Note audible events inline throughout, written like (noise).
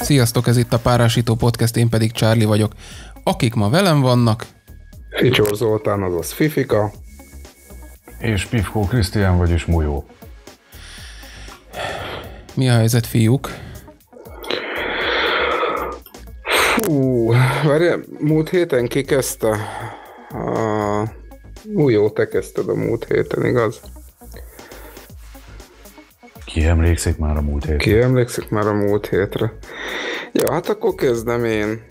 Sziasztok, ez itt a Párásító Podcast, én pedig Csárli vagyok. Akik ma velem vannak... Ficsor Zoltán, azaz Fifika. És Pifkó Krisztián, vagyis Mujó. Mi a helyzet, fiúk? várjál, múlt héten kikezdte a... Új, jó, te kezdted a múlt héten, igaz? Ki emlékszik már a múlt hétre? Ki emlékszik már a múlt hétre. Ja, hát akkor kezdem én.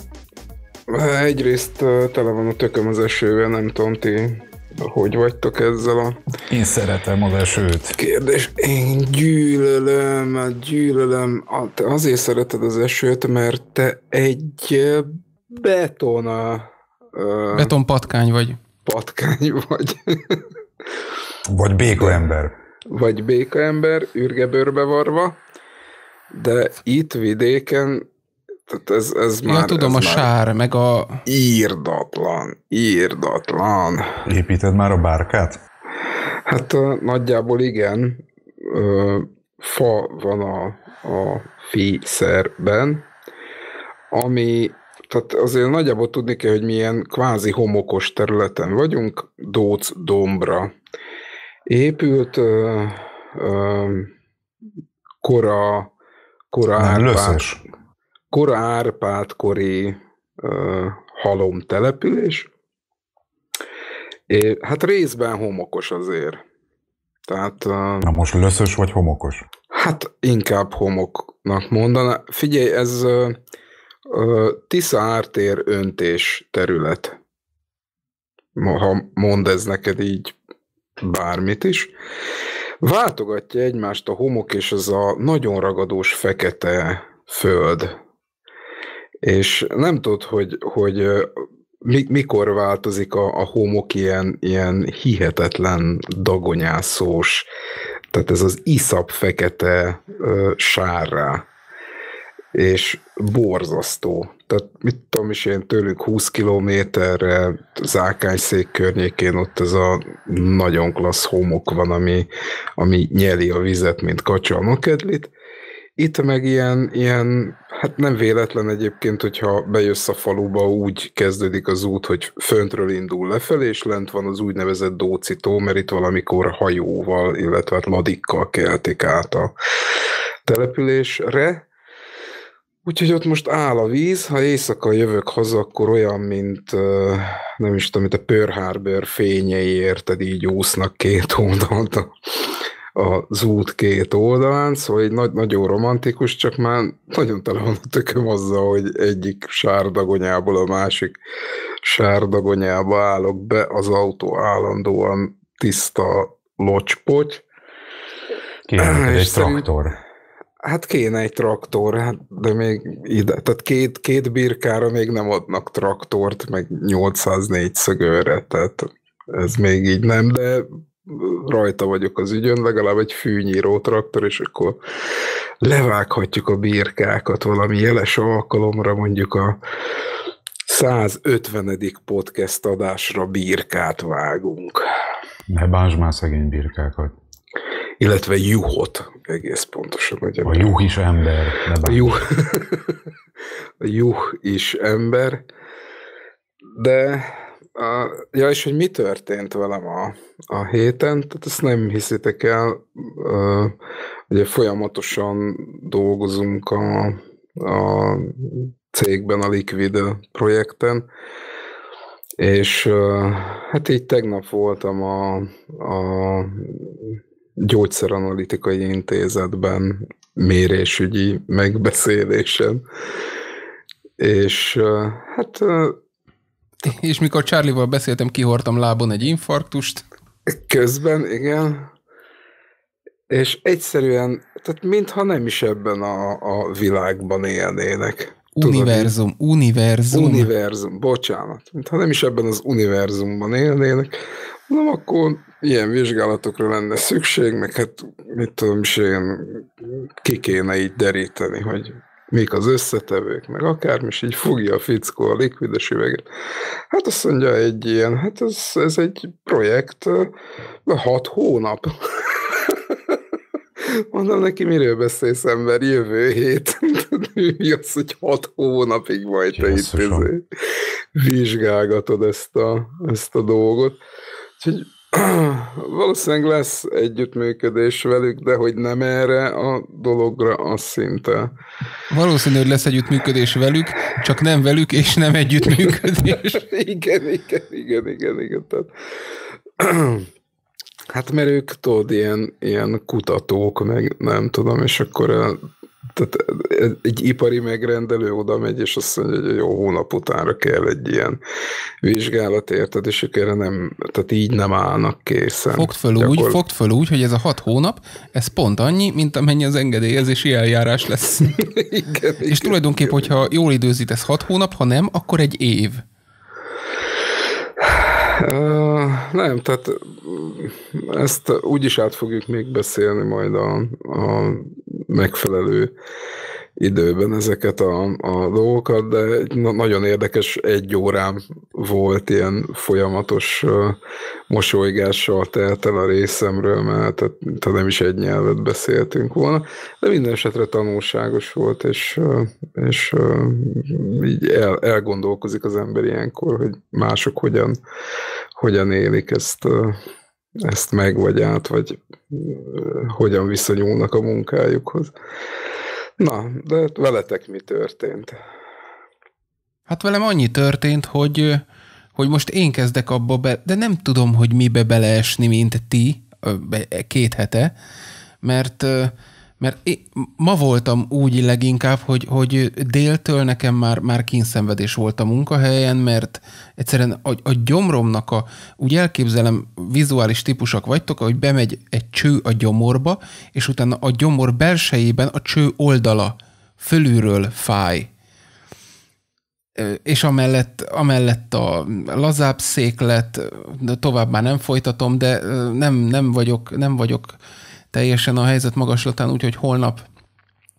Egyrészt tele van a tököm az esővel, nem tudom ti hogy vagytok ezzel a... Én szeretem az esőt. Kérdés, én gyűlölöm, hát gyűlölöm. Te azért szereted az esőt, mert te egy beton a... Uh, beton patkány vagy. Patkány vagy. vagy béka ember. Vagy béka ember, ürgebőrbe varva, de itt vidéken tehát ez, ez ja, tudom, ez a már sár, meg a... Írdatlan, írdatlan. Építed már a bárkát? Hát nagyjából igen. Fa van a, a fészerben, ami tehát azért nagyjából tudni kell, hogy milyen kvázi homokos területen vagyunk, Dóc dombra. Épült ö, ö, kora, kora Nem, kora árpát kori ö, halom település. É, hát részben homokos azért. Tehát, ö, Na most löszös vagy homokos? Hát inkább homoknak mondaná. Figyelj, ez... Ö, Tisza ártér öntés terület. Ha mond ez neked így bármit is. Váltogatja egymást a homok és az a nagyon ragadós fekete föld. És nem tudod, hogy, hogy mikor változik a, a homok ilyen, ilyen hihetetlen dagonyászós, tehát ez az iszap fekete sárra. sárrá és borzasztó. Tehát mit tudom is én, tőlünk 20 kilométerre szék környékén ott ez a nagyon klassz homok van, ami, ami nyeli a vizet, mint kacsa a makedlit. Itt meg ilyen, ilyen, hát nem véletlen egyébként, hogyha bejössz a faluba, úgy kezdődik az út, hogy föntről indul lefelé, és lent van az úgynevezett dócitó, mert itt valamikor hajóval, illetve hát ladikkal kelték át a településre, Úgyhogy ott most áll a víz, ha éjszaka jövök haza, akkor olyan, mint nem is tudom, mint a Pearl Harbor fényei, érted, így úsznak két oldalt a, az út két oldalán, szóval egy nagy, nagyon romantikus, csak már nagyon tele van a tököm azzal, hogy egyik sárdagonyából a másik sárdagonyába állok be, az autó állandóan tiszta locspoty. Kijelent egy traktor. Szerint... Hát kéne egy traktor, hát, de még ide, tehát két, két birkára még nem adnak traktort, meg 804 szögőre, tehát ez még így nem, de rajta vagyok az ügyön, legalább egy fűnyíró traktor, és akkor levághatjuk a birkákat valami jeles alkalomra, mondjuk a 150. podcast adásra birkát vágunk. Ne bánsd már szegény birkákat illetve juhot, egész pontosan. Ugye, a juh is ember. A juh, (laughs) a juh is ember, de a, ja, és hogy mi történt velem a, a héten, tehát ezt nem hiszitek el, ugye folyamatosan dolgozunk a, a cégben, a Liquid projekten, és hát így tegnap voltam a, a gyógyszeranalitikai intézetben mérésügyi megbeszélésen. És hát... És mikor Charlie-val beszéltem, kihortam lábon egy infarktust. Közben, igen. És egyszerűen, tehát mintha nem is ebben a, a világban élnének. Univerzum, Tudod, univerzum. Univerzum, bocsánat. Mintha nem is ebben az univerzumban élnének, Na akkor ilyen vizsgálatokra lenne szükség, meg hát mit tudom is én, ki kéne így deríteni, hogy mik az összetevők, meg akármi, és így fogja a fickó a likvides üveget. Hát azt mondja egy ilyen, hát ez, ez egy projekt, de hat hónap. (laughs) Mondom neki, miről beszélsz ember, jövő hét. (laughs) Mi az, hogy hat hónapig majd te itt vizsgálgatod ezt a, ezt a dolgot. Úgyhogy (clears throat) valószínűleg lesz együttműködés velük, de hogy nem erre a dologra, az szinte. Valószínű, hogy lesz együttműködés velük, csak nem velük, és nem együttműködés. (laughs) igen, igen, igen, igen, igen. Tehát... (clears throat) Hát mert ők, tudod, ilyen, ilyen kutatók, meg nem tudom, és akkor tehát egy ipari megrendelő oda megy, és azt mondja, hogy jó hónap utánra kell egy ilyen vizsgálat, érted, és ők erre nem, tehát így nem állnak készen. Fogd föl Gyakor... úgy, fogd föl úgy, hogy ez a hat hónap, ez pont annyi, mint amennyi az engedélyezési eljárás lesz. (laughs) igen, és igen, tulajdonképp, igen. hogyha jól időzítesz hat hónap, ha nem, akkor egy év nem, tehát mm, ezt úgyis át fogjuk még beszélni majd a, a megfelelő időben ezeket a, a dolgokat, de nagyon érdekes egy órám volt ilyen folyamatos mosolygással telt el a részemről, mert tehát nem is egy nyelvet beszéltünk volna, de minden esetre tanulságos volt, és, és így el, elgondolkozik az ember ilyenkor, hogy mások hogyan, hogyan élik ezt, ezt meg, vagy át, vagy hogyan viszonyulnak a munkájukhoz. Na, de veletek mi történt? Hát velem annyi történt, hogy, hogy most én kezdek abba be, de nem tudom, hogy mibe beleesni, mint ti, két hete, mert mert én, ma voltam úgy leginkább, hogy, hogy déltől nekem már, már kínszenvedés volt a munkahelyen, mert egyszerűen a, a gyomromnak a, úgy elképzelem, vizuális típusak vagytok, hogy bemegy egy cső a gyomorba, és utána a gyomor belsejében a cső oldala fölülről fáj és amellett, amellett a lazább széklet, tovább már nem folytatom, de nem, nem, vagyok, nem vagyok teljesen a helyzet magaslatán, úgyhogy holnap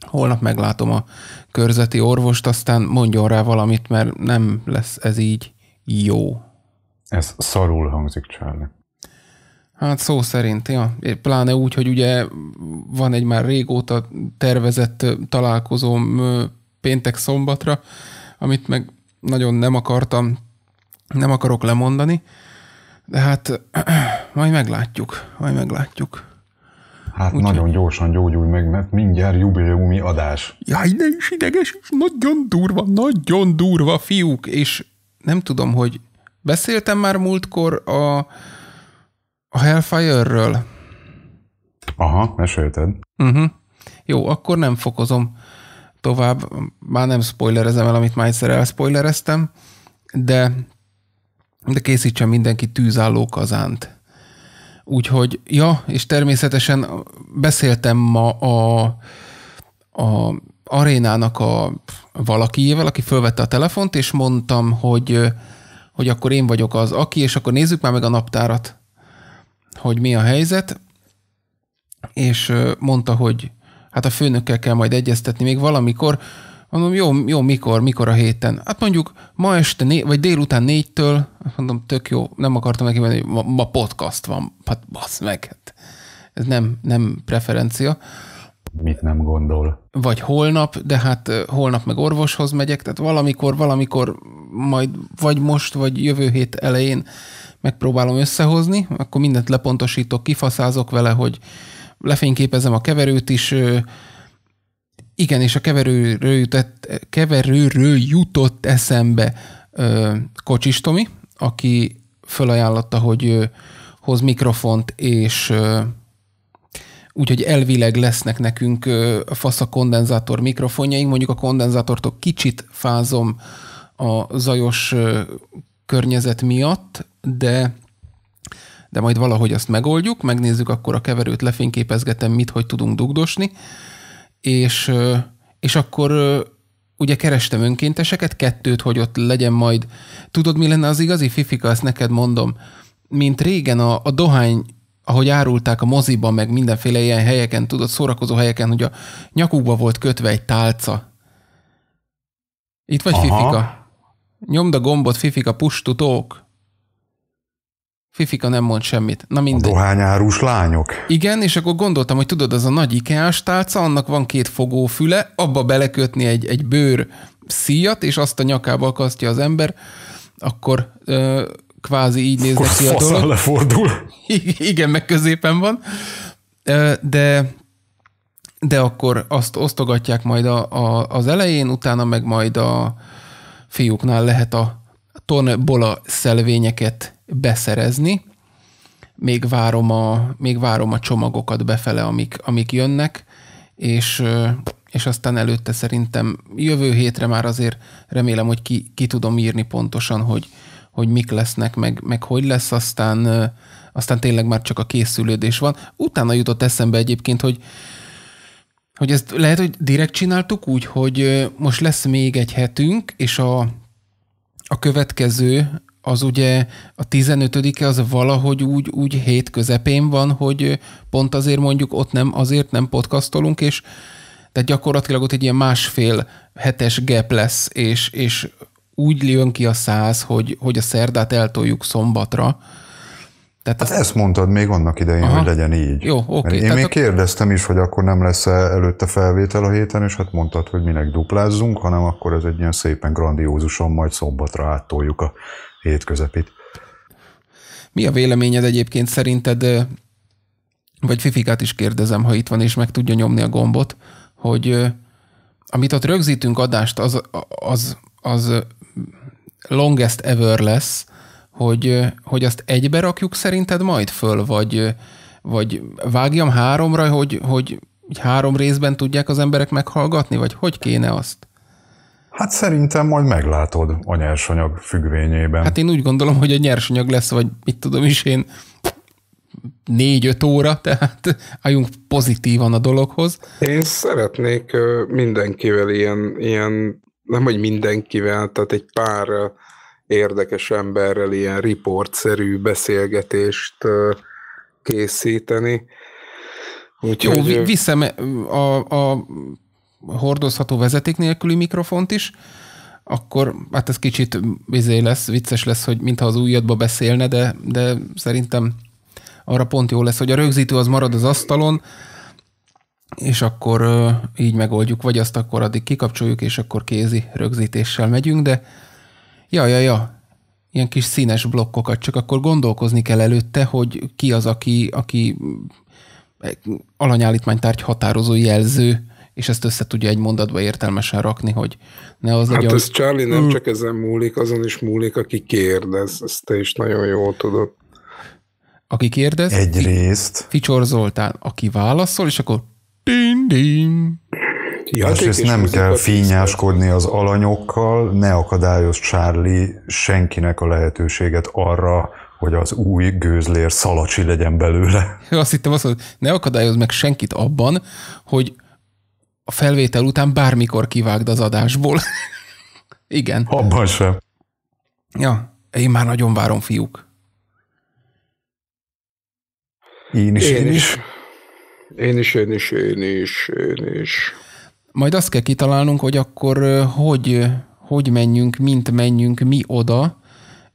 holnap meglátom a körzeti orvost, aztán mondjon rá valamit, mert nem lesz ez így jó. Ez szarul hangzik, Charlie. Hát szó szerint, ja. Pláne úgy, hogy ugye van egy már régóta tervezett találkozóm péntek szombatra, amit meg nagyon nem akartam, nem akarok lemondani, de hát majd meglátjuk, majd meglátjuk. Hát Úgy nagyon gyorsan gyógyulj meg, mert mindjárt jubileumi adás. Jaj, de is ideges, és nagyon durva, nagyon durva, fiúk, és nem tudom, hogy beszéltem már múltkor a, a Hellfire-ről. Aha, mesélted. Uh-huh. Jó, akkor nem fokozom tovább, már nem spoilerezem el, amit már egyszer elspoilereztem, de, de készítsen mindenki tűzálló kazánt. Úgyhogy, ja, és természetesen beszéltem ma a, a arénának a valakiével, aki fölvette a telefont, és mondtam, hogy, hogy akkor én vagyok az aki, és akkor nézzük már meg a naptárat, hogy mi a helyzet, és mondta, hogy hát a főnökkel kell majd egyeztetni még valamikor, Mondom, jó, jó, mikor, mikor a héten? Hát mondjuk ma este, né- vagy délután négytől, hát mondom, tök jó, nem akartam neki menni, ma, ma podcast van, hát basz meg, hát ez nem, nem preferencia. Mit nem gondol? Vagy holnap, de hát holnap meg orvoshoz megyek, tehát valamikor, valamikor majd vagy most, vagy jövő hét elején megpróbálom összehozni, akkor mindent lepontosítok, kifaszázok vele, hogy lefényképezem a keverőt is, igen, és a keverőről, jutott, keverőről jutott eszembe ö, Kocsis Tomi, aki fölajánlotta, hogy ö, hoz mikrofont, és ö, úgyhogy elvileg lesznek nekünk ö, fasz a kondenzátor mikrofonjaink. Mondjuk a kondenzátortól kicsit fázom a zajos ö, környezet miatt, de de majd valahogy azt megoldjuk, megnézzük, akkor a keverőt lefényképezgetem, mit, hogy tudunk dugdosni és, és akkor ugye kerestem önkénteseket, kettőt, hogy ott legyen majd. Tudod, mi lenne az igazi fifika, ezt neked mondom. Mint régen a, a dohány ahogy árulták a moziban, meg mindenféle ilyen helyeken, tudod, szórakozó helyeken, hogy a nyakukba volt kötve egy tálca. Itt vagy Aha. Fifika. Nyomd a gombot, Fifika, push to talk. Fifika nem mond semmit. Na mindegy. A dohányárus lányok. Igen, és akkor gondoltam, hogy tudod, az a nagy ikeás tálca, annak van két fogófüle, abba belekötni egy, egy bőr szíjat, és azt a nyakába akasztja az ember, akkor ö, kvázi így néz ki a dolog. lefordul. (laughs) Igen, meg középen van. De de akkor azt osztogatják majd a, a, az elején, utána meg majd a fiúknál lehet a tonbola szelvényeket beszerezni. Még várom a, még várom a csomagokat befele, amik, amik jönnek, és, és aztán előtte szerintem jövő hétre már azért remélem, hogy ki, ki tudom írni pontosan, hogy, hogy mik lesznek, meg, meg hogy lesz, aztán, aztán tényleg már csak a készülődés van. Utána jutott eszembe egyébként, hogy, hogy ezt lehet, hogy direkt csináltuk úgy, hogy most lesz még egy hetünk, és a, a következő az ugye a 15 -e az valahogy úgy, úgy hét közepén van, hogy pont azért mondjuk ott nem, azért nem podcastolunk, és tehát gyakorlatilag ott egy ilyen másfél hetes gap lesz, és, és úgy jön ki a száz, hogy, hogy a szerdát eltoljuk szombatra. Tehát hát az... ezt mondtad még annak idején, Aha. hogy legyen így. Jó, oké. Okay. Én Tehát még a... kérdeztem is, hogy akkor nem lesz -e előtte felvétel a héten, és hát mondtad, hogy minek duplázzunk, hanem akkor ez egy ilyen szépen grandiózusan majd szombatra áttoljuk a hét közepét. Mi a véleményed egyébként szerinted, vagy Fifikát is kérdezem, ha itt van és meg tudja nyomni a gombot, hogy amit ott rögzítünk adást, az, az, az longest ever lesz, hogy, hogy azt egybe rakjuk szerinted majd föl, vagy, vagy vágjam háromra, hogy, hogy három részben tudják az emberek meghallgatni, vagy hogy kéne azt? Hát szerintem majd meglátod a nyersanyag függvényében. Hát én úgy gondolom, hogy a nyersanyag lesz, vagy mit tudom is én, négy-öt óra, tehát álljunk pozitívan a dologhoz. Én szeretnék mindenkivel ilyen, ilyen nem hogy mindenkivel, tehát egy pár érdekes emberrel ilyen riportszerű beszélgetést készíteni. Úgyhogy... Jó, viszem a, a hordozható vezeték nélküli mikrofont is, akkor hát ez kicsit vizé lesz, vicces lesz, hogy mintha az újadba beszélne, de, de szerintem arra pont jó lesz, hogy a rögzítő az marad az asztalon, és akkor ö, így megoldjuk, vagy azt akkor addig kikapcsoljuk, és akkor kézi rögzítéssel megyünk, de ja, ja, ja, ilyen kis színes blokkokat, csak akkor gondolkozni kell előtte, hogy ki az, aki, aki eh, alanyállítmánytárgy határozó jelző és ezt össze tudja egy mondatba értelmesen rakni, hogy ne az hát legyen... Hát ez Charlie nem mm. csak ezen múlik, azon is múlik, aki kérdez, ezt te is nagyon jól tudod. Aki kérdez... Egyrészt... Ficsor Zoltán, aki válaszol, és akkor... Din, din. Ja, és, ezt nem kell fényáskodni az alanyokkal, ne akadályoz Charlie senkinek a lehetőséget arra, hogy az új gőzlér szalacsi legyen belőle. Azt hittem azt, hogy ne akadályoz meg senkit abban, hogy a felvétel után bármikor kivágd az adásból. (laughs) Igen. Abban sem. Ja, én már nagyon várom, fiúk. Én is, én, én is. is. Én is, én is, én is, én is. Majd azt kell kitalálnunk, hogy akkor hogy, hogy menjünk, mint menjünk mi oda.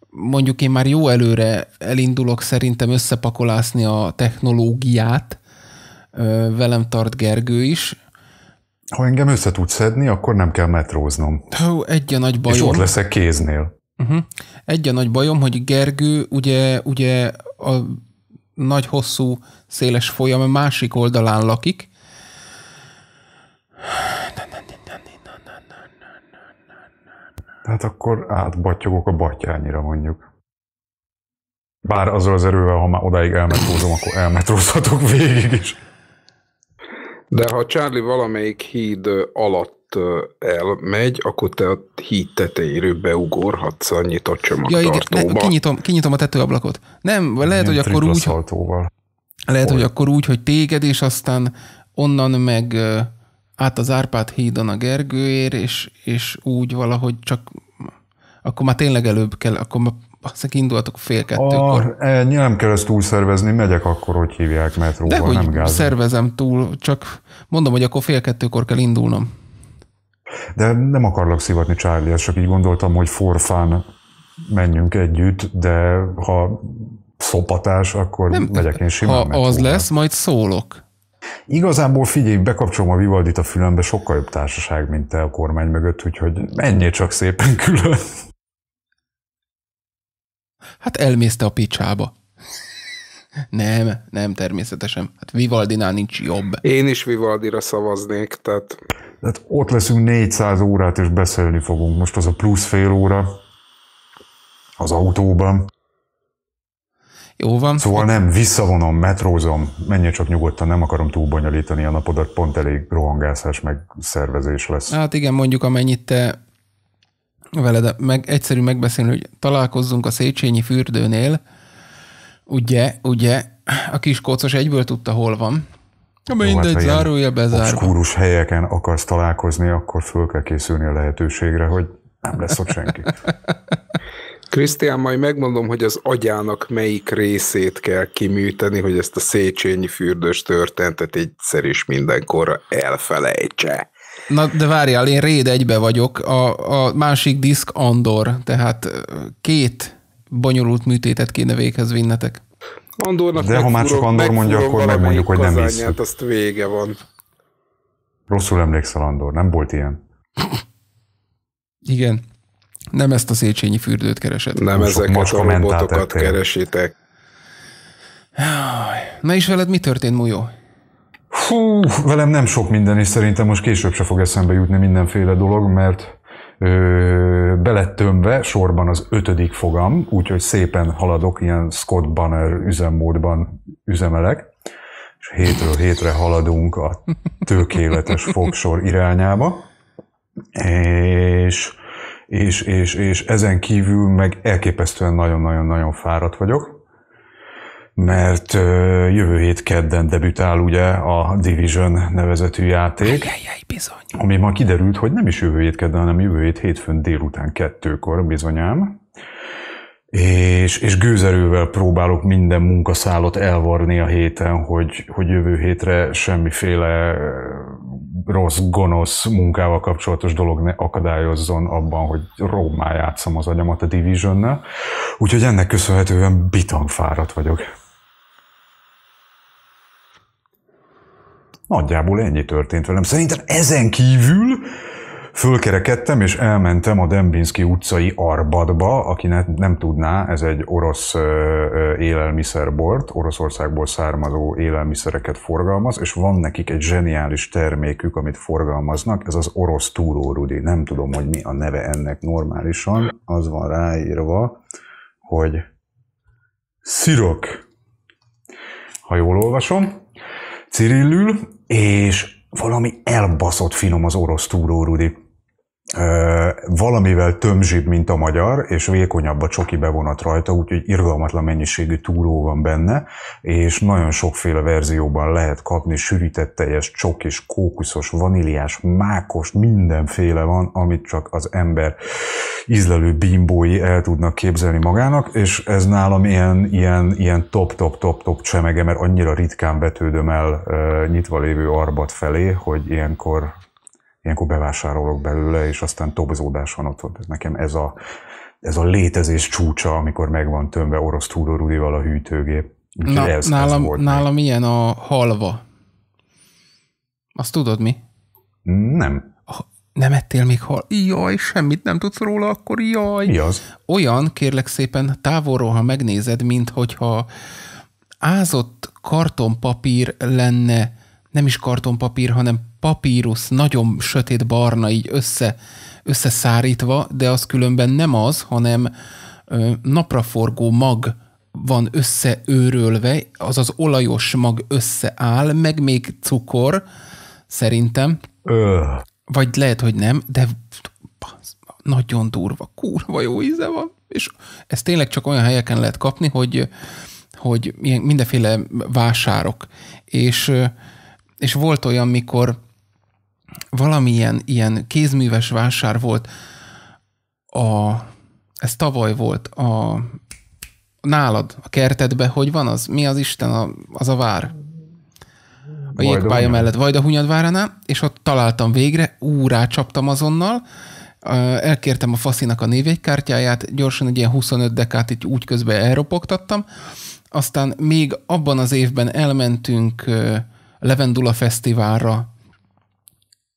Mondjuk én már jó előre elindulok szerintem összepakolászni a technológiát, velem tart Gergő is, ha engem össze tudsz szedni, akkor nem kell metróznom. Hú, egy a nagy bajom. És ott leszek kéznél. Uh-huh. Egy a nagy bajom, hogy Gergő ugye, ugye a nagy, hosszú, széles folyam másik oldalán lakik. Hát akkor átbatyogok a batyányira mondjuk. Bár azzal az erővel, ha már odáig elmetrózom, akkor elmetrózhatok végig is. De ha Charlie valamelyik híd alatt elmegy, akkor te a híd tetejéről beugorhatsz a nyitott csomagtartóba. Ja, igen, ne, kinyitom, kinyitom a tetőablakot. Nem, lehet, Ilyen hogy akkor úgy... Lehet, Olyan. hogy akkor úgy, hogy téged, és aztán onnan meg át az Árpád hídon a Gergőér, és, és úgy valahogy csak akkor már tényleg előbb kell, akkor aztán indultok fél kettőkor. A, ah, ennyi eh, nem kell ezt túl szervezni, megyek akkor, hogy hívják metróval, De hogy nem gázol. szervezem túl, csak mondom, hogy akkor fél kettőkor kell indulnom. De nem akarlak szivatni, Charlie, csak így gondoltam, hogy forfán menjünk együtt, de ha szopatás, akkor nem, megyek én simán Ha metróval. az lesz, majd szólok. Igazából figyelj, bekapcsolom a Vivaldit a fülembe, sokkal jobb társaság, mint te a kormány mögött, úgyhogy menjél csak szépen külön. Hát elmészte a picsába. Nem, nem, természetesen. Hát Vivaldinál nincs jobb. Én is Vivaldira szavaznék, tehát... Tehát ott leszünk 400 órát, és beszélni fogunk. Most az a plusz fél óra az autóban. Jó van. Szóval nem, visszavonom, metrózom, menj csak nyugodtan, nem akarom túlbonyolítani a napodat, pont elég rohangászás meg szervezés lesz. Hát igen, mondjuk amennyit te veled meg, egyszerű megbeszélni, hogy találkozzunk a Széchenyi fürdőnél, ugye, ugye, a kis kocos egyből tudta, hol van. Hát, mindegy, zárója bezárva. Kúrus helyeken akarsz találkozni, akkor föl kell készülni a lehetőségre, hogy nem lesz ott senki. (laughs) Krisztián, majd megmondom, hogy az agyának melyik részét kell kiműteni, hogy ezt a Széchenyi fürdős történetet egyszer is mindenkorra elfelejtse. Na, de várjál, én Réd egybe vagyok. A, a másik diszk Andor, tehát két bonyolult műtétet kéne véghez vinnetek. Andornak De ha már csak Andor mondja, akkor megmondjuk, hogy nem hiszük. azt vége van. Rosszul emlékszel, Andor, nem volt ilyen. Igen. Nem ezt a Széchenyi fürdőt keresed. Nem ezeket a robotokat keresitek. Na és veled mi történt, Mujó? Hú, velem nem sok minden, és szerintem most később se fog eszembe jutni mindenféle dolog, mert ö, belettömve sorban az ötödik fogam, úgyhogy szépen haladok, ilyen Scott Banner üzemmódban üzemelek, és hétről hétre haladunk a tökéletes fogsor irányába, és, és, és, és ezen kívül meg elképesztően nagyon-nagyon-nagyon fáradt vagyok, mert jövő hét kedden debütál ugye a Division nevezetű játék. Ajajaj, bizony. Ami ma kiderült, hogy nem is jövő hét kedden, hanem jövő hét hétfőn délután kettőkor bizonyám. És, és gőzerővel próbálok minden munkaszállot elvarni a héten, hogy, hogy jövő hétre semmiféle rossz, gonosz munkával kapcsolatos dolog ne akadályozzon abban, hogy rommá játszom az agyamat a Division-nel. Úgyhogy ennek köszönhetően bitang fáradt vagyok. Nagyjából ennyi történt velem. Szerintem ezen kívül fölkerekedtem, és elmentem a Dembinski utcai Arbadba, aki ne, nem tudná, ez egy orosz élelmiszerbort, Oroszországból származó élelmiszereket forgalmaz, és van nekik egy zseniális termékük, amit forgalmaznak, ez az orosz túrórudi. Nem tudom, hogy mi a neve ennek normálisan, az van ráírva, hogy szirok, ha jól olvasom, Cirillül, és valami elbaszott finom az orosz túró, Rudi valamivel tömzsibb, mint a magyar, és vékonyabb a csoki bevonat rajta, úgyhogy irgalmatlan mennyiségű túró van benne, és nagyon sokféle verzióban lehet kapni, sűrített teljes, csokis, kókuszos, vaníliás, mákos, mindenféle van, amit csak az ember ízlelő bimbói el tudnak képzelni magának, és ez nálam ilyen, ilyen, ilyen top-top-top-top csemege, mert annyira ritkán vetődöm el uh, nyitva lévő arbat felé, hogy ilyenkor ilyenkor bevásárolok belőle, és aztán tobzódás van ott. Ez nekem ez a, ez a létezés csúcsa, amikor meg van tömve orosz túrórudival a hűtőgép. Na, ez, nálam, ez volt nálam ilyen a halva. Azt tudod mi? Nem. Nem ettél még hal? Jaj, semmit nem tudsz róla, akkor jaj. Mi az? Olyan, kérlek szépen, távolról, ha megnézed, mint hogyha ázott kartonpapír lenne, nem is kartonpapír, hanem papírus, nagyon sötét barna, így össze, összeszárítva, de az különben nem az, hanem ö, napraforgó mag van összeőrölve, az az olajos mag összeáll, meg még cukor, szerintem. Ö. Vagy lehet, hogy nem, de nagyon durva, kurva jó íze van. És ezt tényleg csak olyan helyeken lehet kapni, hogy, hogy mindenféle vásárok. És, és volt olyan, mikor valamilyen ilyen kézműves vásár volt, a, ez tavaly volt, a, nálad, a kertedbe, hogy van az? Mi az Isten, a, az a vár? A jégpálya mellett, Vajda a Hunyadváránál, és ott találtam végre, úrá csaptam azonnal, elkértem a faszinak a névjegykártyáját, gyorsan egy ilyen 25 dekát itt úgy közben elropogtattam, aztán még abban az évben elmentünk Levendula Fesztiválra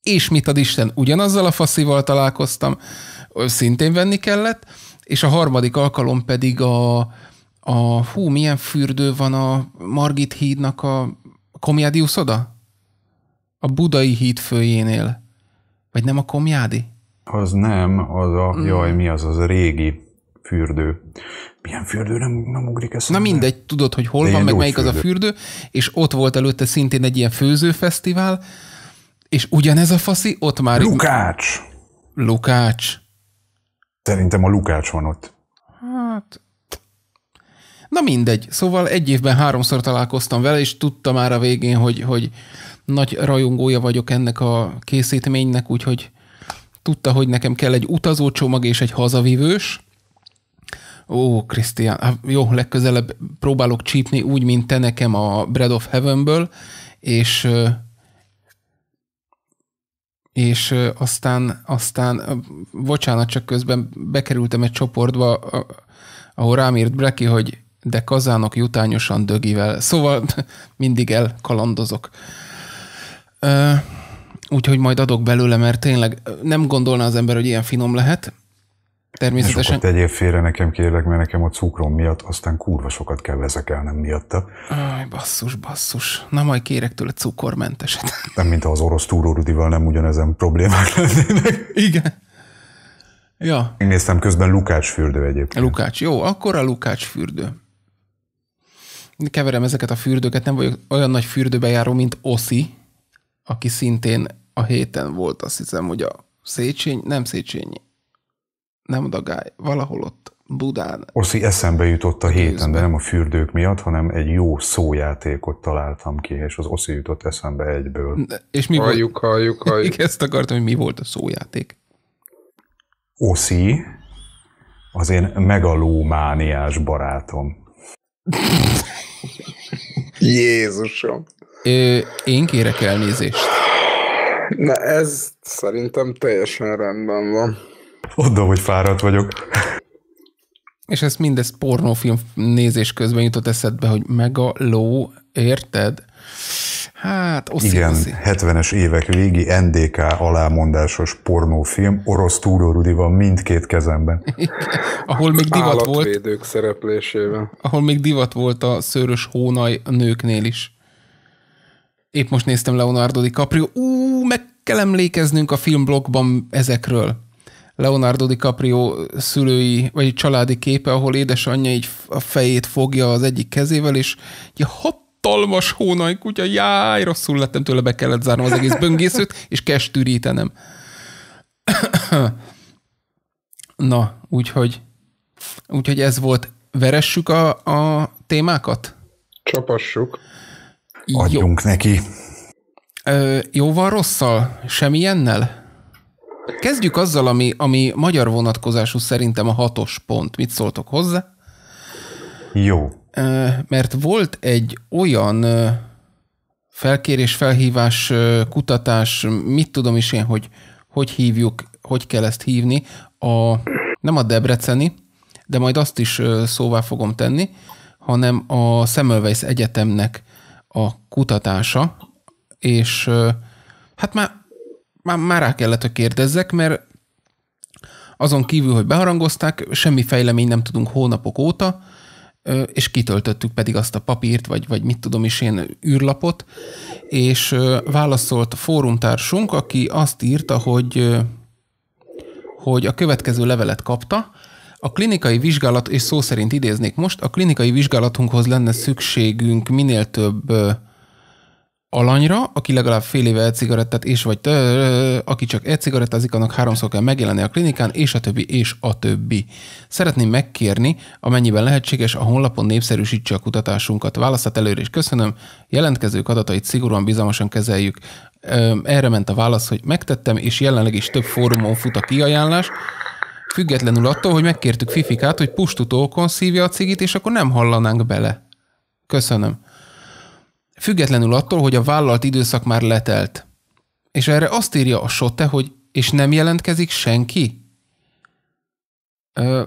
és mit ad Isten, ugyanazzal a faszival találkoztam, szintén venni kellett, és a harmadik alkalom pedig a, a hú, milyen fürdő van a Margit hídnak a Komjádius oda? A Budai híd főjénél. Vagy nem a Komjádi? Az nem, az a, mm. jaj, mi az, az régi fürdő. Milyen fürdő nem, nem ugrik eszembe? Na mindegy, tudod, hogy hol De van, meg melyik fürdő. az a fürdő, és ott volt előtte szintén egy ilyen főzőfesztivál, és ugyanez a faszi ott már... Lukács! Lukács. Szerintem a Lukács van ott. Hát... Na mindegy. Szóval egy évben háromszor találkoztam vele, és tudta már a végén, hogy, hogy nagy rajongója vagyok ennek a készítménynek, úgyhogy tudta, hogy nekem kell egy utazócsomag és egy hazavívős. Ó, Krisztián, hát jó, legközelebb próbálok csípni úgy, mint te nekem a Bread of Heavenből, és és aztán, aztán, bocsánat, csak közben bekerültem egy csoportba, ahol rám írt Breki, hogy de kazánok jutányosan dögivel. Szóval (laughs) mindig elkalandozok. Úgyhogy majd adok belőle, mert tényleg nem gondolná az ember, hogy ilyen finom lehet, Természetesen. Ne tegyél félre nekem, kérlek, mert nekem a cukrom miatt aztán kurva sokat kell vezekelnem miatta. Aj, basszus, basszus. Na majd kérek tőle cukormenteset. (laughs) Nem, mint az orosz túrórudival nem ugyanezen problémák lennének. Igen. Ja. Én néztem közben Lukács fürdő egyébként. Lukács, jó, akkor a Lukács fürdő. Keverem ezeket a fürdőket, nem vagyok olyan nagy fürdőbejáró, mint Oszi, aki szintén a héten volt, azt hiszem, hogy a Széchenyi, nem Széchenyi, nem dagály, valahol ott Budán. Oszi eszembe jutott a, héten, kézben. de nem a fürdők miatt, hanem egy jó szójátékot találtam ki, és az Oszi jutott eszembe egyből. De, és mi halljuk, volt? halljuk, halljuk. (laughs) Igen, ezt akartam, hogy mi volt a szójáték. Oszi az én megalómániás barátom. (laughs) Jézusom. Ö, én kérek elnézést. Na ez szerintem teljesen rendben van. Mondom, hogy fáradt vagyok. És ezt mindez pornófilm nézés közben jutott eszedbe, hogy mega ló, érted? Hát, oszi, Igen, oszi. 70-es évek végi NDK alámondásos pornófilm, orosz túrórudi van mindkét kezemben. Igen. (laughs) Ahol még divat volt. szereplésével. Ahol még divat volt a szőrös hónaj a nőknél is. Épp most néztem Leonardo DiCaprio. Ú, meg kell emlékeznünk a filmblogban ezekről. Leonardo DiCaprio szülői, vagy családi képe, ahol édesanyja így a fejét fogja az egyik kezével, és egy hatalmas hónaj kutya, jáj, rosszul lettem tőle, be kellett zárnom az egész (laughs) böngészőt, és kestűrítenem. (clears throat) Na, úgyhogy, úgyhogy ez volt. Veressük a, a témákat? Csapassuk. Adjunk Jó. neki. Ö, jóval rosszal? Semmilyennel? Kezdjük azzal, ami, ami magyar vonatkozású szerintem a hatos pont. Mit szóltok hozzá? Jó. Mert volt egy olyan felkérés, felhívás, kutatás, mit tudom is én, hogy hogy hívjuk, hogy kell ezt hívni, a, nem a debreceni, de majd azt is szóvá fogom tenni, hanem a Semmelweis Egyetemnek a kutatása, és hát már már, már rá kellett, hogy kérdezzek, mert azon kívül, hogy beharangozták, semmi fejlemény nem tudunk hónapok óta, és kitöltöttük pedig azt a papírt, vagy, vagy mit tudom is én, űrlapot, és válaszolt a fórumtársunk, aki azt írta, hogy, hogy a következő levelet kapta, a klinikai vizsgálat, és szó szerint idéznék most, a klinikai vizsgálatunkhoz lenne szükségünk minél több alanyra, aki legalább fél éve egy cigarettát és vagy tő, aki csak egy cigarettázik, annak háromszor kell megjelenni a klinikán, és a többi, és a többi. Szeretném megkérni, amennyiben lehetséges, a honlapon népszerűsítse a kutatásunkat. Választat előre is köszönöm, jelentkezők adatait szigorúan bizalmasan kezeljük. Erre ment a válasz, hogy megtettem, és jelenleg is több fórumon fut a kiajánlás, függetlenül attól, hogy megkértük Fifikát, hogy pustutókon szívja a cigit, és akkor nem hallanánk bele. Köszönöm függetlenül attól, hogy a vállalt időszak már letelt. És erre azt írja a Sotte, hogy és nem jelentkezik senki? Ö,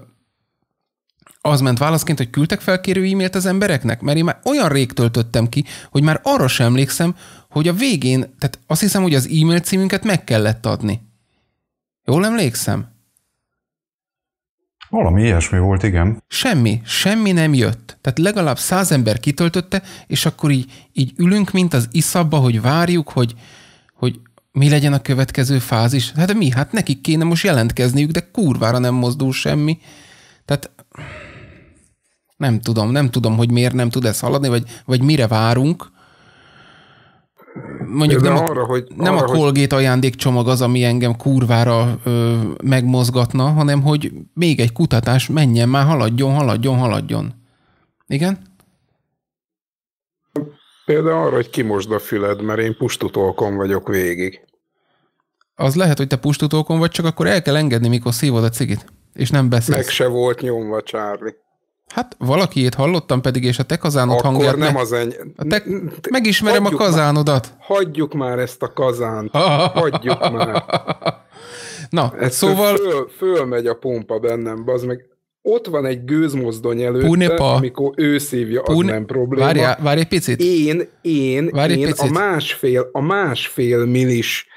az ment válaszként, hogy küldtek felkérő e-mailt az embereknek, mert én már olyan rég töltöttem ki, hogy már arra sem emlékszem, hogy a végén, tehát azt hiszem, hogy az e-mail címünket meg kellett adni. Jól emlékszem? Valami ilyesmi volt, igen. Semmi, semmi nem jött. Tehát legalább száz ember kitöltötte, és akkor így, így ülünk, mint az iszabba, hogy várjuk, hogy, hogy mi legyen a következő fázis. Hát mi? Hát nekik kéne most jelentkezniük, de kurvára nem mozdul semmi. Tehát nem tudom, nem tudom, hogy miért nem tud ez haladni, vagy, vagy mire várunk mondjuk nem, arra, a, hogy, nem arra, a Colgate hogy... ajándékcsomag az, ami engem kurvára ö, megmozgatna, hanem hogy még egy kutatás menjen már, haladjon, haladjon, haladjon. Igen? Például arra, hogy kimosd a füled, mert én pustutolkon vagyok végig. Az lehet, hogy te pustutolkon vagy, csak akkor el kell engedni, mikor szívod a cigit, és nem beszélsz. Meg se volt nyomva, Charlie. Hát valakiét hallottam pedig, és a te kazánod Akkor hangját... nem ne... az eny... A te... Megismerem hagyjuk a kazánodat. Már, hagyjuk már ezt a kazánt. Hagyjuk már. (laughs) Na, ezt szóval... Föl, fölmegy a pompa bennem, az meg. Ott van egy gőzmozdony előtte, Punepa. amikor ő szívja, Pune... nem probléma. Várjál, várj egy picit. Én, én, várj én picit. a másfél, a másfél milis,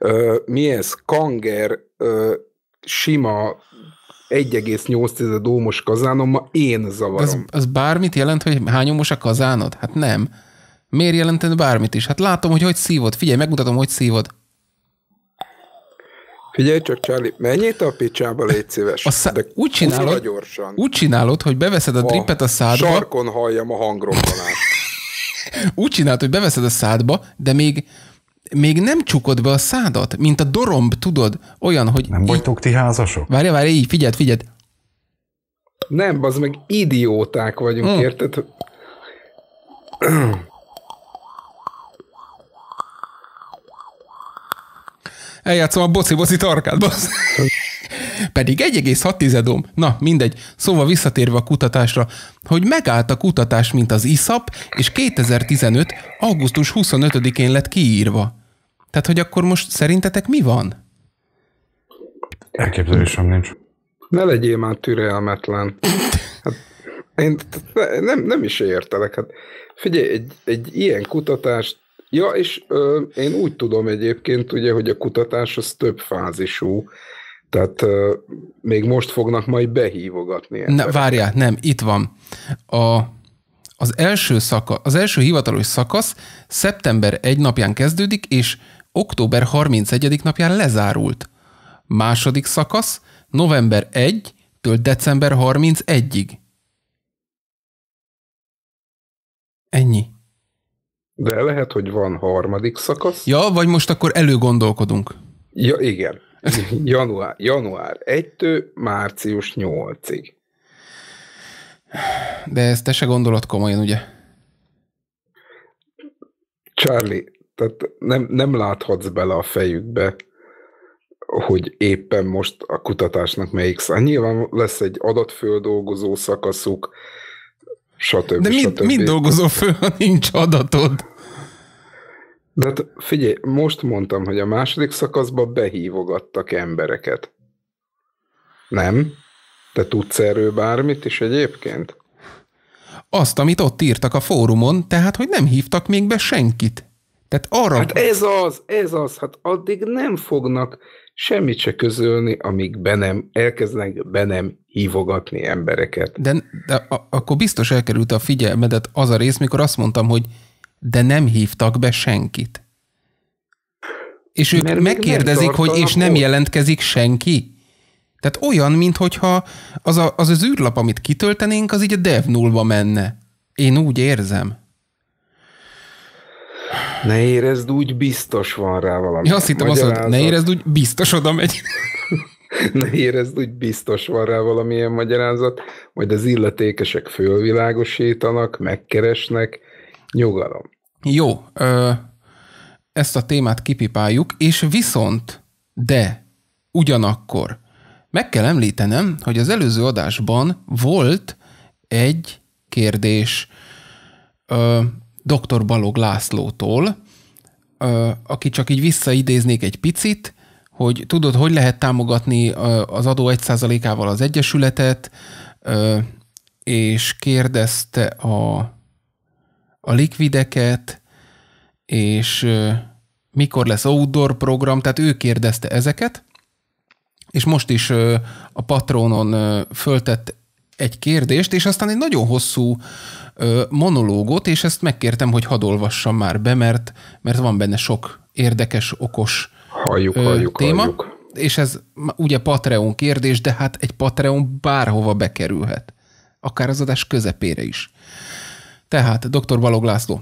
uh, mi ez, kanger, uh, sima 1,8 ómos ma én zavarom. Az, az bármit jelent, hogy hány ómos a kazánod? Hát nem. Miért jelentene bármit is? Hát látom, hogy hogy szívod. Figyelj, megmutatom, hogy szívod. Figyelj csak, Charlie, menjél a picsába, légy szíves. A szá... De úgy, csinálod, gyorsan. úgy csinálod, hogy beveszed a drippet a szádba. Sarkon halljam a hangrobbanást. (laughs) úgy csinálod, hogy beveszed a szádba, de még még nem csukod be a szádat, mint a doromb, tudod? Olyan, hogy... Nem vagytok ti házasok? Várj, várj, így, figyeld, figyeld. Nem, az meg idióták vagyunk, hmm. érted? Eljátszom a boci-boci tarkát, bassz. Pedig 1,6 ohm. Na, mindegy. Szóval visszatérve a kutatásra, hogy megállt a kutatás, mint az ISAP, és 2015. augusztus 25-én lett kiírva. Tehát, hogy akkor most szerintetek mi van? Elképzelésem nincs. Ne legyél már türelmetlen. Hát, én nem, nem is értelek. Hát, figyelj, egy, egy ilyen kutatást Ja, és ö, én úgy tudom egyébként, ugye, hogy a kutatás az több fázisú, tehát ö, még most fognak majd behívogatni. Ne, várjál, nem, itt van. A, az, első szaka, az első hivatalos szakasz szeptember egy napján kezdődik, és október 31. napján lezárult. Második szakasz november 1-től december 31-ig. Ennyi. De lehet, hogy van harmadik szakasz. Ja, vagy most akkor előgondolkodunk. Ja, igen. Január, január 1-től március 8-ig. De ezt te se gondolod komolyan, ugye? Charlie, tehát nem, nem láthatsz bele a fejükbe, hogy éppen most a kutatásnak melyik szám. Hát nyilván lesz egy adatföldolgozó szakaszuk, stb. De mit, stb. mit dolgozó föl, ha nincs adatod? De hát figyelj, most mondtam, hogy a második szakaszban behívogattak embereket. Nem? Te tudsz erről bármit is egyébként? Azt, amit ott írtak a fórumon, tehát, hogy nem hívtak még be senkit. Tehát arra... Hát ez az, ez az, hát addig nem fognak semmit se közölni, amíg be nem, elkezdenek be nem hívogatni embereket. De, de a, akkor biztos elkerült a figyelmedet az a rész, mikor azt mondtam, hogy de nem hívtak be senkit. És ők Mert megkérdezik, hogy és nem jelentkezik senki? Tehát olyan, mintha az, az az űrlap, amit kitöltenénk, az így a dev nullba menne. Én úgy érzem. Ne érezd úgy, biztos van rá valami. Ja, azt hittem az. azt ne érezd úgy, biztos oda megy. (laughs) ne érezd úgy, biztos van rá valamilyen magyarázat, majd az illetékesek fölvilágosítanak, megkeresnek, nyugalom. Jó, ö, ezt a témát kipipáljuk, és viszont, de ugyanakkor meg kell említenem, hogy az előző adásban volt egy kérdés. Ö, dr. Balog Lászlótól, aki csak így visszaidéznék egy picit, hogy tudod, hogy lehet támogatni az adó 1%-ával az Egyesületet, és kérdezte a, a likvideket, és mikor lesz outdoor program, tehát ő kérdezte ezeket, és most is a patronon föltett egy kérdést, és aztán egy nagyon hosszú ö, monológot, és ezt megkértem, hogy hadd olvassam már be, mert, mert van benne sok érdekes, okos halljuk, ö, halljuk, téma. Halljuk. És ez ugye Patreon kérdés, de hát egy Patreon bárhova bekerülhet. Akár az adás közepére is. Tehát, dr. Balog László,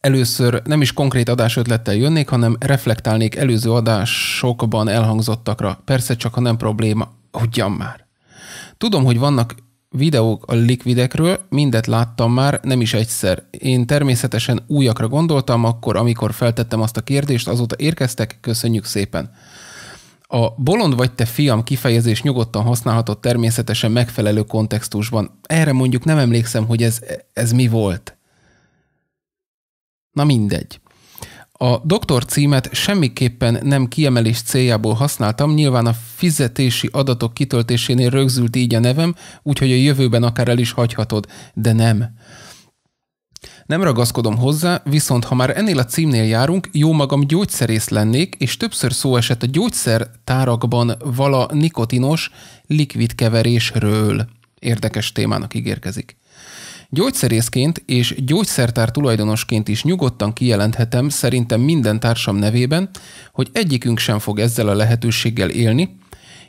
először nem is konkrét adásötlettel jönnék, hanem reflektálnék előző adásokban elhangzottakra. Persze csak, ha nem probléma, ugyan már. Tudom, hogy vannak videók a likvidekről, mindet láttam már, nem is egyszer. Én természetesen újakra gondoltam, akkor, amikor feltettem azt a kérdést, azóta érkeztek, köszönjük szépen. A bolond vagy te fiam kifejezés nyugodtan használhatott természetesen megfelelő kontextusban. Erre mondjuk nem emlékszem, hogy ez, ez mi volt. Na mindegy. A doktor címet semmiképpen nem kiemelés céljából használtam, nyilván a fizetési adatok kitöltésénél rögzült így a nevem, úgyhogy a jövőben akár el is hagyhatod, de nem. Nem ragaszkodom hozzá, viszont ha már ennél a címnél járunk, jó magam gyógyszerész lennék, és többször szó esett a gyógyszertárakban vala nikotinos likvid keverésről. Érdekes témának ígérkezik. Gyógyszerészként és gyógyszertár tulajdonosként is nyugodtan kijelenthetem szerintem minden társam nevében, hogy egyikünk sem fog ezzel a lehetőséggel élni,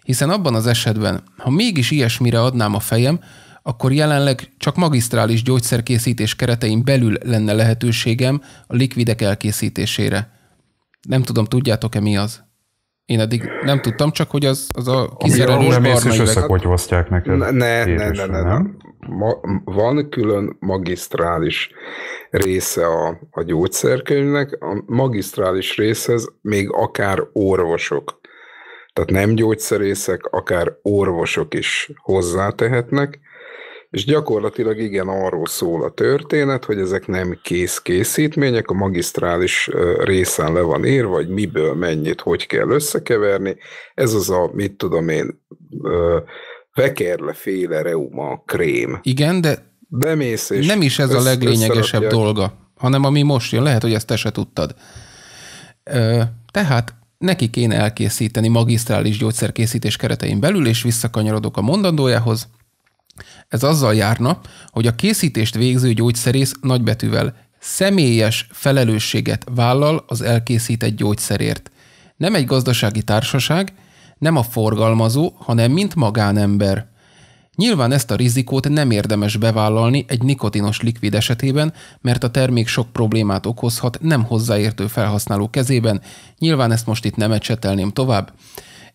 hiszen abban az esetben, ha mégis ilyesmire adnám a fejem, akkor jelenleg csak magisztrális gyógyszerkészítés keretein belül lenne lehetőségem a likvidek elkészítésére. Nem tudom, tudjátok-e mi az? Én eddig nem tudtam, csak hogy az, az a kizerelős barna üveg. Ami összekotyvasztják neked. Ne, ne, ne, ne, ne, ma, van külön magisztrális része a, a gyógyszerkönyvnek, a magisztrális részhez még akár orvosok, tehát nem gyógyszerészek, akár orvosok is hozzátehetnek, és gyakorlatilag igen, arról szól a történet, hogy ezek nem kész készítmények, a magisztrális részen le van írva, hogy miből mennyit, hogy kell összekeverni. Ez az a, mit tudom én, Fekerle féle reuma krém. Igen, de Bemész és nem is ez össz, a leglényegesebb dolga, hanem ami most jön. Lehet, hogy ezt te se tudtad. tehát neki kéne elkészíteni magisztrális gyógyszerkészítés keretein belül, és visszakanyarodok a mondandójához. Ez azzal járna, hogy a készítést végző gyógyszerész nagybetűvel személyes felelősséget vállal az elkészített gyógyszerért. Nem egy gazdasági társaság, nem a forgalmazó, hanem mint magánember. Nyilván ezt a rizikót nem érdemes bevállalni egy nikotinos likvid esetében, mert a termék sok problémát okozhat nem hozzáértő felhasználó kezében, nyilván ezt most itt nem ecsetelném tovább,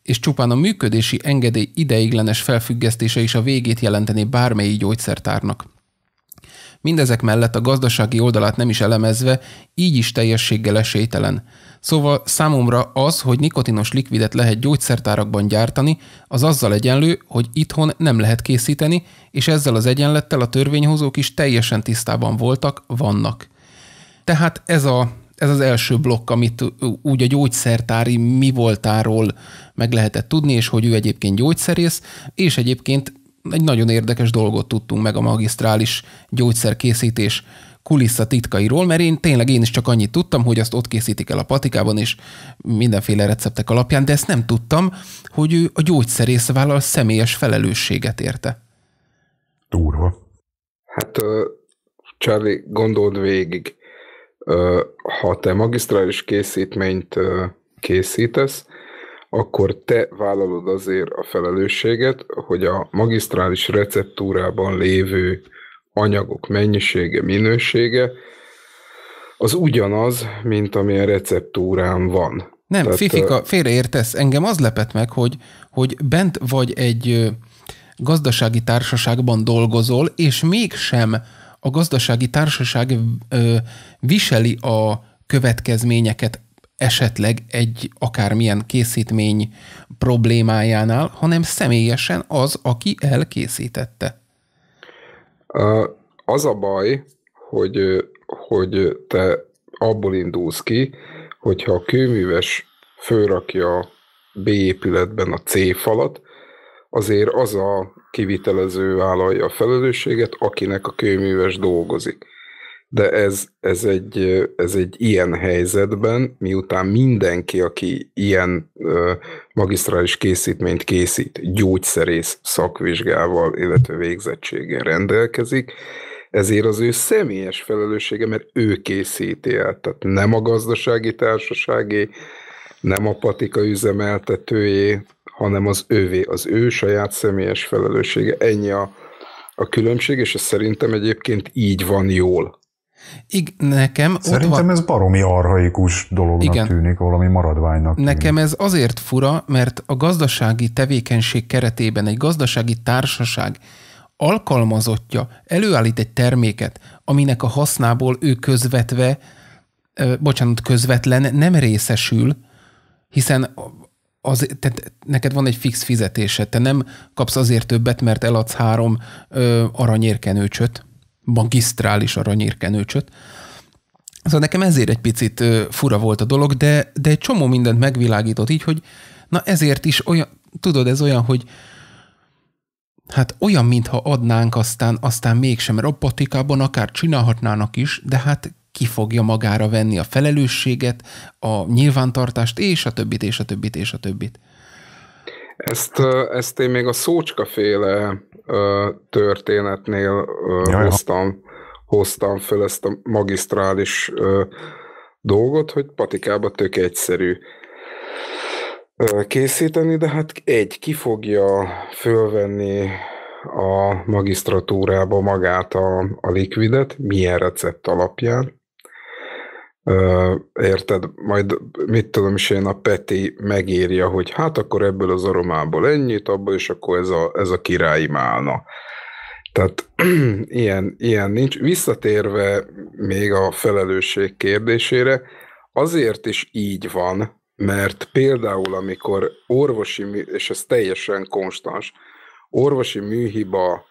és csupán a működési engedély ideiglenes felfüggesztése is a végét jelenteni bármelyik gyógyszertárnak. Mindezek mellett a gazdasági oldalát nem is elemezve, így is teljességgel esélytelen – Szóval számomra az, hogy nikotinos likvidet lehet gyógyszertárakban gyártani, az azzal egyenlő, hogy itthon nem lehet készíteni, és ezzel az egyenlettel a törvényhozók is teljesen tisztában voltak, vannak. Tehát ez a ez az első blokk, amit úgy a gyógyszertári mi voltáról meg lehetett tudni, és hogy ő egyébként gyógyszerész, és egyébként egy nagyon érdekes dolgot tudtunk meg a magisztrális gyógyszerkészítés kulissza titkairól, mert én tényleg én is csak annyit tudtam, hogy azt ott készítik el a patikában, és mindenféle receptek alapján, de ezt nem tudtam, hogy ő a gyógyszerész vállal személyes felelősséget érte. Durva. Hát, uh, Charlie, gondold végig, uh, ha te magisztrális készítményt uh, készítesz, akkor te vállalod azért a felelősséget, hogy a magisztrális receptúrában lévő anyagok mennyisége, minősége, az ugyanaz, mint ami a receptúrán van. Nem, Tehát, Fifika, félreértesz. Engem az lepett meg, hogy, hogy bent vagy egy gazdasági társaságban dolgozol, és mégsem a gazdasági társaság viseli a következményeket esetleg egy akármilyen készítmény problémájánál, hanem személyesen az, aki elkészítette. Az a baj, hogy, hogy te abból indulsz ki, hogyha a kőműves fölrakja a B épületben a C falat, azért az a kivitelező vállalja a felelősséget, akinek a kőműves dolgozik de ez, ez, egy, ez egy ilyen helyzetben, miután mindenki, aki ilyen magisztrális készítményt készít, gyógyszerész szakvizsgával, illetve végzettséggel rendelkezik, ezért az ő személyes felelőssége, mert ő készíti el, tehát nem a gazdasági társaságé, nem a patika üzemeltetőjé, hanem az ővé, az ő saját személyes felelőssége. Ennyi a, a különbség, és ez szerintem egyébként így van jól. Ig, nekem Szerintem ott van... ez baromi arhaikus dolognak Igen. tűnik, valami maradványnak tűnik. Nekem ez azért fura, mert a gazdasági tevékenység keretében egy gazdasági társaság alkalmazottja előállít egy terméket, aminek a hasznából ő közvetve, bocsánat, közvetlen nem részesül, hiszen az, tehát neked van egy fix fizetése, te nem kapsz azért többet, mert eladsz három ö, aranyérkenőcsöt, magisztrális aranyírkenőcsöt. Szóval nekem ezért egy picit fura volt a dolog, de, de egy csomó mindent megvilágított így, hogy na ezért is olyan, tudod, ez olyan, hogy hát olyan, mintha adnánk, aztán, aztán mégsem robotikában akár csinálhatnának is, de hát ki fogja magára venni a felelősséget, a nyilvántartást, és a többit, és a többit, és a többit. Ezt, ezt én még a szócskaféle. féle történetnél Jaj, hoztam, hoztam fel ezt a magisztrális dolgot, hogy patikába tök egyszerű készíteni, de hát egy, ki fogja fölvenni a magisztratúrába magát a, a likvidet, milyen recept alapján, érted, majd mit tudom is én, a Peti megírja, hogy hát akkor ebből az aromából ennyit, abból is akkor ez a, ez a királyi málna. Tehát (clears throat) ilyen, ilyen nincs. Visszatérve még a felelősség kérdésére, azért is így van, mert például amikor orvosi, és ez teljesen konstans, orvosi műhiba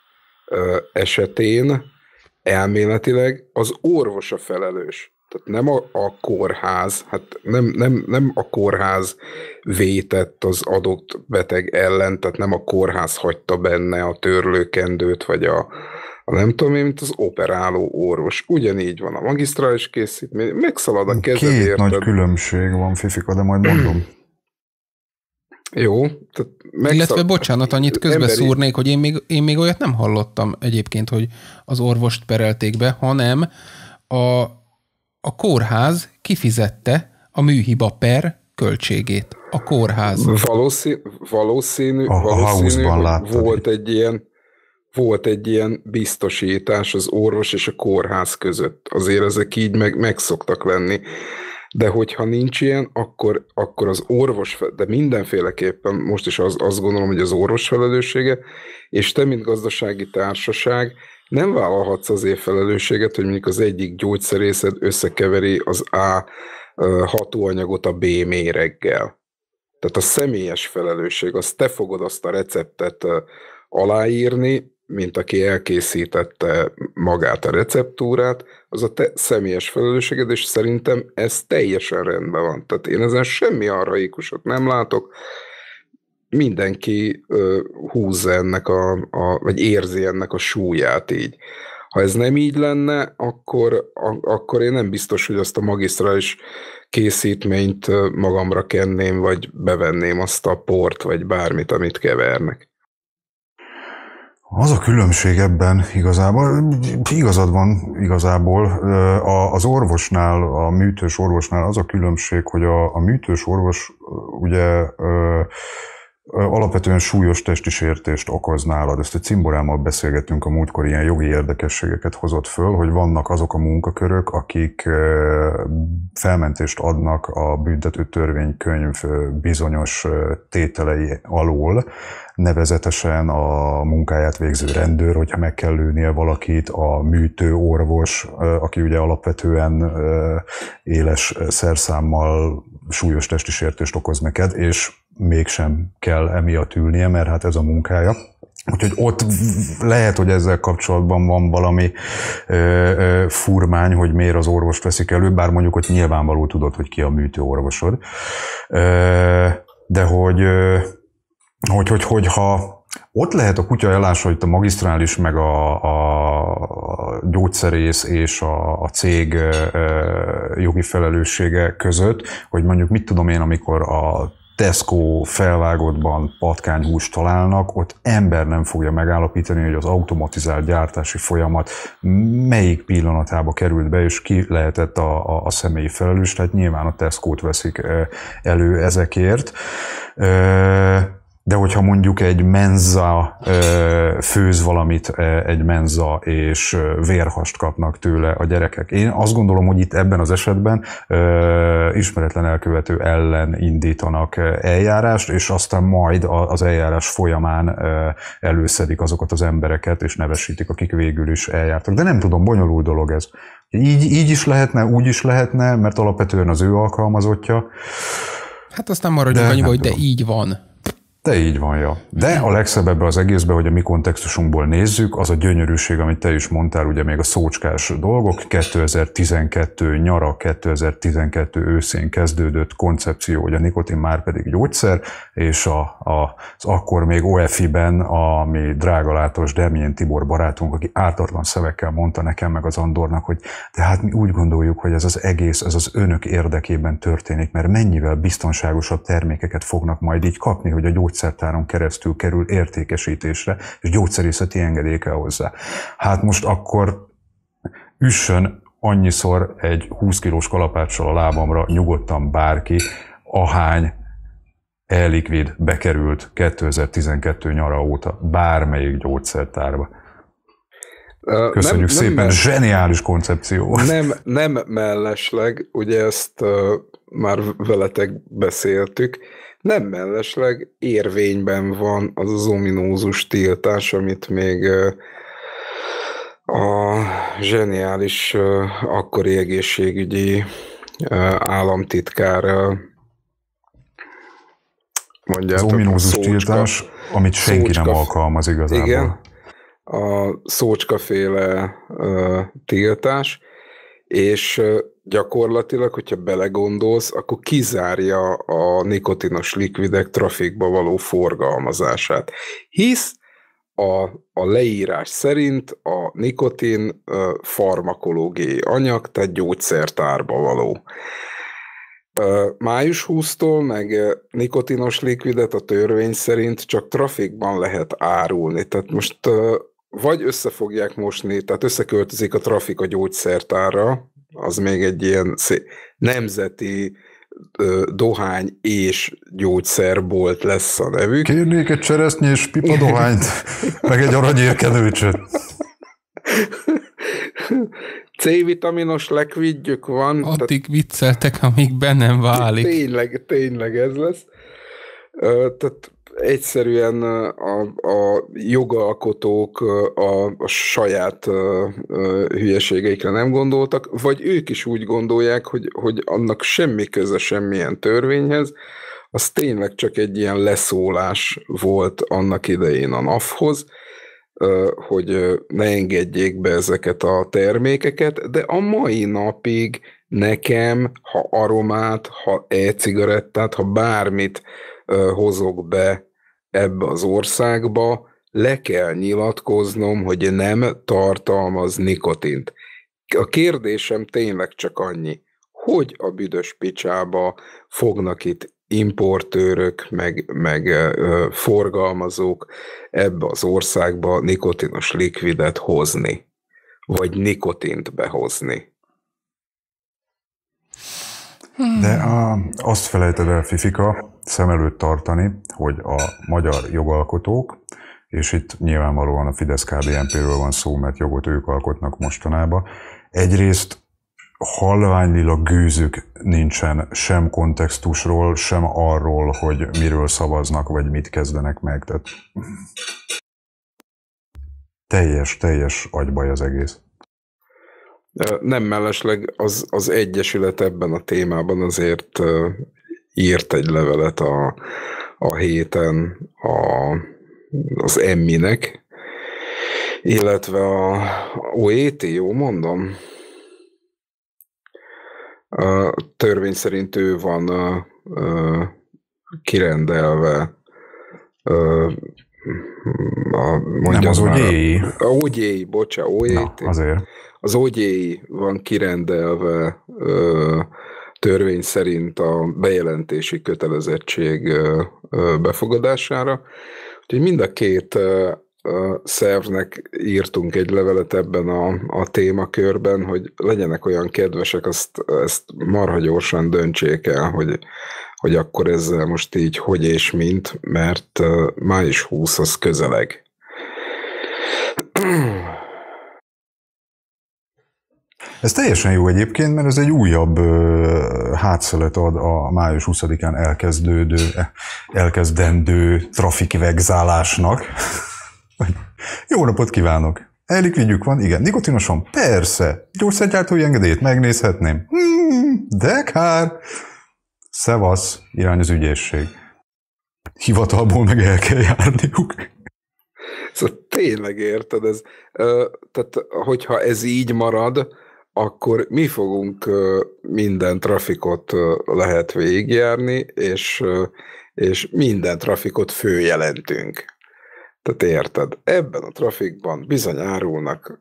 esetén elméletileg az orvos a felelős. Tehát nem a, a kórház, hát nem, nem, nem a kórház vétett az adott beteg ellen, tehát nem a kórház hagyta benne a törlőkendőt, vagy a, a nem tudom én, mint az operáló orvos. Ugyanígy van a magisztrális készítmény, megszalad a kezed, Két érted? nagy különbség van, Fifika, de majd mondom. Jó. Tehát megszal... Illetve bocsánat, annyit közbeszúrnék, emberi... hogy én még, én még olyat nem hallottam egyébként, hogy az orvost perelték be, hanem a, a kórház kifizette a műhiba per költségét. A kórház. Valószínű, valószínű, a, valószínű volt egy ilyen volt egy ilyen biztosítás az orvos és a kórház között. Azért ezek így meg, meg szoktak lenni. De hogyha nincs ilyen, akkor, akkor az orvos, de mindenféleképpen most is az, azt gondolom, hogy az orvos felelőssége, és te, mint gazdasági társaság, nem vállalhatsz azért felelősséget, hogy mondjuk az egyik gyógyszerészed összekeveri az A hatóanyagot a B méreggel. Tehát a személyes felelősség, az te fogod azt a receptet aláírni, mint aki elkészítette magát a receptúrát, az a te személyes felelősséged, és szerintem ez teljesen rendben van. Tehát én ezen semmi arraikusat nem látok mindenki ö, húzza ennek a, a, vagy érzi ennek a súlyát így. Ha ez nem így lenne, akkor, a, akkor én nem biztos, hogy azt a magisztrális készítményt magamra kenném, vagy bevenném azt a port, vagy bármit, amit kevernek. Az a különbség ebben igazából, igazad van igazából, az orvosnál, a műtős orvosnál az a különbség, hogy a, a műtős orvos ugye alapvetően súlyos testi sértést okoz nálad. Ezt a cimborámmal beszélgettünk a múltkor, ilyen jogi érdekességeket hozott föl, hogy vannak azok a munkakörök, akik felmentést adnak a büntető törvénykönyv bizonyos tételei alól, nevezetesen a munkáját végző rendőr, hogyha meg kell lőnie valakit, a műtő orvos, aki ugye alapvetően éles szerszámmal súlyos testi sértést okoz neked, és mégsem kell emiatt ülnie, mert hát ez a munkája. Úgyhogy ott lehet, hogy ezzel kapcsolatban van valami ö, ö, furmány, hogy miért az orvost veszik elő, bár mondjuk, hogy nyilvánvaló tudod, hogy ki a műtőorvosod. Ö, de hogy, ö, hogy, hogy, hogy ha ott lehet a kutya elása, hogy a magisztrális, meg a, a gyógyszerész és a, a cég jogi felelőssége között, hogy mondjuk mit tudom én, amikor a Tesco felvágottban patkányhúst találnak, ott ember nem fogja megállapítani, hogy az automatizált gyártási folyamat melyik pillanatába került be, és ki lehetett a, a, a személyi felelős, tehát nyilván a Tesco-t veszik elő ezekért de hogyha mondjuk egy menza főz valamit, egy menza, és vérhast kapnak tőle a gyerekek. Én azt gondolom, hogy itt ebben az esetben ismeretlen elkövető ellen indítanak eljárást, és aztán majd az eljárás folyamán előszedik azokat az embereket, és nevesítik, akik végül is eljártak. De nem tudom, bonyolult dolog ez. Így, így is lehetne, úgy is lehetne, mert alapvetően az ő alkalmazottja. Hát aztán maradjunk annyiba, hogy de így van. De így van, ja. De a legszebb ebbe az egészbe, hogy a mi kontextusunkból nézzük, az a gyönyörűség, amit te is mondtál, ugye még a szócskás dolgok, 2012 nyara, 2012 őszén kezdődött koncepció, hogy a nikotin már pedig gyógyszer, és a, a, az akkor még OFI-ben a mi látos Demjén Tibor barátunk, aki ártatlan szövekkel mondta nekem meg az Andornak, hogy de hát mi úgy gondoljuk, hogy ez az egész, ez az önök érdekében történik, mert mennyivel biztonságosabb termékeket fognak majd így kapni, hogy a gyógyszer gyógyszertáron keresztül kerül értékesítésre, és gyógyszerészeti engedéke hozzá. Hát most akkor üssön annyiszor egy 20 kilós kalapáccsal a lábamra nyugodtan bárki, ahány e bekerült 2012 nyara óta bármelyik gyógyszertárba. Köszönjük nem, szépen, nem, zseniális koncepció. Nem, nem mellesleg, ugye ezt uh, már veletek beszéltük, nem mellesleg érvényben van az az ominózus tiltás, amit még a zseniális akkori egészségügyi államtitkár mondja Az ominózus szócska, tiltás, amit senki szócska, nem alkalmaz igazából. Igen, a szócskaféle tiltás, és gyakorlatilag, hogyha belegondolsz, akkor kizárja a nikotinos likvidek trafikba való forgalmazását. Hisz a, a leírás szerint a nikotin ö, farmakológiai anyag, tehát gyógyszertárba való. május 20-tól meg nikotinos likvidet a törvény szerint csak trafikban lehet árulni. Tehát most vagy össze fogják mosni, tehát összeköltözik a trafik a gyógyszertárra, az még egy ilyen nemzeti ö, dohány és gyógyszerbolt lesz a nevük. Kérnék egy cseresznyi és pipa dohányt, meg egy aranyérkenőcsöt. (laughs) C-vitaminos lekvidjük van. Addig tehát... vicceltek, amíg be nem válik. Tényleg, tényleg ez lesz. Tehát egyszerűen a, a jogalkotók a, a saját a, a hülyeségeikre nem gondoltak, vagy ők is úgy gondolják, hogy, hogy annak semmi köze semmilyen törvényhez, az tényleg csak egy ilyen leszólás volt annak idején a NAV-hoz, hogy ne engedjék be ezeket a termékeket, de a mai napig nekem, ha aromát, ha e-cigarettát, ha bármit hozok be ebbe az országba, le kell nyilatkoznom, hogy nem tartalmaz nikotint. A kérdésem tényleg csak annyi, hogy a büdös picsába fognak itt importőrök, meg, meg ö, forgalmazók ebbe az országba nikotinos likvidet hozni, vagy nikotint behozni. De a, azt felejted el, Fifika, szem előtt tartani, hogy a magyar jogalkotók, és itt nyilvánvalóan a Fidesz-KDNP-ről van szó, mert jogot ők alkotnak mostanában, egyrészt halványlila gőzük nincsen sem kontextusról, sem arról, hogy miről szavaznak, vagy mit kezdenek meg. Tehát teljes, teljes agybaj az egész. Nem mellesleg az, az egyesület ebben a témában azért írt egy levelet a, a héten a, az Emminek, illetve a OET, jó mondom, a törvény szerint ő van a, a, kirendelve a, a, Nem az OGI. A OGI, bocsá, OET. Na, azért. Az OGI van kirendelve ö, törvény szerint a bejelentési kötelezettség befogadására. Úgyhogy mind a két szervnek írtunk egy levelet ebben a, a témakörben, hogy legyenek olyan kedvesek, azt, ezt marha gyorsan döntsék el, hogy, hogy akkor ezzel most így hogy és mint, mert május 20 az közeleg. Ez teljesen jó egyébként, mert ez egy újabb hátszelet ad a május 20-án elkezdődő, elkezdendő trafikvegzálásnak. (laughs) jó napot kívánok! Elikvidjük van, igen. Nikotinosom? Persze. Gyógyszergyártói engedélyt megnézhetném. Hmm, de kár. Szevasz, irány az ügyészség. Hivatalból meg el kell járniuk. Szóval tényleg érted, ez, tehát hogyha ez így marad, akkor mi fogunk minden trafikot lehet végigjárni, és, és minden trafikot főjelentünk. Tehát érted? Ebben a trafikban bizony árulnak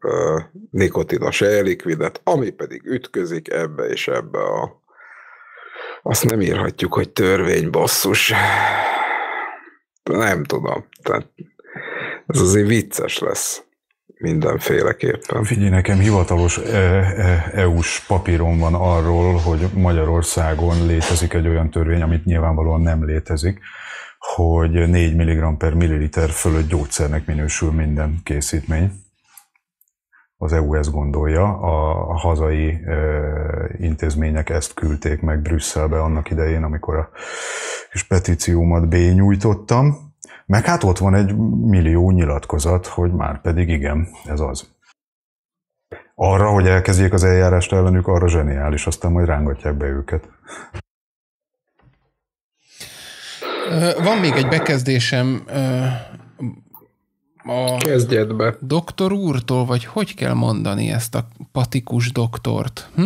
nikotinos elikvidet, ami pedig ütközik ebbe és ebbe a... Azt nem írhatjuk, hogy törvény bosszus. Nem tudom. Tehát ez azért vicces lesz mindenféleképpen. Figyelj, nekem hivatalos e, e, EU-s papíron van arról, hogy Magyarországon létezik egy olyan törvény, amit nyilvánvalóan nem létezik, hogy 4 mg per milliliter fölött gyógyszernek minősül minden készítmény. Az EU ezt gondolja, a hazai e, intézmények ezt küldték meg Brüsszelbe annak idején, amikor a kis petíciómat bényújtottam. Meg hát ott van egy millió nyilatkozat, hogy már pedig igen, ez az. Arra, hogy elkezdjék az eljárást ellenük, arra zseniális, aztán majd rángatják be őket. Van még egy bekezdésem a Kezdjed be. doktor úrtól, vagy hogy kell mondani ezt a patikus doktort? Hm?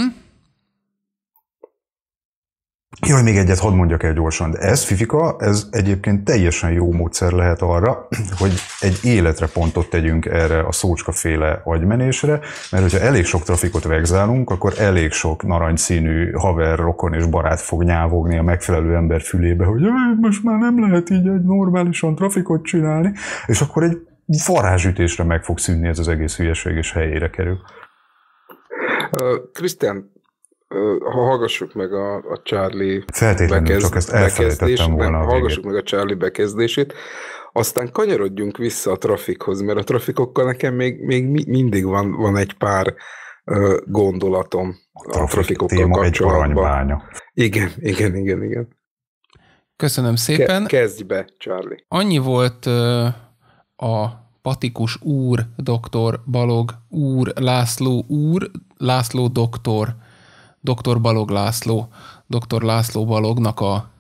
hogy még egyet hadd mondjak el gyorsan. De ez, Fifika, ez egyébként teljesen jó módszer lehet arra, hogy egy életre pontot tegyünk erre a szócskaféle agymenésre, mert hogyha elég sok trafikot vegzálunk, akkor elég sok narancsszínű haver, rokon és barát fog nyávogni a megfelelő ember fülébe, hogy most már nem lehet így egy normálisan trafikot csinálni, és akkor egy varázsütésre meg fog szűnni ez az egész hülyeség, és helyére kerül. Krisztián, uh, ha hallgassuk meg a, a Charlie Feltétlenül bekezd, csak ezt bekezdését, volna A hallgassuk meg a Charlie bekezdését, aztán kanyarodjunk vissza a trafikhoz, mert a trafikokkal nekem még, még mindig van, van egy pár gondolatom a, trafik, a trafikokkal téma kapcsolatban. Egy igen, igen, igen, igen. Köszönöm szépen. Ke- kezdj be, Charlie. Annyi volt a patikus úr, doktor Balog úr, László úr, László doktor dr. Balog László, dr. László Balognak a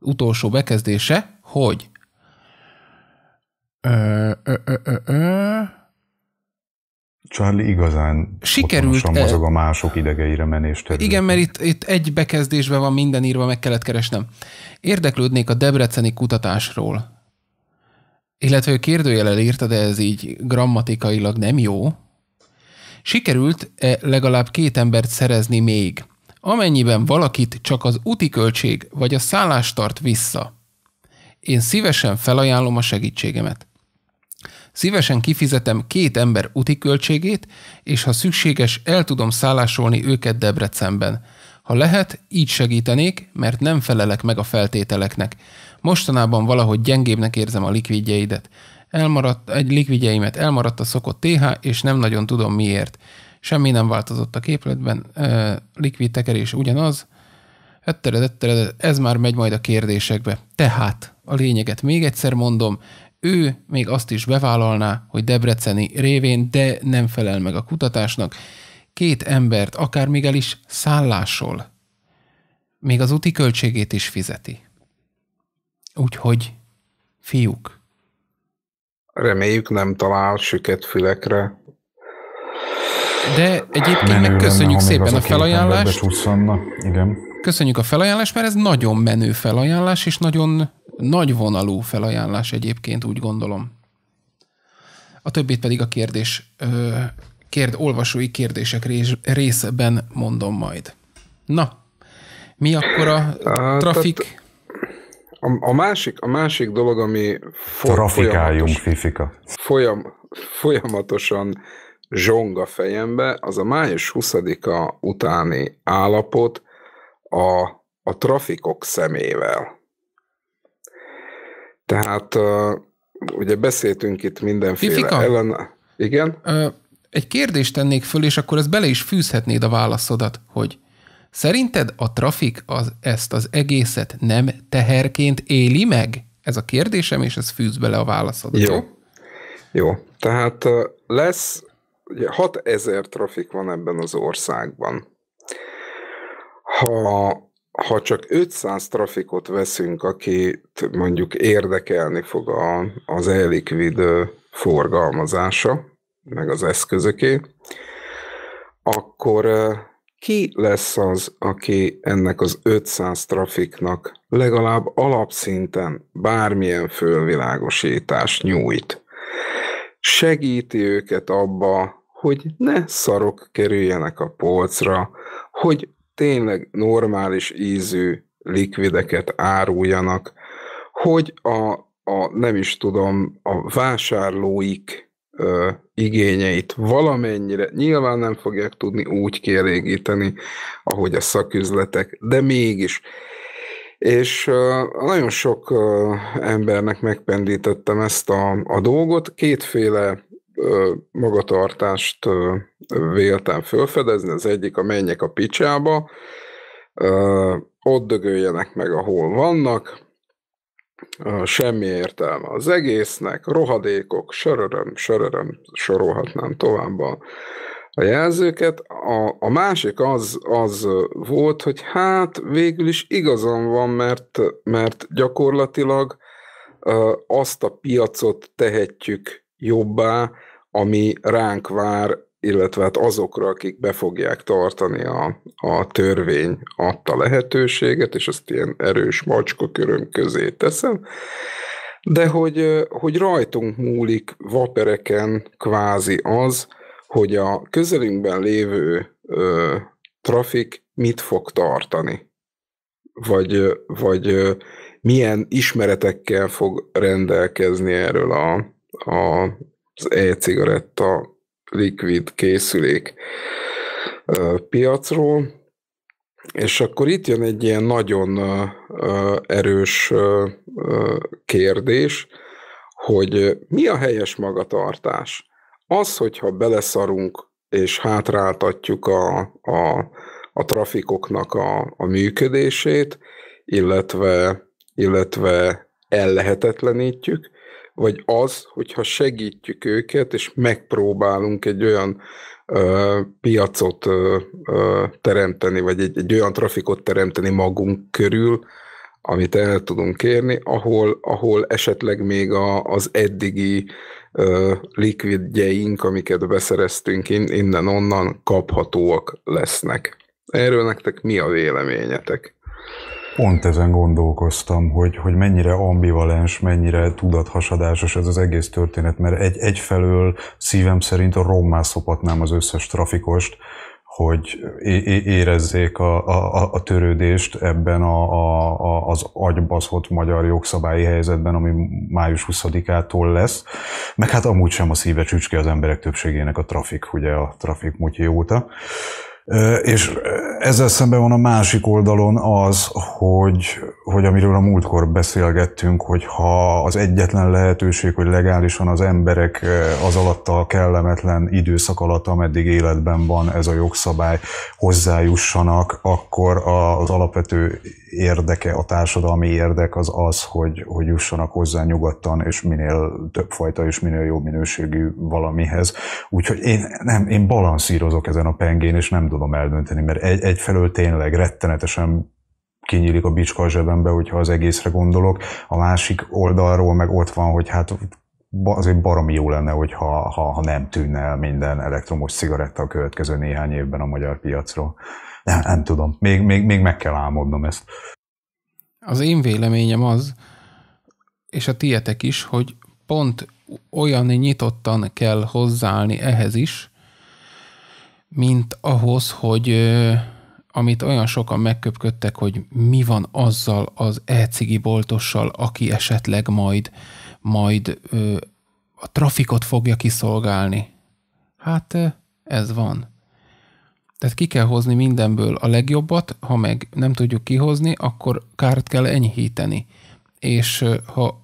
utolsó bekezdése, hogy ö, Charlie igazán sikerült eh, mozog a mások idegeire menés területén. Igen, mert itt, itt egy bekezdésben van minden írva, meg kellett keresnem. Érdeklődnék a debreceni kutatásról. Illetve ő kérdőjelel írta, de ez így grammatikailag nem jó, Sikerült e legalább két embert szerezni még, amennyiben valakit csak az úti költség vagy a szállás tart vissza. Én szívesen felajánlom a segítségemet. Szívesen kifizetem két ember úti költségét, és ha szükséges, el tudom szállásolni őket Debrecenben. Ha lehet, így segítenék, mert nem felelek meg a feltételeknek. Mostanában valahogy gyengébbnek érzem a likvidjeidet. Elmaradt egy likvidjeimet, elmaradt a szokott TH, és nem nagyon tudom miért. Semmi nem változott a képletben, likvid tekerés ugyanaz. Ettered, ettered, ez már megy majd a kérdésekbe. Tehát a lényeget még egyszer mondom, ő még azt is bevállalná, hogy Debreceni révén, de nem felel meg a kutatásnak, két embert, akár még el is szállásol. Még az úti költségét is fizeti. Úgyhogy, fiúk, Reméljük nem talál süket fülekre. De egyébként menő megköszönjük lenne, szépen a felajánlást. Igen. Köszönjük a felajánlást, mert ez nagyon menő felajánlás, és nagyon nagy vonalú felajánlás egyébként, úgy gondolom. A többit pedig a kérdés, kérd, olvasói kérdések részben mondom majd. Na, mi akkor a trafik? A, a, másik, a másik dolog, ami for, folyamatos, fifika. Folyam, folyamatosan zsong a fejembe, az a május 20-a utáni állapot a, a trafikok szemével. Tehát uh, ugye beszéltünk itt mindenféle Fifika? ellen... Igen? Ö, egy kérdést tennék föl, és akkor ezt bele is fűzhetnéd a válaszodat, hogy Szerinted a trafik az, ezt az egészet nem teherként éli meg? Ez a kérdésem, és ez fűz bele a válaszodat. Jó. Jó. Tehát lesz, ugye 6000 trafik van ebben az országban. Ha, ha csak 500 trafikot veszünk, akit mondjuk érdekelni fog a, az e forgalmazása, meg az eszközöké, akkor ki lesz az, aki ennek az 500 trafiknak legalább alapszinten bármilyen fölvilágosítást nyújt. Segíti őket abba, hogy ne szarok kerüljenek a polcra, hogy tényleg normális ízű likvideket áruljanak, hogy a, a nem is tudom, a vásárlóik ö, igényeit valamennyire, nyilván nem fogják tudni úgy kielégíteni, ahogy a szaküzletek, de mégis. És ö, nagyon sok ö, embernek megpendítettem ezt a, a dolgot, kétféle magatartást véltem fölfedezni, az egyik a menjek a picsába, ott dögöljenek meg, ahol vannak, semmi értelme az egésznek, rohadékok, söröröm, söröröm, sorolhatnám tovább a, a jelzőket. A, a másik az, az volt, hogy hát végül is igazam van, mert, mert gyakorlatilag azt a piacot tehetjük jobbá, ami ránk vár illetve hát azokra, akik be fogják tartani a, a törvény adta lehetőséget, és azt ilyen erős macska köröm közé teszem, de hogy, hogy rajtunk múlik vapereken kvázi az, hogy a közelünkben lévő ö, trafik mit fog tartani, vagy, vagy milyen ismeretekkel fog rendelkezni erről a, a, az e-cigaretta likvid készülék piacról, és akkor itt jön egy ilyen nagyon erős kérdés, hogy mi a helyes magatartás? Az, hogyha beleszarunk és hátráltatjuk a, a, a trafikoknak a, a működését, illetve, illetve ellehetetlenítjük, vagy az, hogyha segítjük őket, és megpróbálunk egy olyan ö, piacot ö, ö, teremteni, vagy egy, egy olyan trafikot teremteni magunk körül, amit el tudunk kérni, ahol, ahol esetleg még a, az eddigi ö, likvidjeink, amiket beszereztünk innen-onnan kaphatóak lesznek. Erről nektek mi a véleményetek? pont ezen gondolkoztam, hogy, hogy mennyire ambivalens, mennyire tudathasadásos ez az egész történet, mert egy, egyfelől szívem szerint a rommá szopatnám az összes trafikost, hogy érezzék a, a, a törődést ebben a, a, a, az agybaszott magyar jogszabályi helyzetben, ami május 20-ától lesz. Meg hát amúgy sem a szíve csücske az emberek többségének a trafik, ugye a trafik mutyi óta. És ezzel szemben van a másik oldalon az, hogy hogy amiről a múltkor beszélgettünk, hogy ha az egyetlen lehetőség, hogy legálisan az emberek az alatt a kellemetlen időszak alatt, ameddig életben van ez a jogszabály, hozzájussanak, akkor az alapvető érdeke, a társadalmi érdek az az, hogy, hogy jussanak hozzá nyugodtan, és minél többfajta és minél jobb minőségű valamihez. Úgyhogy én, nem, én balanszírozok ezen a pengén, és nem tudom eldönteni, mert egy, egyfelől tényleg rettenetesen kinyílik a bicska a zsebembe, hogyha az egészre gondolok. A másik oldalról meg ott van, hogy hát azért baromi jó lenne, hogy ha, ha, ha nem tűnne el minden elektromos cigaretta a következő néhány évben a magyar piacról. Nem, nem tudom, még, még, még meg kell álmodnom ezt. Az én véleményem az, és a tietek is, hogy pont olyan nyitottan kell hozzáállni ehhez is, mint ahhoz, hogy amit olyan sokan megköpködtek, hogy mi van azzal az elcigi boltossal, aki esetleg majd, majd ö, a trafikot fogja kiszolgálni. Hát ez van. Tehát ki kell hozni mindenből a legjobbat, ha meg nem tudjuk kihozni, akkor kárt kell enyhíteni. És ha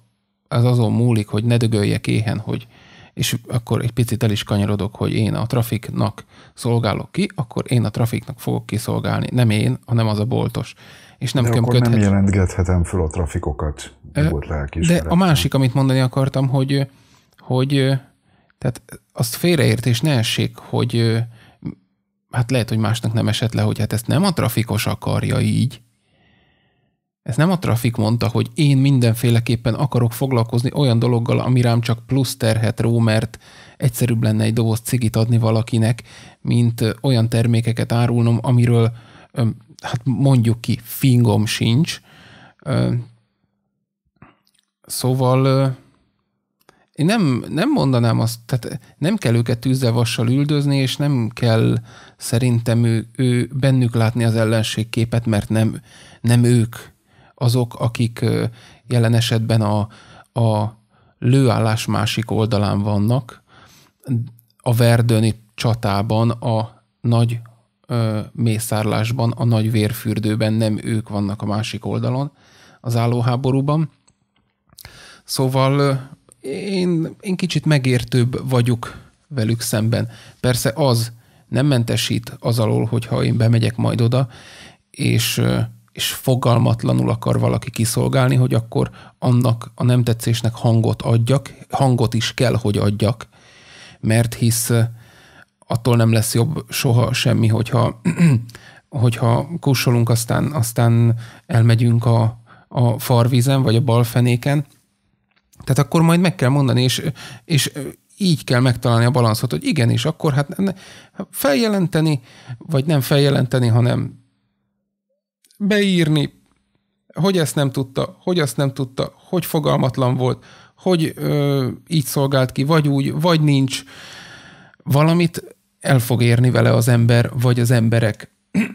az azon múlik, hogy ne dögöljek éhen, hogy és akkor egy picit el is kanyarodok, hogy én a trafiknak szolgálok ki, akkor én a trafiknak fogok kiszolgálni. Nem én, hanem az a boltos. És nem de akkor nem jelentgethetem föl a trafikokat. E, volt de a másik, amit mondani akartam, hogy, hogy tehát azt félreértés ne essék, hogy hát lehet, hogy másnak nem esett le, hogy hát ezt nem a trafikos akarja így, ez nem a trafik mondta, hogy én mindenféleképpen akarok foglalkozni olyan dologgal, ami rám csak plusz terhet ró, mert egyszerűbb lenne egy doboz cigit adni valakinek, mint olyan termékeket árulnom, amiről hát mondjuk ki, fingom sincs. Szóval én nem, nem mondanám azt, tehát nem kell őket tűzzel-vassal üldözni, és nem kell szerintem ő, ő bennük látni az ellenségképet, mert nem, nem ők azok, akik jelen esetben a, a lőállás másik oldalán vannak, a verdőni csatában, a nagy ö, mészárlásban, a nagy vérfürdőben nem ők vannak a másik oldalon az állóháborúban. Szóval én, én kicsit megértőbb vagyok velük szemben. Persze az nem mentesít az alól, hogyha én bemegyek majd oda, és és fogalmatlanul akar valaki kiszolgálni, hogy akkor annak a nem tetszésnek hangot adjak, hangot is kell, hogy adjak, mert hisz attól nem lesz jobb soha semmi, hogyha, (clears throat) hogyha kussolunk, aztán, aztán elmegyünk a, a farvízen, vagy a balfenéken, tehát akkor majd meg kell mondani, és, és így kell megtalálni a balanszot, hogy igenis, akkor hát, hát feljelenteni, vagy nem feljelenteni, hanem beírni, hogy ezt nem tudta, hogy azt nem tudta, hogy fogalmatlan volt, hogy ö, így szolgált ki, vagy úgy, vagy nincs. Valamit el fog érni vele az ember, vagy az emberek.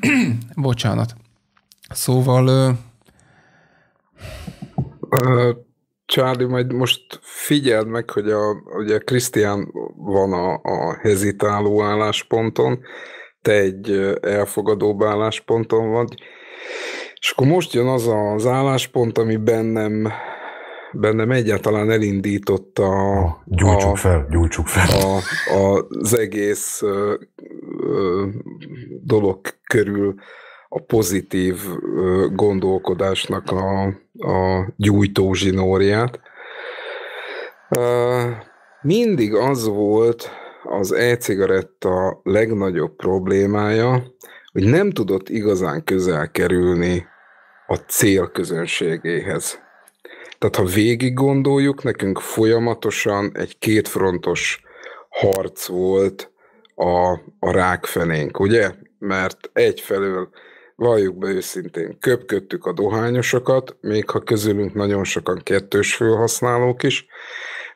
(clears throat) Bocsánat. Szóval... Ö... Uh, Charlie, majd most figyeld meg, hogy a, ugye Krisztián van a, a hezitáló állásponton, te egy elfogadó állásponton vagy és akkor most jön az az álláspont, ami bennem, bennem egyáltalán elindította a... Gyújtsuk a, fel, gyújtsuk fel. A, a, az egész ö, ö, dolog körül a pozitív ö, gondolkodásnak a, a gyújtó zsinórját. Ö, mindig az volt az e-cigaretta legnagyobb problémája, hogy nem tudott igazán közel kerülni a célközönségéhez. Tehát ha végig gondoljuk, nekünk folyamatosan egy kétfrontos harc volt a, a rákfenénk, ugye? Mert egyfelől valljuk be őszintén, köpködtük a dohányosokat, még ha közülünk nagyon sokan kettős fülhasználók is,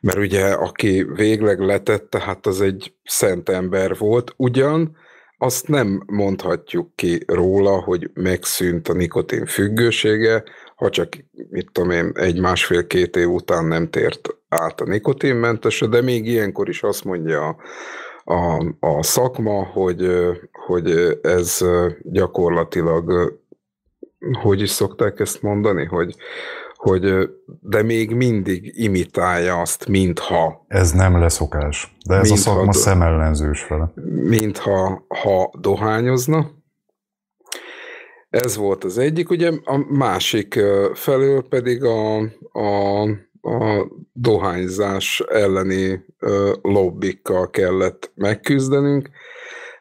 mert ugye aki végleg letette, hát az egy szent ember volt, ugyan azt nem mondhatjuk ki róla, hogy megszűnt a nikotin függősége, ha csak, mit tudom én, egy-másfél-két év után nem tért át a nikotinmentesre, de még ilyenkor is azt mondja a, a, a szakma, hogy, hogy ez gyakorlatilag, hogy is szokták ezt mondani, hogy hogy de még mindig imitálja azt, mintha... Ez nem leszokás, de ez a szakma szemellenzős vele. Mintha ha dohányozna. Ez volt az egyik, ugye a másik felől pedig a, a, a dohányzás elleni lobbikkal kellett megküzdenünk,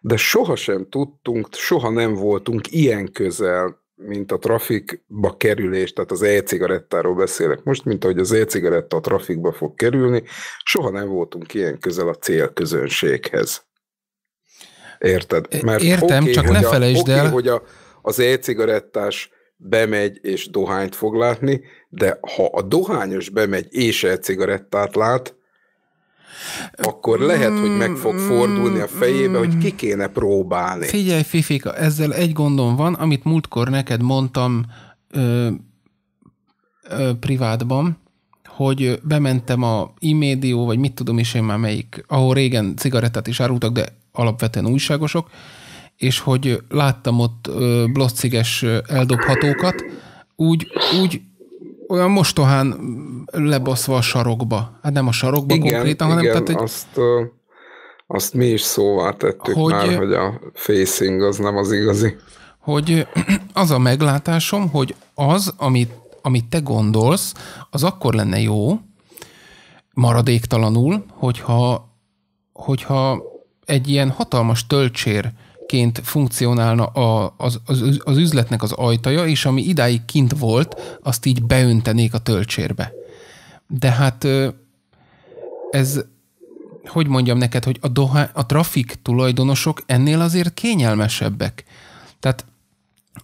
de sohasem tudtunk, soha nem voltunk ilyen közel mint a trafikba kerülés, tehát az e-cigarettáról beszélek most, mint ahogy az e-cigaretta a trafikba fog kerülni, soha nem voltunk ilyen közel a célközönséghez. Érted? Mert Értem, okay, csak ne felejtsd a, okay, el. hogy a, az e-cigarettás bemegy és dohányt fog látni, de ha a dohányos bemegy és e-cigarettát lát, akkor lehet, hogy meg fog mm, fordulni a mm, fejébe, hogy mm. ki kéne próbálni. Figyelj, Fifika, ezzel egy gondom van, amit múltkor neked mondtam ö, ö, privátban, hogy bementem a imédió, vagy mit tudom is én már melyik, ahol régen cigarettát is árultak, de alapvetően újságosok, és hogy láttam ott blossziges eldobhatókat, úgy, úgy olyan mostohán lebaszva a sarokba. Hát nem a sarokba igen, konkrétan, hanem igen, tehát, hogy... azt, azt mi is szóvá tettük hogy, már, hogy a facing az nem az igazi. Hogy (clears throat) az a meglátásom, hogy az, amit, amit te gondolsz, az akkor lenne jó, maradéktalanul, hogyha, hogyha egy ilyen hatalmas töltsér ként funkcionálna a, az, az, az üzletnek az ajtaja, és ami idáig kint volt, azt így beöntenék a töltsérbe. De hát ez, hogy mondjam neked, hogy a, Doha a trafik tulajdonosok ennél azért kényelmesebbek. Tehát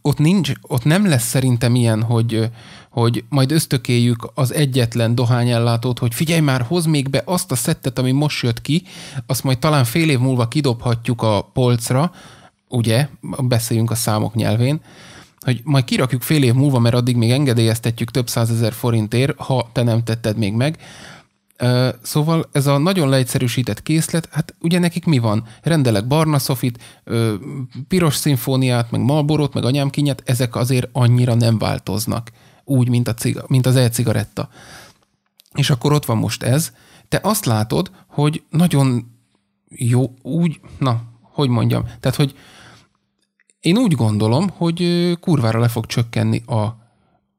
ott, nincs, ott nem lesz szerintem ilyen, hogy, hogy majd ösztökéljük az egyetlen dohányellátót, hogy figyelj már, hoz még be azt a szettet, ami most jött ki, azt majd talán fél év múlva kidobhatjuk a polcra, ugye, beszéljünk a számok nyelvén, hogy majd kirakjuk fél év múlva, mert addig még engedélyeztetjük több százezer forintért, ha te nem tetted még meg. Szóval ez a nagyon leegyszerűsített készlet, hát ugye nekik mi van? Rendelek barna szofit, piros szimfóniát, meg malborot, meg anyám kinyet, ezek azért annyira nem változnak, úgy, mint, a ciga, mint az e-cigaretta. És akkor ott van most ez, te azt látod, hogy nagyon jó, úgy, na, hogy mondjam, tehát, hogy én úgy gondolom, hogy kurvára le fog csökkenni a,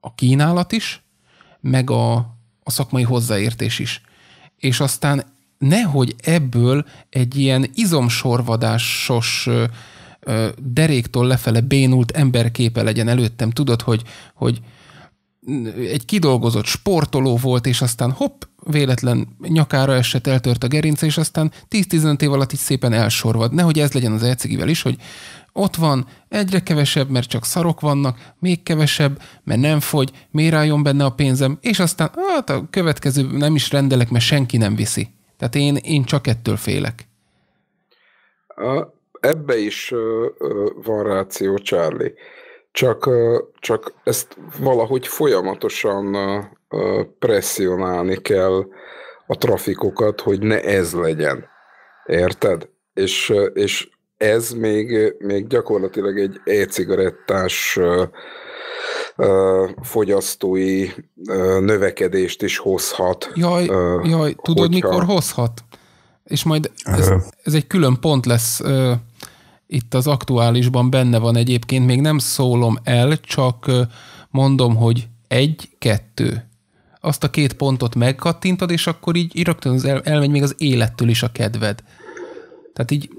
a kínálat is, meg a, a szakmai hozzáértés is. És aztán nehogy ebből egy ilyen izomsorvadásos deréktól lefele bénult emberképe legyen előttem. Tudod, hogy, hogy egy kidolgozott sportoló volt, és aztán hopp, véletlen nyakára esett, eltört a gerince, és aztán 10-15 év alatt így szépen elsorvad. Nehogy ez legyen az ecigivel is, hogy ott van, egyre kevesebb, mert csak szarok vannak, még kevesebb, mert nem fogy, miért álljon benne a pénzem, és aztán hát a következő nem is rendelek, mert senki nem viszi. Tehát én, én csak ettől félek. Ebbe is van ráció, Charlie. Csak, csak ezt valahogy folyamatosan presszionálni kell a trafikokat, hogy ne ez legyen. Érted? És, és ez még, még gyakorlatilag egy e-cigarettás fogyasztói növekedést is hozhat. Jaj, jaj tudod, hogyha... mikor hozhat? És majd ez, ez egy külön pont lesz itt az aktuálisban benne van egyébként, még nem szólom el, csak mondom, hogy egy, kettő. Azt a két pontot megkattintod, és akkor így, így rögtön el, elmegy még az élettől is a kedved. Tehát így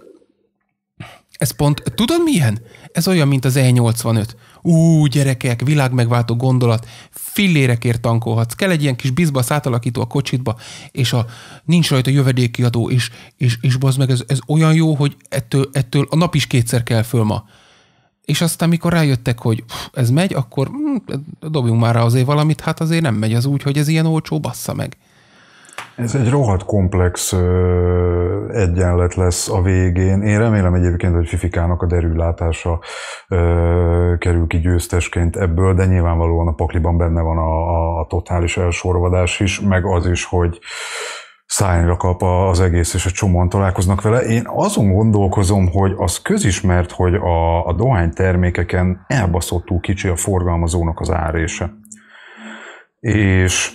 ez pont, tudod milyen? Ez olyan, mint az E85. Ú, gyerekek, világmegváltó gondolat, fillérekért tankolhatsz, kell egy ilyen kis bizbasz átalakító a kocsitba, és a, nincs rajta jövedékkiadó, és, és, és bazd meg, ez, ez olyan jó, hogy ettől, ettől a nap is kétszer kell föl ma. És aztán, mikor rájöttek, hogy pff, ez megy, akkor hm, dobjunk már rá azért valamit, hát azért nem megy az úgy, hogy ez ilyen olcsó, bassza meg. Ez egy rohadt komplex egyenlet lesz a végén. Én remélem egyébként, hogy Fifikának a derűlátása ö, kerül ki győztesként ebből, de nyilvánvalóan a pakliban benne van a, a, a totális elsorvadás is, meg az is, hogy szájra kap az egész, és a csomóan találkoznak vele. Én azon gondolkozom, hogy az közismert, hogy a, a dohány termékeken elbaszottul kicsi a forgalmazónak az árése. És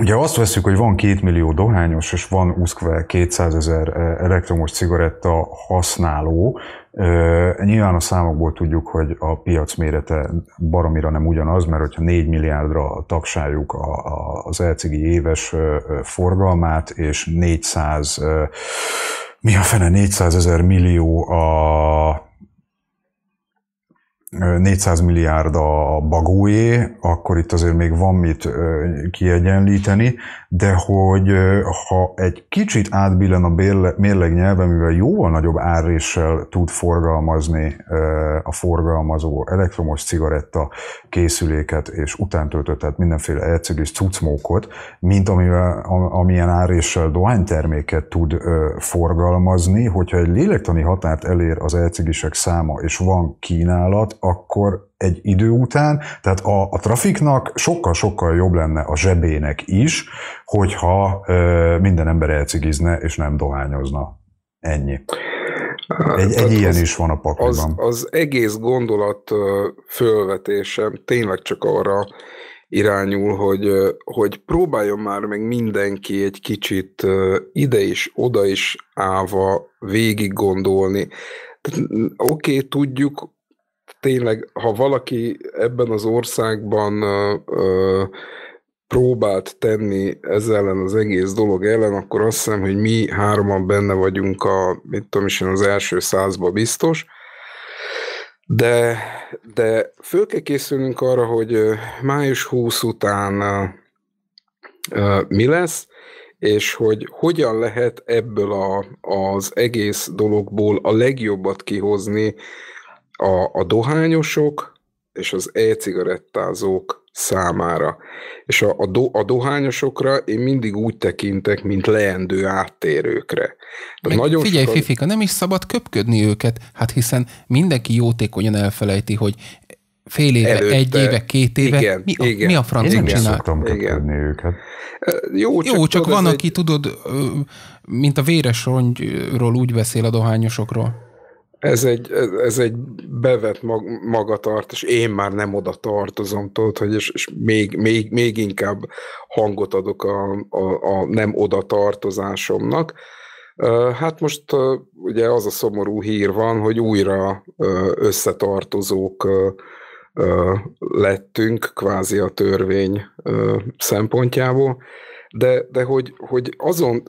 Ugye azt veszük, hogy van két millió dohányos, és van úszkve 200 ezer eh, elektromos cigaretta használó. Eh, nyilván a számokból tudjuk, hogy a piac mérete baromira nem ugyanaz, mert hogyha 4 milliárdra tagsáljuk az elcigi éves eh, forgalmát, és 400 mi a fene 400 ezer millió a 400 milliárd a bagóé, akkor itt azért még van mit kiegyenlíteni, de hogy ha egy kicsit átbillen a mérleg nyelve, mivel jóval nagyobb árréssel tud forgalmazni a forgalmazó elektromos cigaretta készüléket és utántöltöttet mindenféle egyszerűs cuccmókot, mint amivel, amilyen árréssel dohányterméket tud forgalmazni, hogyha egy lélektani határt elér az ecilisek száma és van kínálat, akkor egy idő után, tehát a, a trafiknak sokkal-sokkal jobb lenne a zsebének is, hogyha ö, minden ember elcigizne és nem dohányozna. Ennyi. Hát egy, egy ilyen az, is van a pakliban. Az, az egész gondolat fölvetésem tényleg csak arra irányul, hogy, hogy próbáljon már meg mindenki egy kicsit ide is, oda is állva végig gondolni. Oké, okay, tudjuk, tényleg, ha valaki ebben az országban ö, próbált tenni ezzel ellen az egész dolog ellen, akkor azt hiszem, hogy mi hároman benne vagyunk a, mit tudom is, az első százba biztos, de, de föl kell készülnünk arra, hogy május 20 után ö, mi lesz, és hogy hogyan lehet ebből a, az egész dologból a legjobbat kihozni, a, a dohányosok és az e-cigarettázók számára. És a, a, do, a dohányosokra én mindig úgy tekintek, mint leendő áttérőkre. Meg nagyon figyelj, sokan... Fifika, nem is szabad köpködni őket, hát hiszen mindenki jótékonyan elfelejti, hogy fél éve, Előtte, egy éve, két éve, igen, mi, a, igen, mi a francon igen, csinál? Én igen. őket. Jó, csak, Jó, csak van, egy... aki tudod, mint a véres rongyról úgy beszél a dohányosokról. Ez egy, ez egy bevet mag, magatart, és én már nem oda tartozom, tudod, hogy és, és még, még, még inkább hangot adok a, a, a nem oda tartozásomnak. Hát most ugye az a szomorú hír van, hogy újra összetartozók lettünk kvázi a törvény szempontjából, de, de hogy, hogy azon,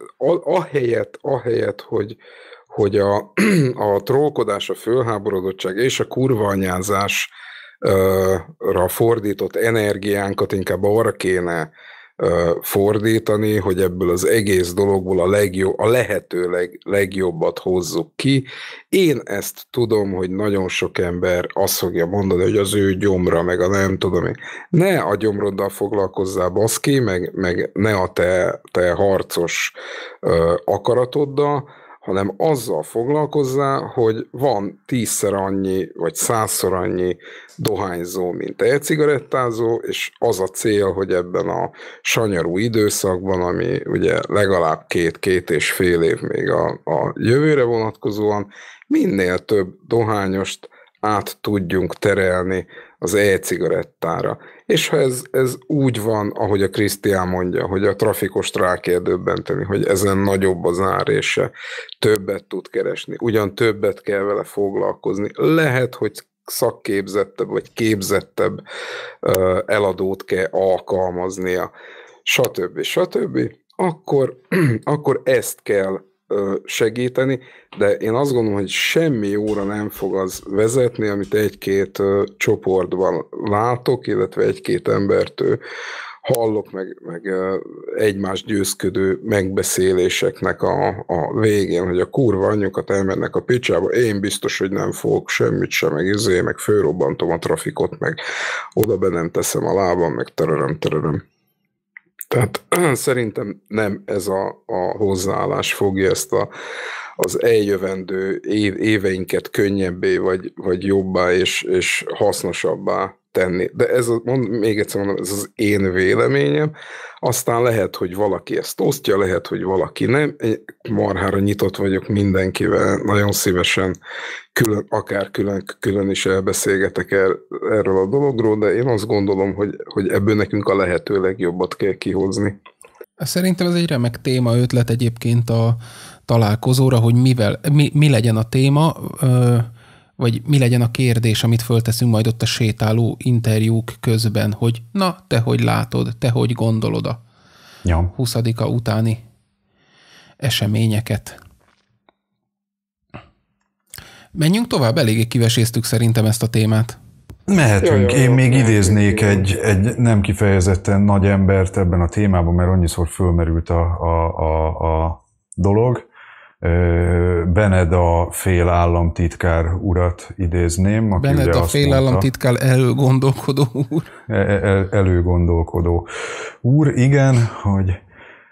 a helyet a helyet hogy hogy a, (clears throat) a trollkodás, a fölháborodottság és a kurvanyázásra fordított energiánkat inkább arra kéne fordítani, hogy ebből az egész dologból a, legjobb, a lehető leg, legjobbat hozzuk ki. Én ezt tudom, hogy nagyon sok ember azt fogja mondani, hogy az ő gyomra, meg a nem tudom én. Ne a gyomroddal foglalkozzál, baszki, meg, meg ne a te, te harcos ö, akaratoddal, hanem azzal foglalkozzá, hogy van tízszer annyi, vagy százszor annyi dohányzó, mint e-cigarettázó, és az a cél, hogy ebben a sanyarú időszakban, ami ugye legalább két-két és fél év még a, a jövőre vonatkozóan, minél több dohányost át tudjunk terelni az e-cigarettára. És ha ez, ez úgy van, ahogy a Krisztián mondja, hogy a trafikost rá kell döbbenteni, hogy ezen nagyobb az árése, többet tud keresni, ugyan többet kell vele foglalkozni. Lehet, hogy szakképzettebb vagy képzettebb eladót kell alkalmaznia, stb. stb. Akkor, (clears throat) akkor ezt kell segíteni, de én azt gondolom, hogy semmi óra nem fog az vezetni, amit egy-két csoportban látok, illetve egy-két embertől hallok, meg, meg egymás győzködő megbeszéléseknek a, a végén, hogy a kurva anyukat elmennek a picsába, én biztos, hogy nem fogok semmit sem, meg izé, meg fölrobbantom a trafikot, meg oda be nem teszem a lábam, meg teröröm, teröröm. Tehát (clears throat) szerintem nem ez a, a hozzáállás fogja ezt a, az eljövendő éveinket könnyebbé, vagy, vagy jobbá és, és hasznosabbá tenni. De ez, mond, még egyszer mondom, ez az én véleményem. Aztán lehet, hogy valaki ezt osztja, lehet, hogy valaki nem. Én marhára nyitott vagyok mindenkivel, nagyon szívesen, külön, akár külön, külön is elbeszélgetek el, er, erről a dologról, de én azt gondolom, hogy, hogy ebből nekünk a lehető legjobbat kell kihozni. Szerintem ez egy remek téma ötlet egyébként a találkozóra, hogy mivel, mi, mi legyen a téma. Ö- vagy mi legyen a kérdés, amit fölteszünk majd ott a sétáló interjúk közben, hogy na, te hogy látod, te hogy gondolod a ja. 20 utáni eseményeket. Menjünk tovább, eléggé kiveséztük szerintem ezt a témát. Mehetünk. Én még idéznék egy, egy nem kifejezetten nagy embert ebben a témában, mert annyiszor fölmerült a, a, a, a dolog. Beneda fél államtitkár urat idézném. Aki Beneda ugye fél mondta, államtitkár előgondolkodó úr. El, e, e, előgondolkodó úr, igen, hogy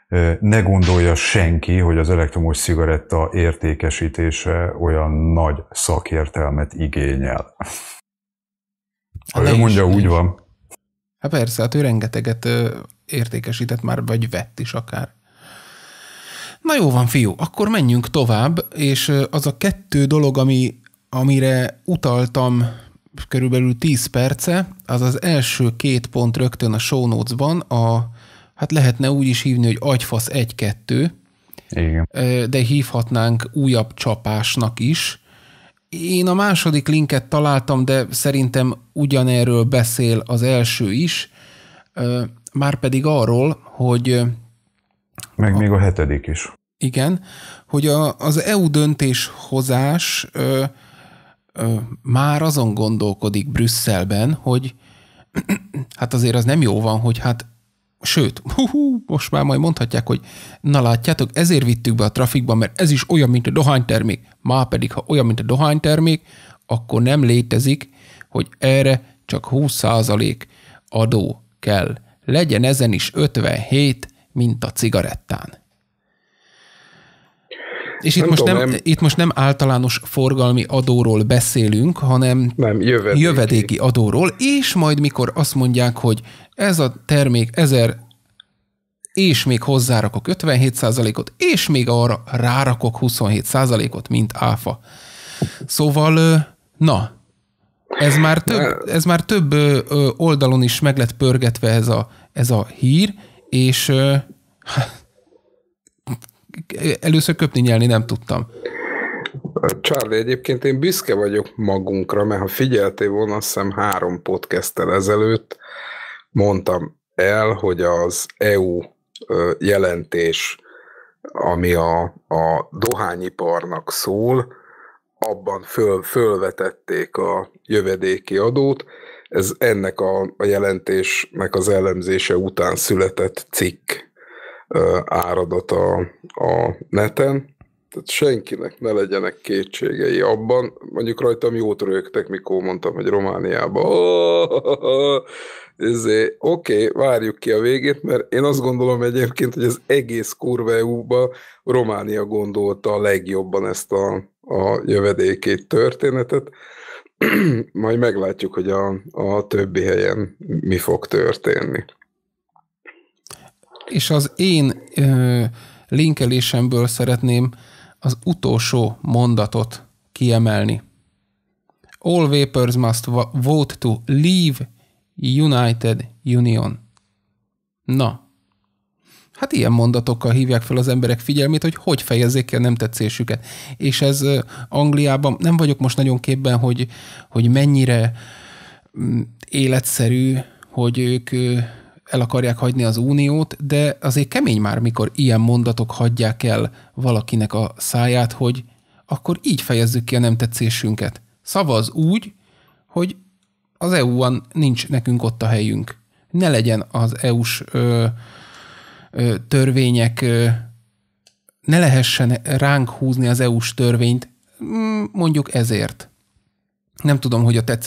e, ne gondolja senki, hogy az elektromos cigaretta értékesítése olyan nagy szakértelmet igényel. Hát ő mondja, is, úgy van. Hát persze, hát ő rengeteget értékesített már, vagy vett is akár. Na jó van, fiú, akkor menjünk tovább, és az a kettő dolog, ami, amire utaltam körülbelül 10 perce, az az első két pont rögtön a show notes-ban, a, hát lehetne úgy is hívni, hogy agyfasz 1-2, Igen. de hívhatnánk újabb csapásnak is. Én a második linket találtam, de szerintem ugyanerről beszél az első is, már pedig arról, hogy meg a, még a hetedik is. Igen, hogy a, az EU döntéshozás ö, ö, már azon gondolkodik Brüsszelben, hogy (clears throat) hát azért az nem jó van, hogy hát Sőt, hú, most már majd mondhatják, hogy na látjátok, ezért vittük be a trafikba, mert ez is olyan, mint a dohánytermék. Má pedig, ha olyan, mint a dohánytermék, akkor nem létezik, hogy erre csak 20% adó kell. Legyen ezen is 57, mint a cigarettán. És nem itt, most tudom, nem, itt most nem általános forgalmi adóról beszélünk, hanem nem, jövedéki. jövedéki adóról, és majd mikor azt mondják, hogy ez a termék ezer és még hozzárakok 57%-ot, és még arra rárakok 27%-ot, mint áfa. Szóval, na, ez már több, ez már több oldalon is meg lett pörgetve ez a, ez a hír, és (laughs) először köpni nyelni nem tudtam. Charlie, egyébként én büszke vagyok magunkra, mert ha figyeltél volna, azt hiszem három podcasttel ezelőtt mondtam el, hogy az EU jelentés, ami a, a dohányiparnak szól, abban föl, fölvetették a jövedéki adót, ez ennek a, a jelentésnek az elemzése után született cikk áradat a, a neten, tehát senkinek ne legyenek kétségei abban. Mondjuk rajtam jót rögtek, mikor mondtam, hogy Romániában. (laughs) Izé, oké, okay, várjuk ki a végét, mert én azt gondolom egyébként, hogy az egész kurva EU-ba Románia gondolta a legjobban ezt a, a jövedékét, történetet. (clears throat) majd meglátjuk, hogy a, a többi helyen mi fog történni. És az én ö, linkelésemből szeretném az utolsó mondatot kiemelni. All vapors must vote to leave United Union. Na, Hát ilyen mondatokkal hívják fel az emberek figyelmét, hogy hogy fejezzék ki a nem tetszésüket. És ez Angliában, nem vagyok most nagyon képben, hogy, hogy mennyire mm, életszerű, hogy ők el akarják hagyni az uniót, de azért kemény már, mikor ilyen mondatok hagyják el valakinek a száját, hogy akkor így fejezzük ki a nem tetszésünket. Szavaz úgy, hogy az EU-ban nincs nekünk ott a helyünk. Ne legyen az EU-s törvények ne lehessen ránk húzni az EU-s törvényt, mm, mondjuk ezért. Nem tudom, hogy a te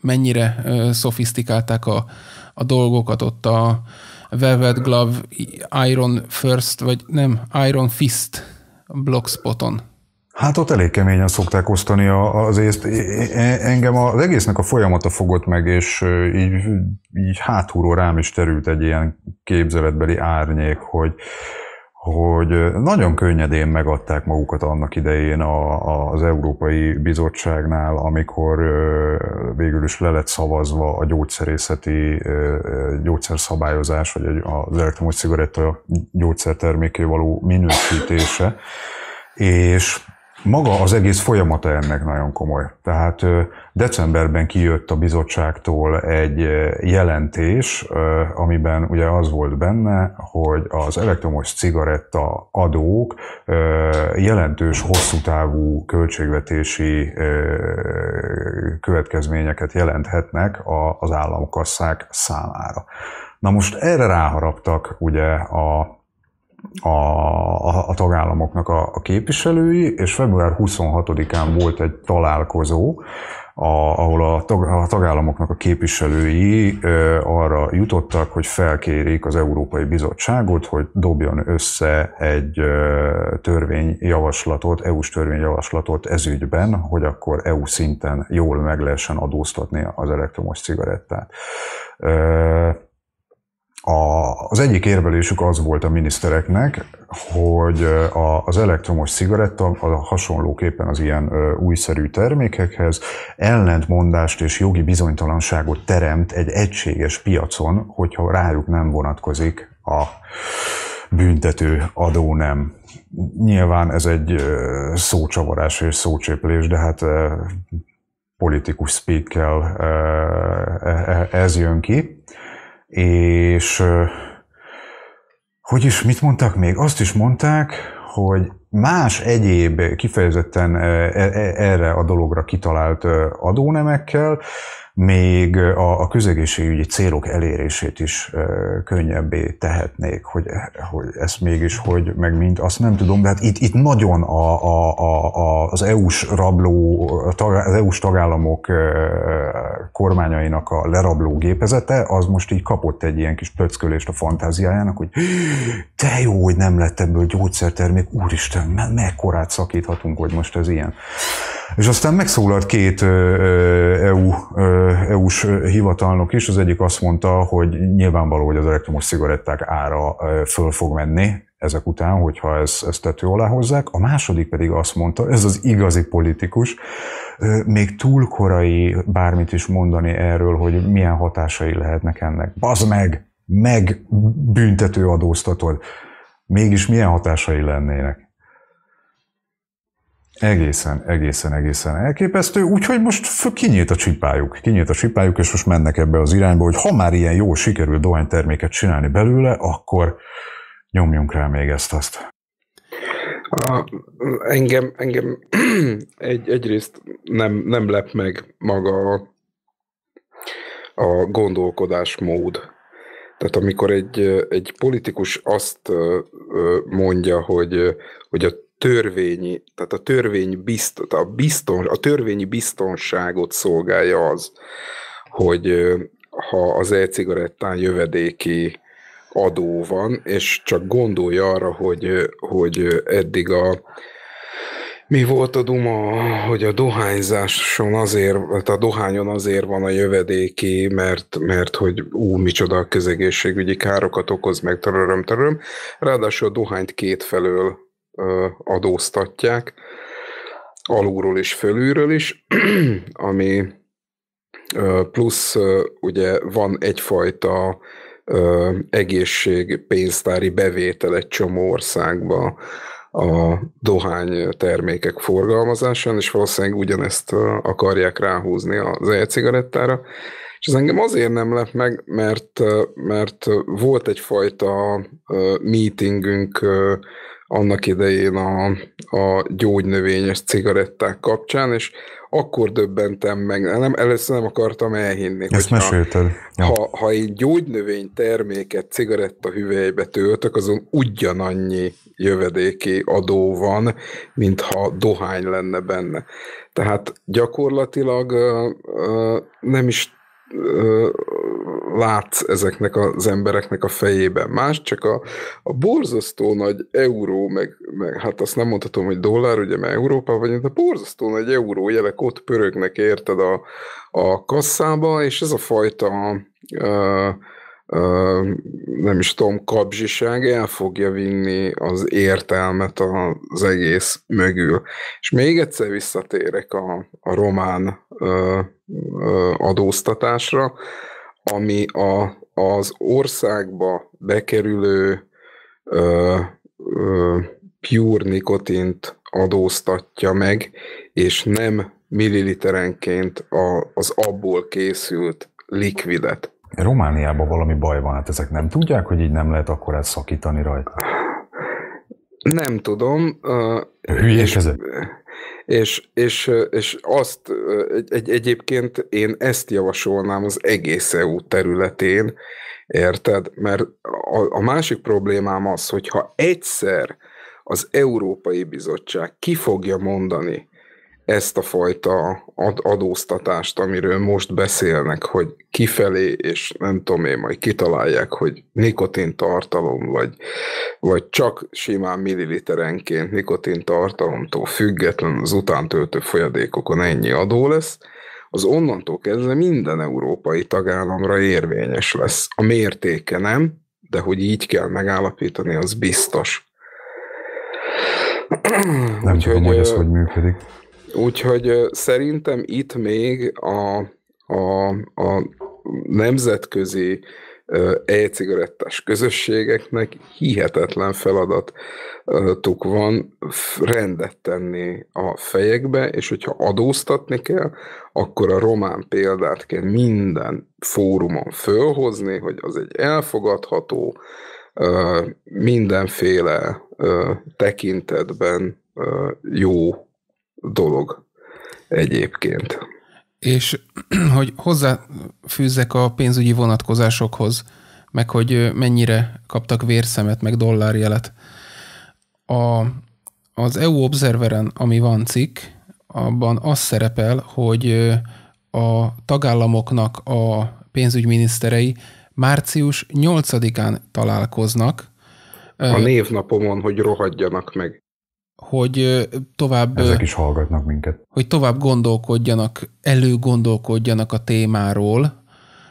mennyire szofisztikálták a, a dolgokat ott a Velvet Glove Iron First, vagy nem, Iron Fist blogspoton. Hát ott elég keményen szokták osztani az észt. Engem az egésznek a folyamata fogott meg, és így, így hátulról rám is terült egy ilyen képzeletbeli árnyék, hogy, hogy nagyon könnyedén megadták magukat annak idején a, a, az Európai Bizottságnál, amikor végül is le lett szavazva a gyógyszerészeti gyógyszerszabályozás, vagy az elektromos cigaretta gyógyszerterméké való minősítése, és maga az egész folyamata ennek nagyon komoly. Tehát decemberben kijött a bizottságtól egy jelentés, amiben ugye az volt benne, hogy az elektromos cigaretta adók jelentős hosszú távú költségvetési következményeket jelenthetnek az államkasszák számára. Na most erre ráharaptak ugye a a, a, a tagállamoknak a, a képviselői, és február 26-án volt egy találkozó, a, ahol a, tag, a tagállamoknak a képviselői ö, arra jutottak, hogy felkérik az Európai Bizottságot, hogy dobjon össze egy ö, törvényjavaslatot, EU-s törvényjavaslatot ezügyben, hogy akkor EU szinten jól meg lehessen adóztatni az elektromos cigarettát. Ö, a, az egyik érvelésük az volt a minisztereknek, hogy a, az elektromos cigaretta a hasonlóképpen az ilyen ö, újszerű termékekhez ellentmondást és jogi bizonytalanságot teremt egy egységes piacon, hogyha rájuk nem vonatkozik a büntető adó nem. Nyilván ez egy ö, szócsavarás és szócséplés, de hát ö, politikus speak e, e, ez jön ki és hogy is, mit mondtak még? Azt is mondták, hogy más egyéb kifejezetten e, e, erre a dologra kitalált adónemekkel még a, a közegészségügyi célok elérését is könnyebbé tehetnék, hogy, hogy ezt mégis, hogy meg mint, azt nem tudom, de hát itt, itt nagyon a, a, a, az EU-s rabló, az EU-s tagállamok kormányainak a lerabló gépezete, az most így kapott egy ilyen kis pöckölést a fantáziájának, hogy te jó, hogy nem lett ebből gyógyszertermék, úristen, me- mekkorát szakíthatunk, hogy most ez ilyen. És aztán megszólalt két EU, EU-s hivatalnok is, az egyik azt mondta, hogy nyilvánvaló, hogy az elektromos cigaretták ára föl fog menni, ezek után, hogyha ez, ezt tető alá hozzák. A második pedig azt mondta, ez az igazi politikus, még túl korai bármit is mondani erről, hogy milyen hatásai lehetnek ennek. Bazd meg! Meg büntető adóztatod! Mégis milyen hatásai lennének? Egészen, egészen, egészen elképesztő, úgyhogy most kinyílt a csipájuk, kinyílt a csipájuk, és most mennek ebbe az irányba, hogy ha már ilyen jó sikerül dohányterméket csinálni belőle, akkor nyomjunk rá még ezt-azt. A, engem engem (clears throat) egy, egyrészt nem, nem lep meg maga a, a gondolkodásmód. Tehát amikor egy, egy politikus azt mondja, hogy, hogy a törvényi, tehát a törvény biztos, a, bizton, a törvényi biztonságot szolgálja az, hogy ha az e-cigarettán jövedéki adó van, és csak gondolja arra, hogy, hogy eddig a mi volt a duma, hogy a dohányzáson azért, hát a dohányon azért van a jövedéki, mert, mert hogy ú, micsoda a közegészségügyi károkat okoz meg, töröröm, töröröm. Ráadásul a dohányt két felől adóztatják, alulról és fölülről is, (clears throat) ami plusz ugye van egyfajta egészségpénztári bevétel egy csomó országba a dohány termékek forgalmazásán, és valószínűleg ugyanezt akarják ráhúzni az e-cigarettára. És ez engem azért nem lep meg, mert, mert volt egyfajta meetingünk annak idején a, a gyógynövényes cigaretták kapcsán, és akkor döbbentem meg, nem, először nem akartam elhinni. Ezt mesélted. Ja. Ha, ha egy gyógynövény terméket cigaretta hüvelybe töltök, azon ugyanannyi jövedéki adó van, mintha dohány lenne benne. Tehát gyakorlatilag uh, uh, nem is látsz ezeknek az embereknek a fejében. Más csak a, a borzasztó nagy euró, meg, meg hát azt nem mondhatom, hogy dollár, ugye, mert Európa vagy, de borzasztó nagy euró jelek ott pörögnek, érted, a, a kasszába, és ez a fajta uh, nem is tudom, kapzsiság el fogja vinni az értelmet az egész mögül. És még egyszer visszatérek a, a román ö, ö, adóztatásra, ami a, az országba bekerülő ö, ö, pure nikotint adóztatja meg, és nem milliliterenként a, az abból készült likvidet. Romániában valami baj van, hát ezek nem tudják, hogy így nem lehet akkor ezt szakítani rajta? Nem tudom. Hülyés ez? És, és, és azt egy, egy, egyébként én ezt javasolnám az egész EU területén, érted? Mert a, a másik problémám az, hogyha egyszer az Európai Bizottság ki fogja mondani, ezt a fajta ad- adóztatást, amiről most beszélnek, hogy kifelé, és nem tudom én, majd kitalálják, hogy nikotintartalom, vagy, vagy csak simán milliliterenként nikotintartalomtól független az utántöltő folyadékokon ennyi adó lesz, az onnantól kezdve minden európai tagállamra érvényes lesz. A mértéke nem, de hogy így kell megállapítani, az biztos. Nem Úgyhogy, tudom, hogy ez hogy működik. Úgyhogy szerintem itt még a, a, a nemzetközi e-cigarettás közösségeknek hihetetlen feladatuk van rendet tenni a fejekbe, és hogyha adóztatni kell, akkor a román példát kell minden fórumon fölhozni, hogy az egy elfogadható, mindenféle tekintetben jó dolog egyébként. És (clears throat) hogy hozzáfűzzek a pénzügyi vonatkozásokhoz, meg hogy mennyire kaptak vérszemet, meg dollárjelet. A, az EU Observeren, ami van cikk, abban az szerepel, hogy a tagállamoknak a pénzügyminiszterei március 8-án találkoznak. A névnapomon, hogy rohadjanak meg hogy tovább... Ezek is hallgatnak minket. Hogy tovább gondolkodjanak, előgondolkodjanak a témáról,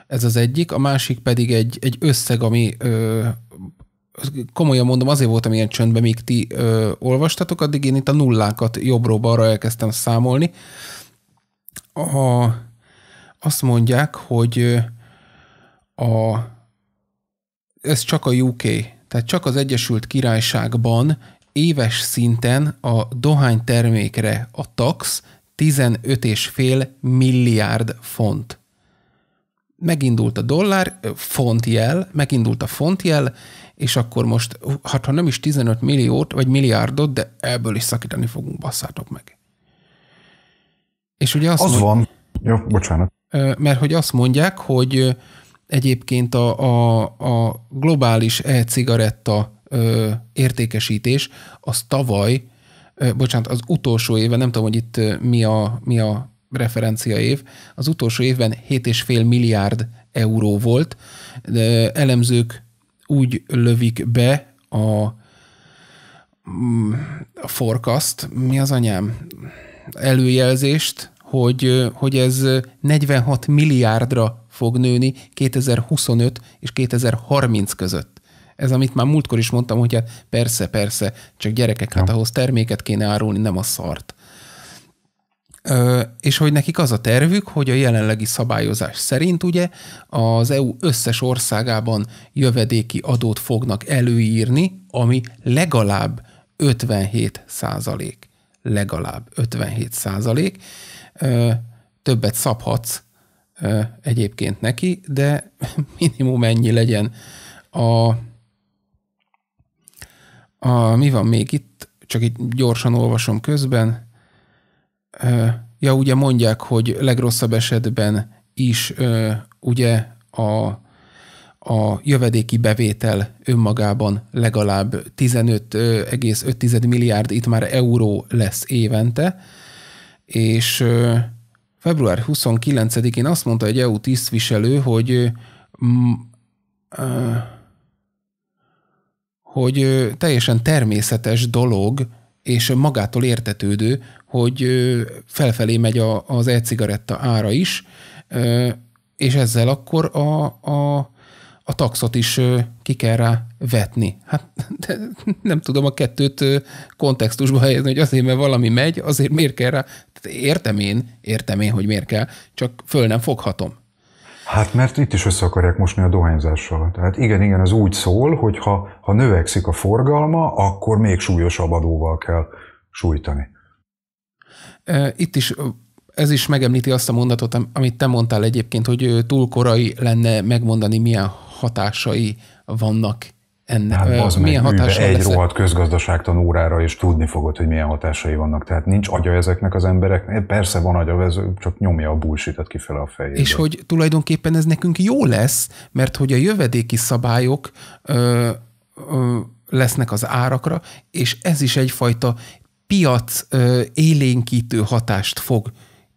ez az egyik. A másik pedig egy, egy összeg, ami ö, komolyan mondom, azért voltam ilyen csöndben, míg ti ö, olvastatok, addig én itt a nullákat jobbról balra elkezdtem számolni. A, azt mondják, hogy a, ez csak a UK, tehát csak az Egyesült Királyságban éves szinten a dohánytermékre a tax 15,5 milliárd font. Megindult a dollár, fontjel, megindult a fontjel, és akkor most, hát ha nem is 15 milliót, vagy milliárdot, de ebből is szakítani fogunk, basszátok meg. És ugye azt Az mond... van. Jó, bocsánat. Mert hogy azt mondják, hogy egyébként a, a, a globális e-cigaretta ö, értékesítés, az tavaly, ö, bocsánat, az utolsó évben nem tudom, hogy itt mi a, mi a referencia év, az utolsó évben 7,5 milliárd euró volt. De elemzők úgy lövik be a, mm, a forecast, mi az anyám, előjelzést, hogy, hogy ez 46 milliárdra fog nőni 2025 és 2030 között ez, amit már múltkor is mondtam, hogy hát persze, persze, csak gyerekek, hát ahhoz terméket kéne árulni, nem a szart. Ö, és hogy nekik az a tervük, hogy a jelenlegi szabályozás szerint ugye az EU összes országában jövedéki adót fognak előírni, ami legalább 57 százalék. Legalább 57 százalék. Többet szabhatsz ö, egyébként neki, de (laughs) minimum ennyi legyen a a, mi van még itt? Csak itt gyorsan olvasom közben. Ja, ugye mondják, hogy legrosszabb esetben is ugye a a jövedéki bevétel önmagában legalább 15,5 milliárd, itt már euró lesz évente, és február 29-én azt mondta egy EU tisztviselő, hogy m- m- hogy teljesen természetes dolog, és magától értetődő, hogy felfelé megy a, az e-cigaretta ára is, és ezzel akkor a, a, a taxot is ki kell rá vetni. Hát de nem tudom a kettőt kontextusba helyezni, hogy azért, mert valami megy, azért miért kell rá. Értem én, értem én, hogy miért kell, csak föl nem foghatom. Hát mert itt is össze akarják mosni a dohányzással. Tehát igen, igen, ez úgy szól, hogy ha, ha növekszik a forgalma, akkor még súlyosabb adóval kell sújtani. Itt is ez is megemlíti azt a mondatot, amit te mondtál egyébként, hogy túl korai lenne megmondani, milyen hatásai vannak ennek hát, az milyen hatása Egy rohadt közgazdaságtan órára is tudni fogod, hogy milyen hatásai vannak. Tehát nincs agya ezeknek az embereknek. Persze van agya, csak nyomja a bullshit kifele a fejét. És hogy tulajdonképpen ez nekünk jó lesz, mert hogy a jövedéki szabályok ö, ö, lesznek az árakra, és ez is egyfajta piac ö, élénkítő hatást fog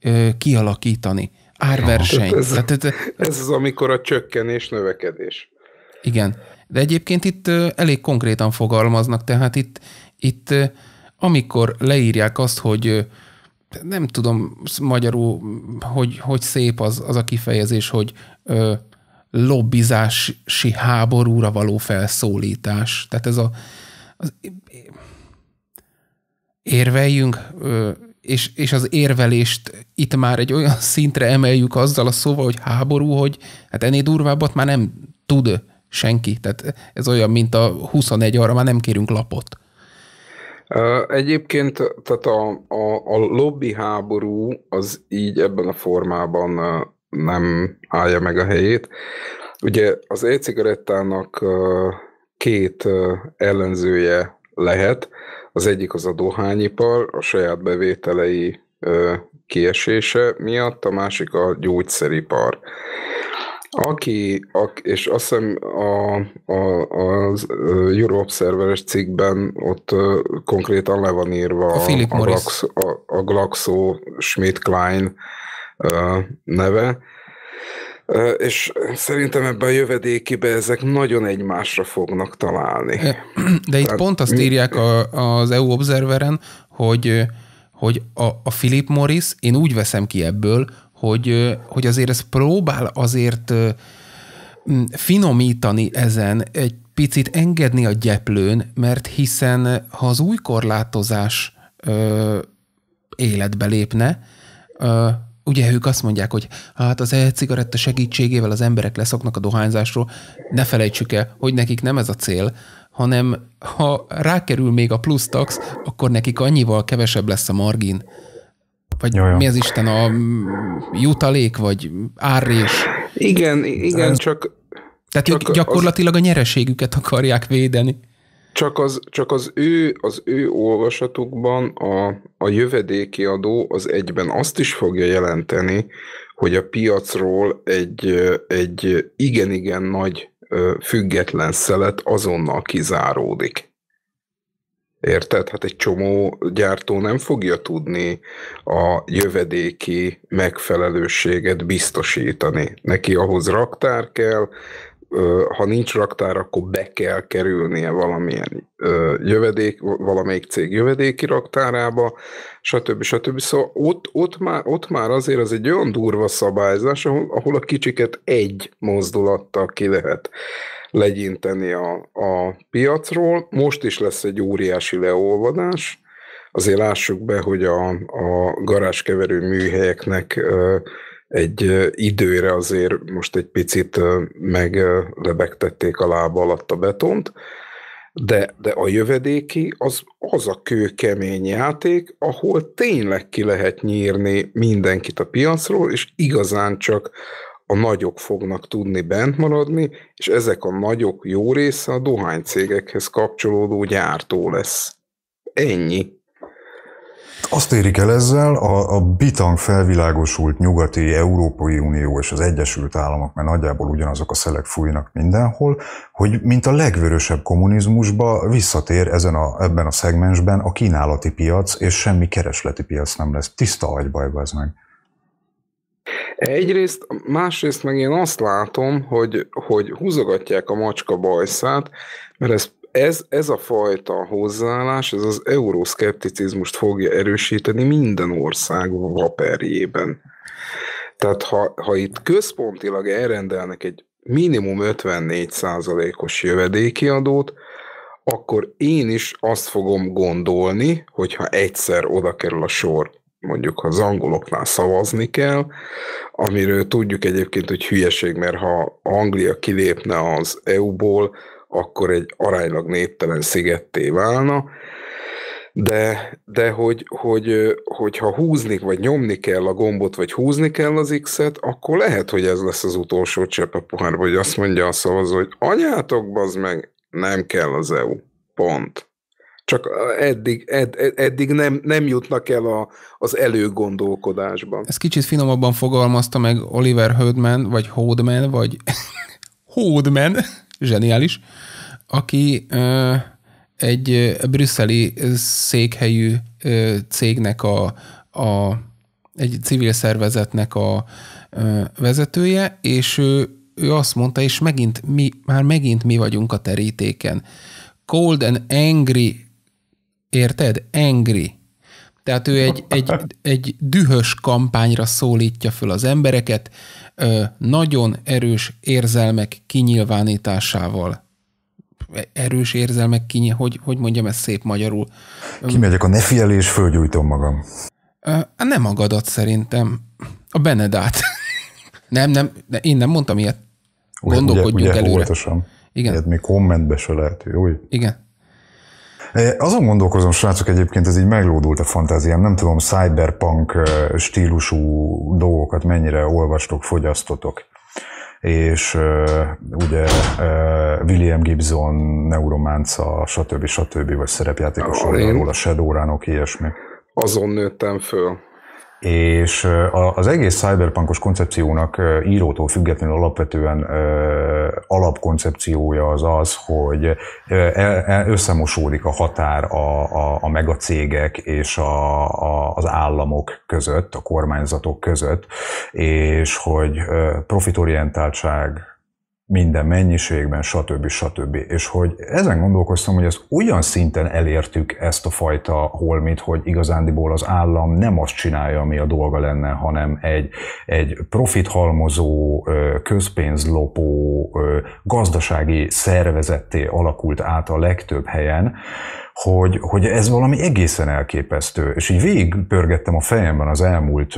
ö, kialakítani. Árverseny. Ez, ez, ez, ez az, amikor a csökkenés növekedés. Igen. De egyébként itt elég konkrétan fogalmaznak, tehát itt, itt amikor leírják azt, hogy nem tudom magyarul, hogy, hogy szép az, az a kifejezés, hogy ö, lobbizási háborúra való felszólítás. Tehát ez a az érveljünk, ö, és, és az érvelést itt már egy olyan szintre emeljük azzal a szóval, hogy háború, hogy hát ennél durvábbat már nem tud senki. Tehát ez olyan, mint a 21 arra már nem kérünk lapot. Egyébként tehát a, a, a lobby háború az így ebben a formában nem állja meg a helyét. Ugye az e-cigarettának két ellenzője lehet. Az egyik az a dohányipar, a saját bevételei kiesése miatt, a másik a gyógyszeripar. Aki, ak, és azt hiszem a, a, az Euro observer cikkben ott konkrétan le van írva a, Philip a, Morris. Glaxo, a, a Glaxo Schmidt Klein neve. És szerintem ebben a jövedékibe ezek nagyon egymásra fognak találni. De itt Tehát pont azt mi... írják a, az EU Observeren, hogy hogy a, a Philip Morris, én úgy veszem ki ebből, hogy, hogy azért ez próbál azért finomítani ezen, egy picit engedni a gyeplőn, mert hiszen ha az új korlátozás ö, életbe lépne, ö, ugye ők azt mondják, hogy hát az e-cigaretta segítségével az emberek leszoknak a dohányzásról, ne felejtsük el, hogy nekik nem ez a cél, hanem ha rákerül még a plusz tax, akkor nekik annyival kevesebb lesz a margin vagy Jajon. mi az Isten, a jutalék, vagy árrés? Igen, igen, Ez... csak... Tehát csak gyakorlatilag az... a nyereségüket akarják védeni. Csak az, csak az ő, az ő olvasatukban a, a jövedéki adó az egyben azt is fogja jelenteni, hogy a piacról egy, egy igen-igen nagy független szelet azonnal kizáródik. Érted? Hát egy csomó gyártó nem fogja tudni a jövedéki megfelelőséget biztosítani. Neki ahhoz raktár kell, ha nincs raktár, akkor be kell kerülnie valamilyen jövedék, valamelyik cég jövedéki raktárába, stb. stb. Szóval ott, ott, már, ott már azért az egy olyan durva szabályzás, ahol, ahol a kicsiket egy mozdulattal ki lehet legyinteni a, a piacról. Most is lesz egy óriási leolvadás. Azért lássuk be, hogy a, a garázskeverő műhelyeknek egy időre azért most egy picit meglebegtették a lába alatt a betont, de, de a jövedéki az, az a kőkemény játék, ahol tényleg ki lehet nyírni mindenkit a piacról, és igazán csak a nagyok fognak tudni bent maradni, és ezek a nagyok jó része a dohánycégekhez kapcsolódó gyártó lesz. Ennyi. Azt érik el ezzel, a, a bitang felvilágosult nyugati Európai Unió és az Egyesült Államok, mert nagyjából ugyanazok a szelek fújnak mindenhol, hogy mint a legvörösebb kommunizmusba visszatér ezen a, ebben a szegmensben a kínálati piac, és semmi keresleti piac nem lesz. Tiszta agybajba ez meg. Egyrészt, másrészt meg én azt látom, hogy, hogy húzogatják a macska bajszát, mert ez, ez, ez a fajta hozzáállás, ez az euroszkepticizmust fogja erősíteni minden ország vaperjében. Tehát ha, ha itt központilag elrendelnek egy minimum 54%-os jövedéki adót, akkor én is azt fogom gondolni, hogyha egyszer oda kerül a sor, mondjuk az angoloknál szavazni kell, amiről tudjuk egyébként, hogy hülyeség, mert ha Anglia kilépne az EU-ból, akkor egy aránylag néptelen szigetté válna, de, de hogy, hogy, hogyha húzni vagy nyomni kell a gombot, vagy húzni kell az X-et, akkor lehet, hogy ez lesz az utolsó csepp a pohárba, hogy azt mondja a szavazó, hogy anyátok, bazd meg, nem kell az EU. Pont csak eddig, ed, eddig nem, nem jutnak el a, az előgondolkodásban. Ez kicsit finomabban fogalmazta meg Oliver Hoodman vagy Hódman, vagy Hódman, (laughs) zseniális, aki ö, egy brüsszeli székhelyű ö, cégnek a, a egy civil szervezetnek a ö, vezetője, és ő, ő azt mondta, és megint mi, már megint mi vagyunk a terítéken. Cold and angry Érted? Angry. Tehát ő egy, egy, egy dühös kampányra szólítja föl az embereket, nagyon erős érzelmek kinyilvánításával. Erős érzelmek kinyilván, hogy, hogy mondjam ezt szép magyarul? Kimegyek a nefi és fölgyújtom magam. Hát nem magadat szerintem. A Benedát. (laughs) nem, nem, én nem mondtam ilyet. Gondolkodjunk ugye, ugye előre. Óvatosan. Igen. Ilyet még kommentbe se lehet. Jó? Igen. Azon gondolkozom, srácok, egyébként ez így meglódult a fantáziám. Nem tudom, cyberpunk stílusú dolgokat mennyire olvastok, fogyasztotok és ugye William Gibson, Neurománca, stb. stb. vagy szerepjátékos róla, a Shadowrunok, ilyesmi. Azon nőttem föl. És az egész cyberpunkos koncepciónak írótól függetlenül alapvetően alapkoncepciója az az, hogy e, e, összemosódik a határ a, a, a megacégek és a, a, az államok között, a kormányzatok között, és hogy profitorientáltság, minden mennyiségben, stb. stb. És hogy ezen gondolkoztam, hogy ezt olyan szinten elértük ezt a fajta holmit, hogy igazándiból az állam nem azt csinálja, ami a dolga lenne, hanem egy, egy profithalmozó, közpénzlopó, gazdasági szervezetté alakult át a legtöbb helyen, hogy, hogy ez valami egészen elképesztő. És így pörgettem a fejemben az elmúlt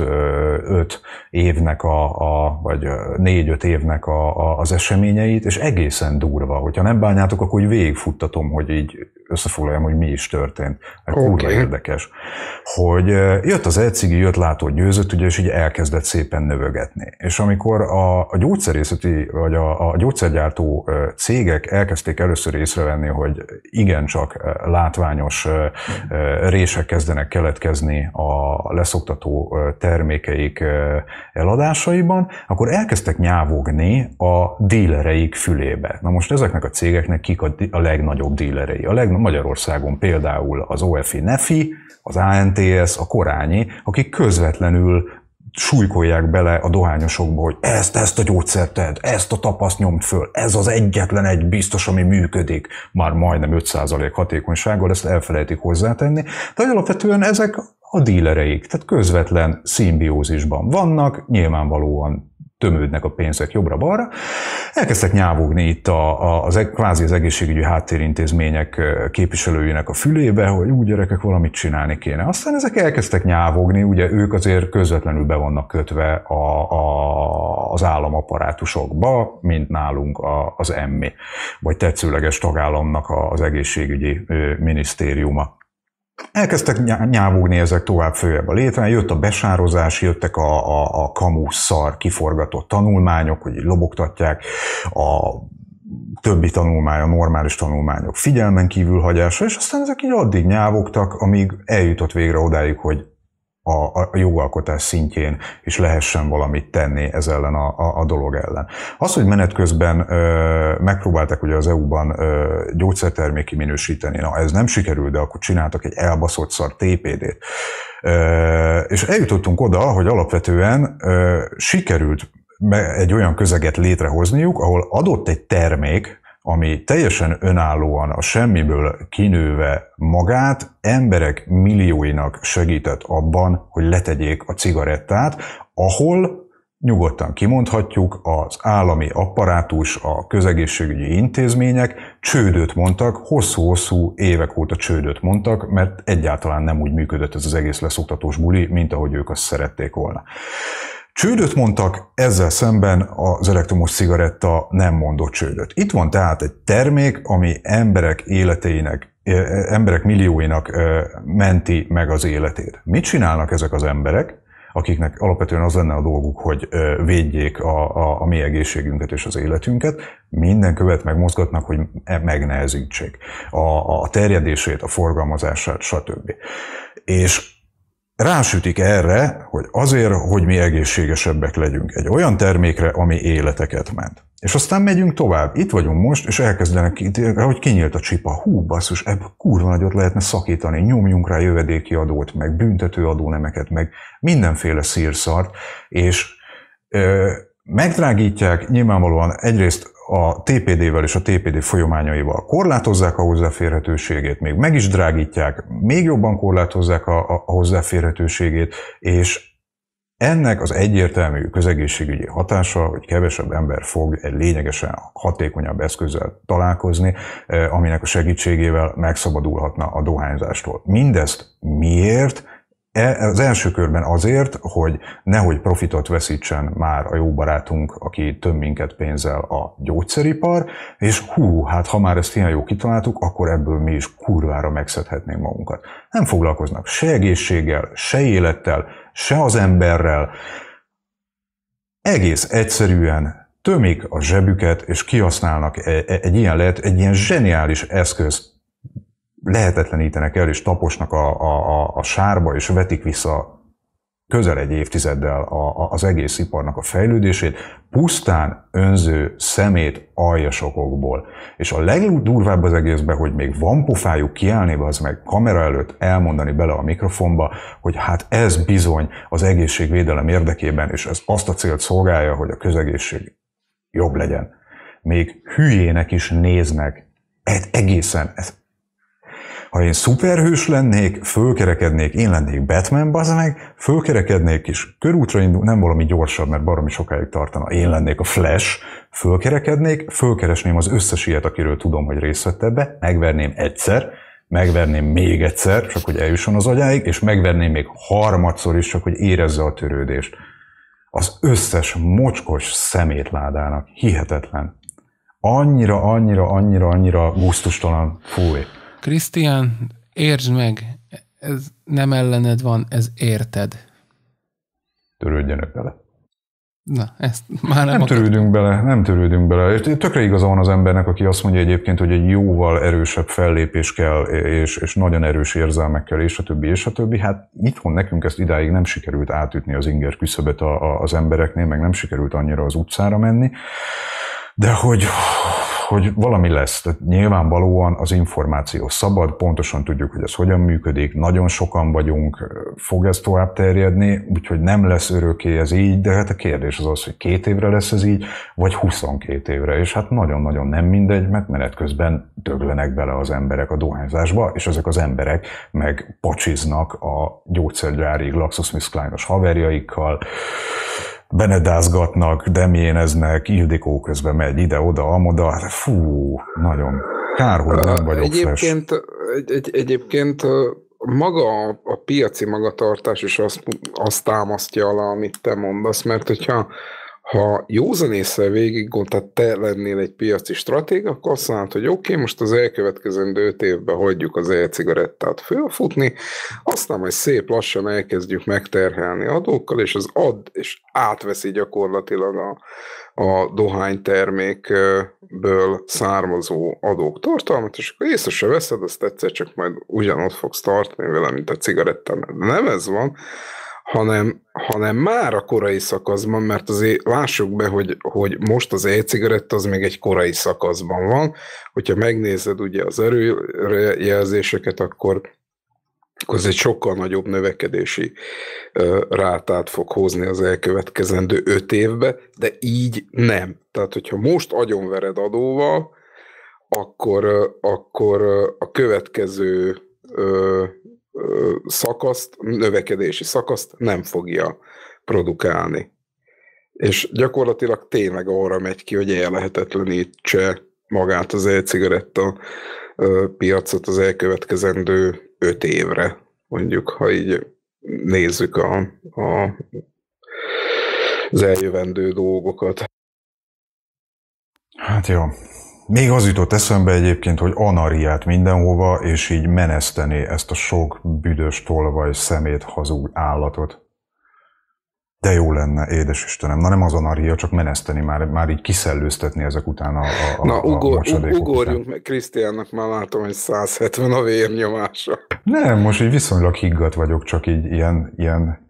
öt évnek, a, a, vagy négy-öt évnek a, a, az eseményeit, és egészen durva. Hogyha nem bánjátok, akkor így végigfuttatom, hogy így összefoglaljam, hogy mi is történt. Mert okay. kurva érdekes. Hogy jött az ECG, jött látó győzött, ugye, és így elkezdett szépen növögetni. És amikor a, a gyógyszerészeti, vagy a, a gyógyszergyártó cégek elkezdték először észrevenni, hogy igencsak látványos rések kezdenek keletkezni a leszoktató termékeik eladásaiban, akkor elkezdtek nyávogni a dílereik fülébe. Na most ezeknek a cégeknek kik a, a legnagyobb dílerei? A leg, Magyarországon például az OFI NEFI, az ANTS, a Korányi, akik közvetlenül súlykolják bele a dohányosokba, hogy ezt, ezt a gyógyszert tedd, ezt a tapaszt nyomd föl, ez az egyetlen egy biztos, ami működik, már majdnem 5% hatékonysággal, ezt elfelejtik hozzátenni, de alapvetően ezek a dílereik, tehát közvetlen szimbiózisban vannak, nyilvánvalóan tömődnek a pénzek jobbra-balra. Elkezdtek nyávogni itt a, a, az, kvázi az egészségügyi háttérintézmények képviselőinek a fülébe, hogy úgy gyerekek valamit csinálni kéne. Aztán ezek elkezdtek nyávogni, ugye ők azért közvetlenül be vannak kötve a, a, az államaparátusokba, mint nálunk a, az emmi, vagy tetszőleges tagállamnak az egészségügyi minisztériuma. Elkezdtek nyávogni ezek tovább főjebb a létrán, jött a besározás, jöttek a, a, a kamu szar kiforgatott tanulmányok, hogy lobogtatják, a többi tanulmány, a normális tanulmányok figyelmen kívül hagyása, és aztán ezek így addig nyávogtak, amíg eljutott végre odáig, hogy a, a jogalkotás szintjén is lehessen valamit tenni ez ellen a, a, a dolog ellen. Az, hogy menet közben ö, megpróbálták ugye az EU-ban ö, gyógyszerterméki minősíteni, na ez nem sikerült, de akkor csináltak egy elbaszott szar TPD-t. Ö, és eljutottunk oda, hogy alapvetően ö, sikerült egy olyan közeget létrehozniuk, ahol adott egy termék, ami teljesen önállóan, a semmiből kinőve magát emberek millióinak segített abban, hogy letegyék a cigarettát, ahol nyugodtan kimondhatjuk, az állami apparátus, a közegészségügyi intézmények csődöt mondtak, hosszú-hosszú évek óta csődöt mondtak, mert egyáltalán nem úgy működött ez az egész leszoktatós buli, mint ahogy ők azt szerették volna. Csődöt mondtak, ezzel szemben az elektromos cigaretta nem mondott csődöt. Itt van tehát egy termék, ami emberek életeinek, emberek millióinak menti meg az életét. Mit csinálnak ezek az emberek, akiknek alapvetően az lenne a dolguk, hogy védjék a, a, a mi egészségünket és az életünket, minden követ megmozgatnak, hogy e-, megnehezítsék a, a terjedését, a forgalmazását, stb. És rásütik erre, hogy azért, hogy mi egészségesebbek legyünk, egy olyan termékre, ami életeket ment. És aztán megyünk tovább. Itt vagyunk most, és elkezdenek, hogy kinyílt a csipa. Hú, basszus, ebből kurva nagyot lehetne szakítani. Nyomjunk rá jövedéki adót, meg büntető adónemeket, meg mindenféle szírszart. És ö, megdrágítják nyilvánvalóan egyrészt a TPD-vel és a TPD folyamányaival korlátozzák a hozzáférhetőségét, még meg is drágítják, még jobban korlátozzák a, a hozzáférhetőségét, és ennek az egyértelmű közegészségügyi hatása, hogy kevesebb ember fog egy lényegesen hatékonyabb eszközzel találkozni, eh, aminek a segítségével megszabadulhatna a dohányzástól. Mindezt miért? E, az első körben azért, hogy nehogy profitot veszítsen már a jó barátunk, aki több minket pénzzel a gyógyszeripar, és hú, hát ha már ezt ilyen jó kitaláltuk, akkor ebből mi is kurvára megszedhetnénk magunkat. Nem foglalkoznak se egészséggel, se élettel, se az emberrel. Egész egyszerűen tömik a zsebüket, és kihasználnak e, e, egy ilyen, lehet, egy ilyen zseniális eszközt lehetetlenítenek el, és taposnak a, a, a sárba, és vetik vissza közel egy évtizeddel a, a, az egész iparnak a fejlődését, pusztán önző szemét aljasokokból. És a legdurvább az egészben, hogy még van pofájuk kiállni az meg kamera előtt elmondani bele a mikrofonba, hogy hát ez bizony az egészségvédelem érdekében, és ez azt a célt szolgálja, hogy a közegészség jobb legyen. Még hülyének is néznek. Ez egészen, ez ha én szuperhős lennék, fölkerekednék, én lennék Batman, bazd meg, fölkerekednék és körútra indul, nem valami gyorsabb, mert baromi sokáig tartana, én lennék a Flash, fölkerekednék, fölkeresném az összes ilyet, akiről tudom, hogy részt vett ebbe, megverném egyszer, megverném még egyszer, csak hogy eljusson az agyáig, és megverném még harmadszor is, csak hogy érezze a törődést. Az összes mocskos szemétládának hihetetlen. Annyira, annyira, annyira, annyira gusztustalan, fúj. Krisztián, értsd meg, ez nem ellened van, ez érted. Törődjenek bele. Na, ezt már nem, nem törődünk bele, nem törődünk bele. És tökre igaza van az embernek, aki azt mondja egyébként, hogy egy jóval erősebb fellépés kell, és, és nagyon erős érzelmekkel, és a többi, és a többi. Hát itthon nekünk ezt idáig nem sikerült átütni az inger küszöbet a, a, az embereknél, meg nem sikerült annyira az utcára menni. De hogy hogy valami lesz. Tehát nyilvánvalóan az információ szabad, pontosan tudjuk, hogy ez hogyan működik, nagyon sokan vagyunk, fog ez tovább terjedni, úgyhogy nem lesz örökké ez így, de hát a kérdés az az, hogy két évre lesz ez így, vagy 22 évre, és hát nagyon-nagyon nem mindegy, mert menet közben döglenek bele az emberek a dohányzásba, és ezek az emberek meg pacsiznak a gyógyszergyári Glaxosmithkline-os haverjaikkal, benedázgatnak, demjéneznek, Ildikó közben megy ide-oda, amoda, hát fú, nagyon kár, hogy nem vagyok egyébként, egy, egy, egyébként maga a, a piaci magatartás is azt, azt támasztja alá, amit te mondasz, mert hogyha ha józan észre végig gond, tehát te lennél egy piaci stratég, akkor azt mondod, hogy oké, okay, most az elkövetkezendő öt évben hagyjuk az e-cigarettát fölfutni, aztán majd szép lassan elkezdjük megterhelni adókkal, és az ad, és átveszi gyakorlatilag a, a dohánytermékből származó adók tartalmat, és akkor észre se veszed, azt egyszer csak majd ugyanott fogsz tartani vele, mint a cigarettán. Nem ez van, hanem, hanem már a korai szakaszban, mert azért lássuk be, hogy, hogy most az e-cigaretta az még egy korai szakaszban van. Hogyha megnézed ugye az erőjelzéseket, akkor az egy sokkal nagyobb növekedési rátát fog hozni az elkövetkezendő öt évbe, de így nem. Tehát, hogyha most agyonvered adóval, akkor, akkor a következő szakaszt, növekedési szakaszt nem fogja produkálni. És gyakorlatilag tényleg arra megy ki, hogy ellehetetlenítse magát az e-cigaretta piacot az elkövetkezendő öt évre, mondjuk, ha így nézzük a, a, az eljövendő dolgokat. Hát jó, még az jutott eszembe egyébként, hogy anariát mindenhova, és így meneszteni ezt a sok büdös tolvaj szemét hazú állatot. De jó lenne, édes Istenem. Na nem az anaria, csak meneszteni, már, már így kiszellőztetni ezek után a, a Na, ugor, a ugorjunk után. meg, Krisztiánnak már látom, hogy 170 a vérnyomása. Nem, most így viszonylag higgadt vagyok, csak így ilyen, ilyen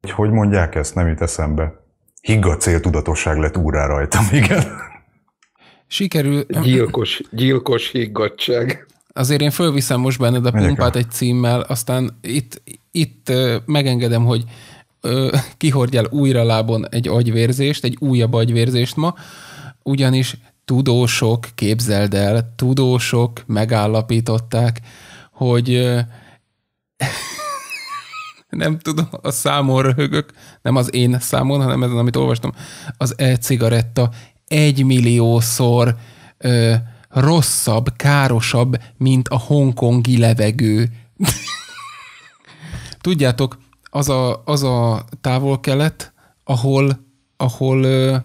hogy, hogy mondják ezt, nem jut eszembe. Higgadt céltudatosság lett úrá rajtam, igen. Sikerül... Gyilkos, gyilkos higgadság. Azért én fölviszem most benned a pumpát egy címmel, aztán itt, itt megengedem, hogy kihordjál újra lábon egy agyvérzést, egy újabb agyvérzést ma, ugyanis tudósok, képzeld el, tudósok megállapították, hogy (laughs) nem tudom, a számon röhögök, nem az én számon, hanem ezen, amit olvastam, az e-cigaretta egymilliószor ö, rosszabb, károsabb, mint a hongkongi levegő. (laughs) Tudjátok, az a, az a távol-kelet, ahol, ahol ö,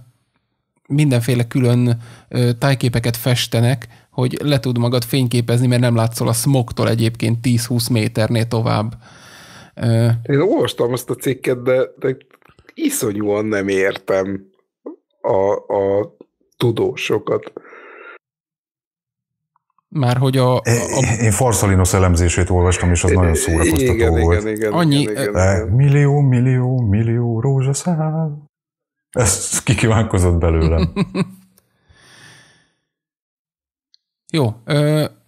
mindenféle külön ö, tájképeket festenek, hogy le tud magad fényképezni, mert nem látszol a smogtól egyébként 10-20 méternél tovább. Ö, Én olvastam azt a cikket, de, de iszonyúan nem értem a, a tudósokat. Már hogy a, a, a... Én Farszalinos elemzését olvastam, és az nagyon szórakoztató igen, volt. Igen, igen, Annyi... igen, igen, e, igen. Millió, millió, millió rózsaszál. Ezt kikívánkozott belőlem. (laughs) Jó,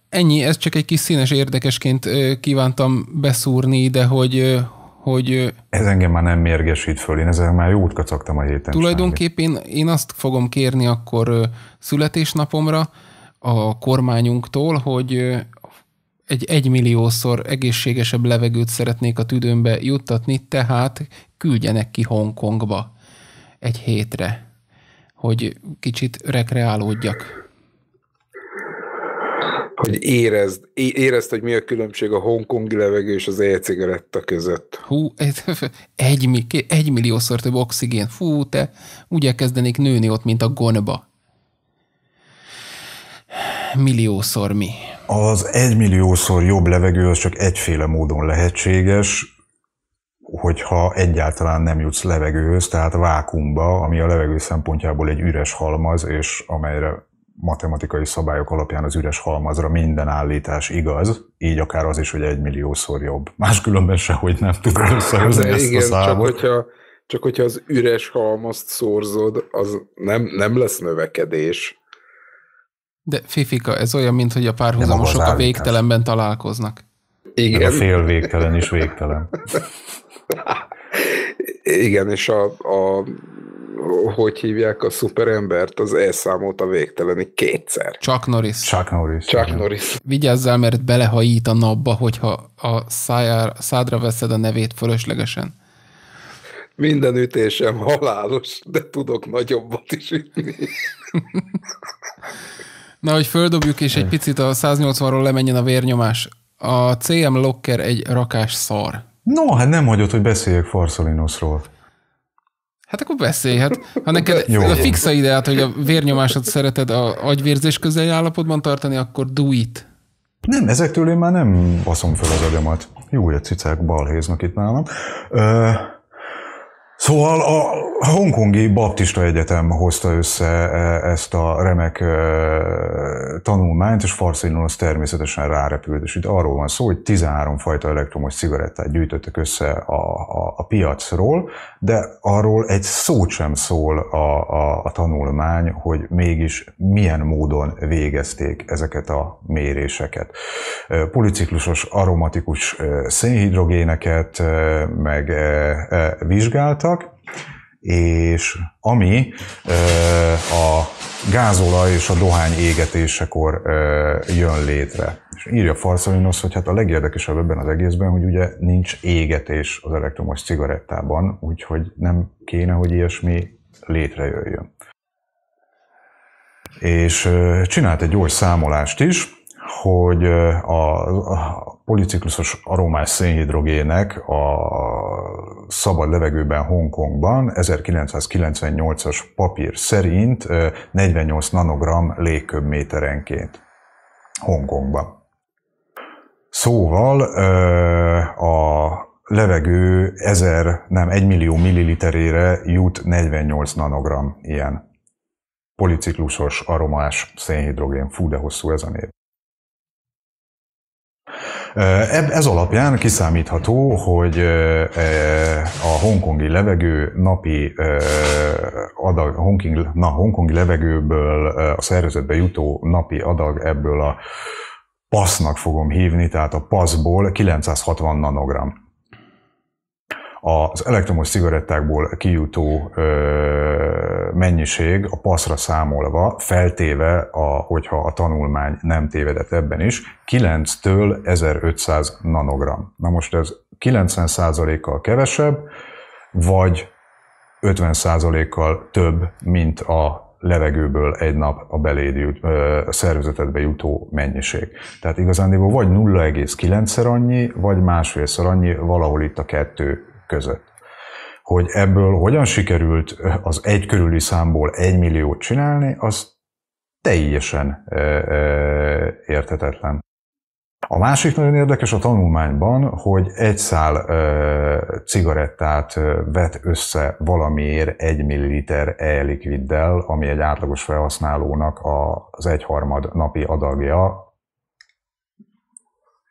ennyi, ez csak egy kis színes érdekesként kívántam beszúrni ide, hogy, hogy... Ez engem már nem mérgesít föl, én ezzel már jót kacagtam a héten. Tulajdonképpen én, én azt fogom kérni akkor születésnapomra a kormányunktól, hogy egy egymilliószor egészségesebb levegőt szeretnék a tüdőmbe juttatni, tehát küldjenek ki Hongkongba egy hétre, hogy kicsit rekreálódjak hogy érezd, érezd, hogy mi a különbség a hongkongi levegő és az e-cigaretta között. Hú, (laughs) egy, egy, egy milliószor több oxigén. Fú, te úgy elkezdenék nőni ott, mint a gonba. Milliószor mi? Az egymilliószor jobb levegő az csak egyféle módon lehetséges, hogyha egyáltalán nem jutsz levegőhöz, tehát vákumba, ami a levegő szempontjából egy üres halmaz, és amelyre matematikai szabályok alapján az üres halmazra minden állítás igaz, így akár az is, hogy egy milliószor jobb. Máskülönben sehogy nem tudod hát, összehozni hát, ezt igen, a számot. Csak hogyha, csak hogyha az üres halmazt szorzod, az nem, nem lesz növekedés. De Fifika, ez olyan, mint hogy a párhuzamosok a végtelenben találkoznak. Igen. Meg a fél végtelen is végtelen. (laughs) Igen, és a, a hogy hívják a szuperembert, az elszámolt a végteleni kétszer. Csak Norris. Csak Norris. Csak Norris. Vigyázzál, mert belehajít a napba, hogyha a szájár, szádra veszed a nevét fölöslegesen. Minden ütésem halálos, de tudok nagyobbat is ütni. (laughs) Na, hogy földobjuk, és egy picit a 180-ról lemenjen a vérnyomás. A CM Locker egy rakás szar. No, hát nem hagyott, hogy beszéljek Farszolinosról. Hát akkor beszélj, hát, ha neked Jó. a fixa ideát, hogy a vérnyomásod szereted a agyvérzés közeli állapotban tartani, akkor do it. Nem, ezektől én már nem baszom fel az agyamat. Jó, hogy a cicák balhéznak itt nálam. Ö, Szóval a Hongkongi Baptista Egyetem hozta össze e, ezt a remek e, tanulmányt, és Farszínon az természetesen rárepült. És itt arról van szó, hogy 13 fajta elektromos cigarettát gyűjtöttek össze a, a, a piacról, de arról egy szót sem szól a, a, a tanulmány, hogy mégis milyen módon végezték ezeket a méréseket. E, Policiklusos aromatikus szénhidrogéneket meg vizsgálta, és ami a gázolaj és a dohány égetésekor jön létre. És írja Farszalinosz, hogy hát a legérdekesebb ebben az egészben, hogy ugye nincs égetés az elektromos cigarettában, úgyhogy nem kéne, hogy ilyesmi létrejöjjön. És csinált egy gyors számolást is, hogy a, policiklusos aromás szénhidrogének a szabad levegőben Hongkongban 1998-as papír szerint 48 nanogram légköbméterenként Hongkongban. Szóval a levegő 1000, nem 1 millió milliliterére jut 48 nanogram ilyen policiklusos aromás szénhidrogén. Fú, de hosszú ez a név. Ez alapján kiszámítható, hogy e, a hongkongi levegő napi adag, hongkongi, na, hongkongi levegőből a szervezetbe jutó napi adag ebből a passznak fogom hívni, tehát a passzból 960 nanogram az elektromos cigarettákból kijutó ö, mennyiség a paszra számolva, feltéve, a, hogyha a tanulmány nem tévedett ebben is, 9-től 1500 nanogram. Na most ez 90%-kal kevesebb, vagy 50%-kal több, mint a levegőből egy nap a ö, a szervezetedbe jutó mennyiség. Tehát igazán vagy 0,9-szer annyi, vagy másfélszer annyi, valahol itt a kettő között. Hogy ebből hogyan sikerült az egy körüli számból egy milliót csinálni, az teljesen e, e, értetetlen. A másik nagyon érdekes a tanulmányban, hogy egy szál e, cigarettát vet össze valamiért egy milliliter e-likviddel, ami egy átlagos felhasználónak az egyharmad napi adagja.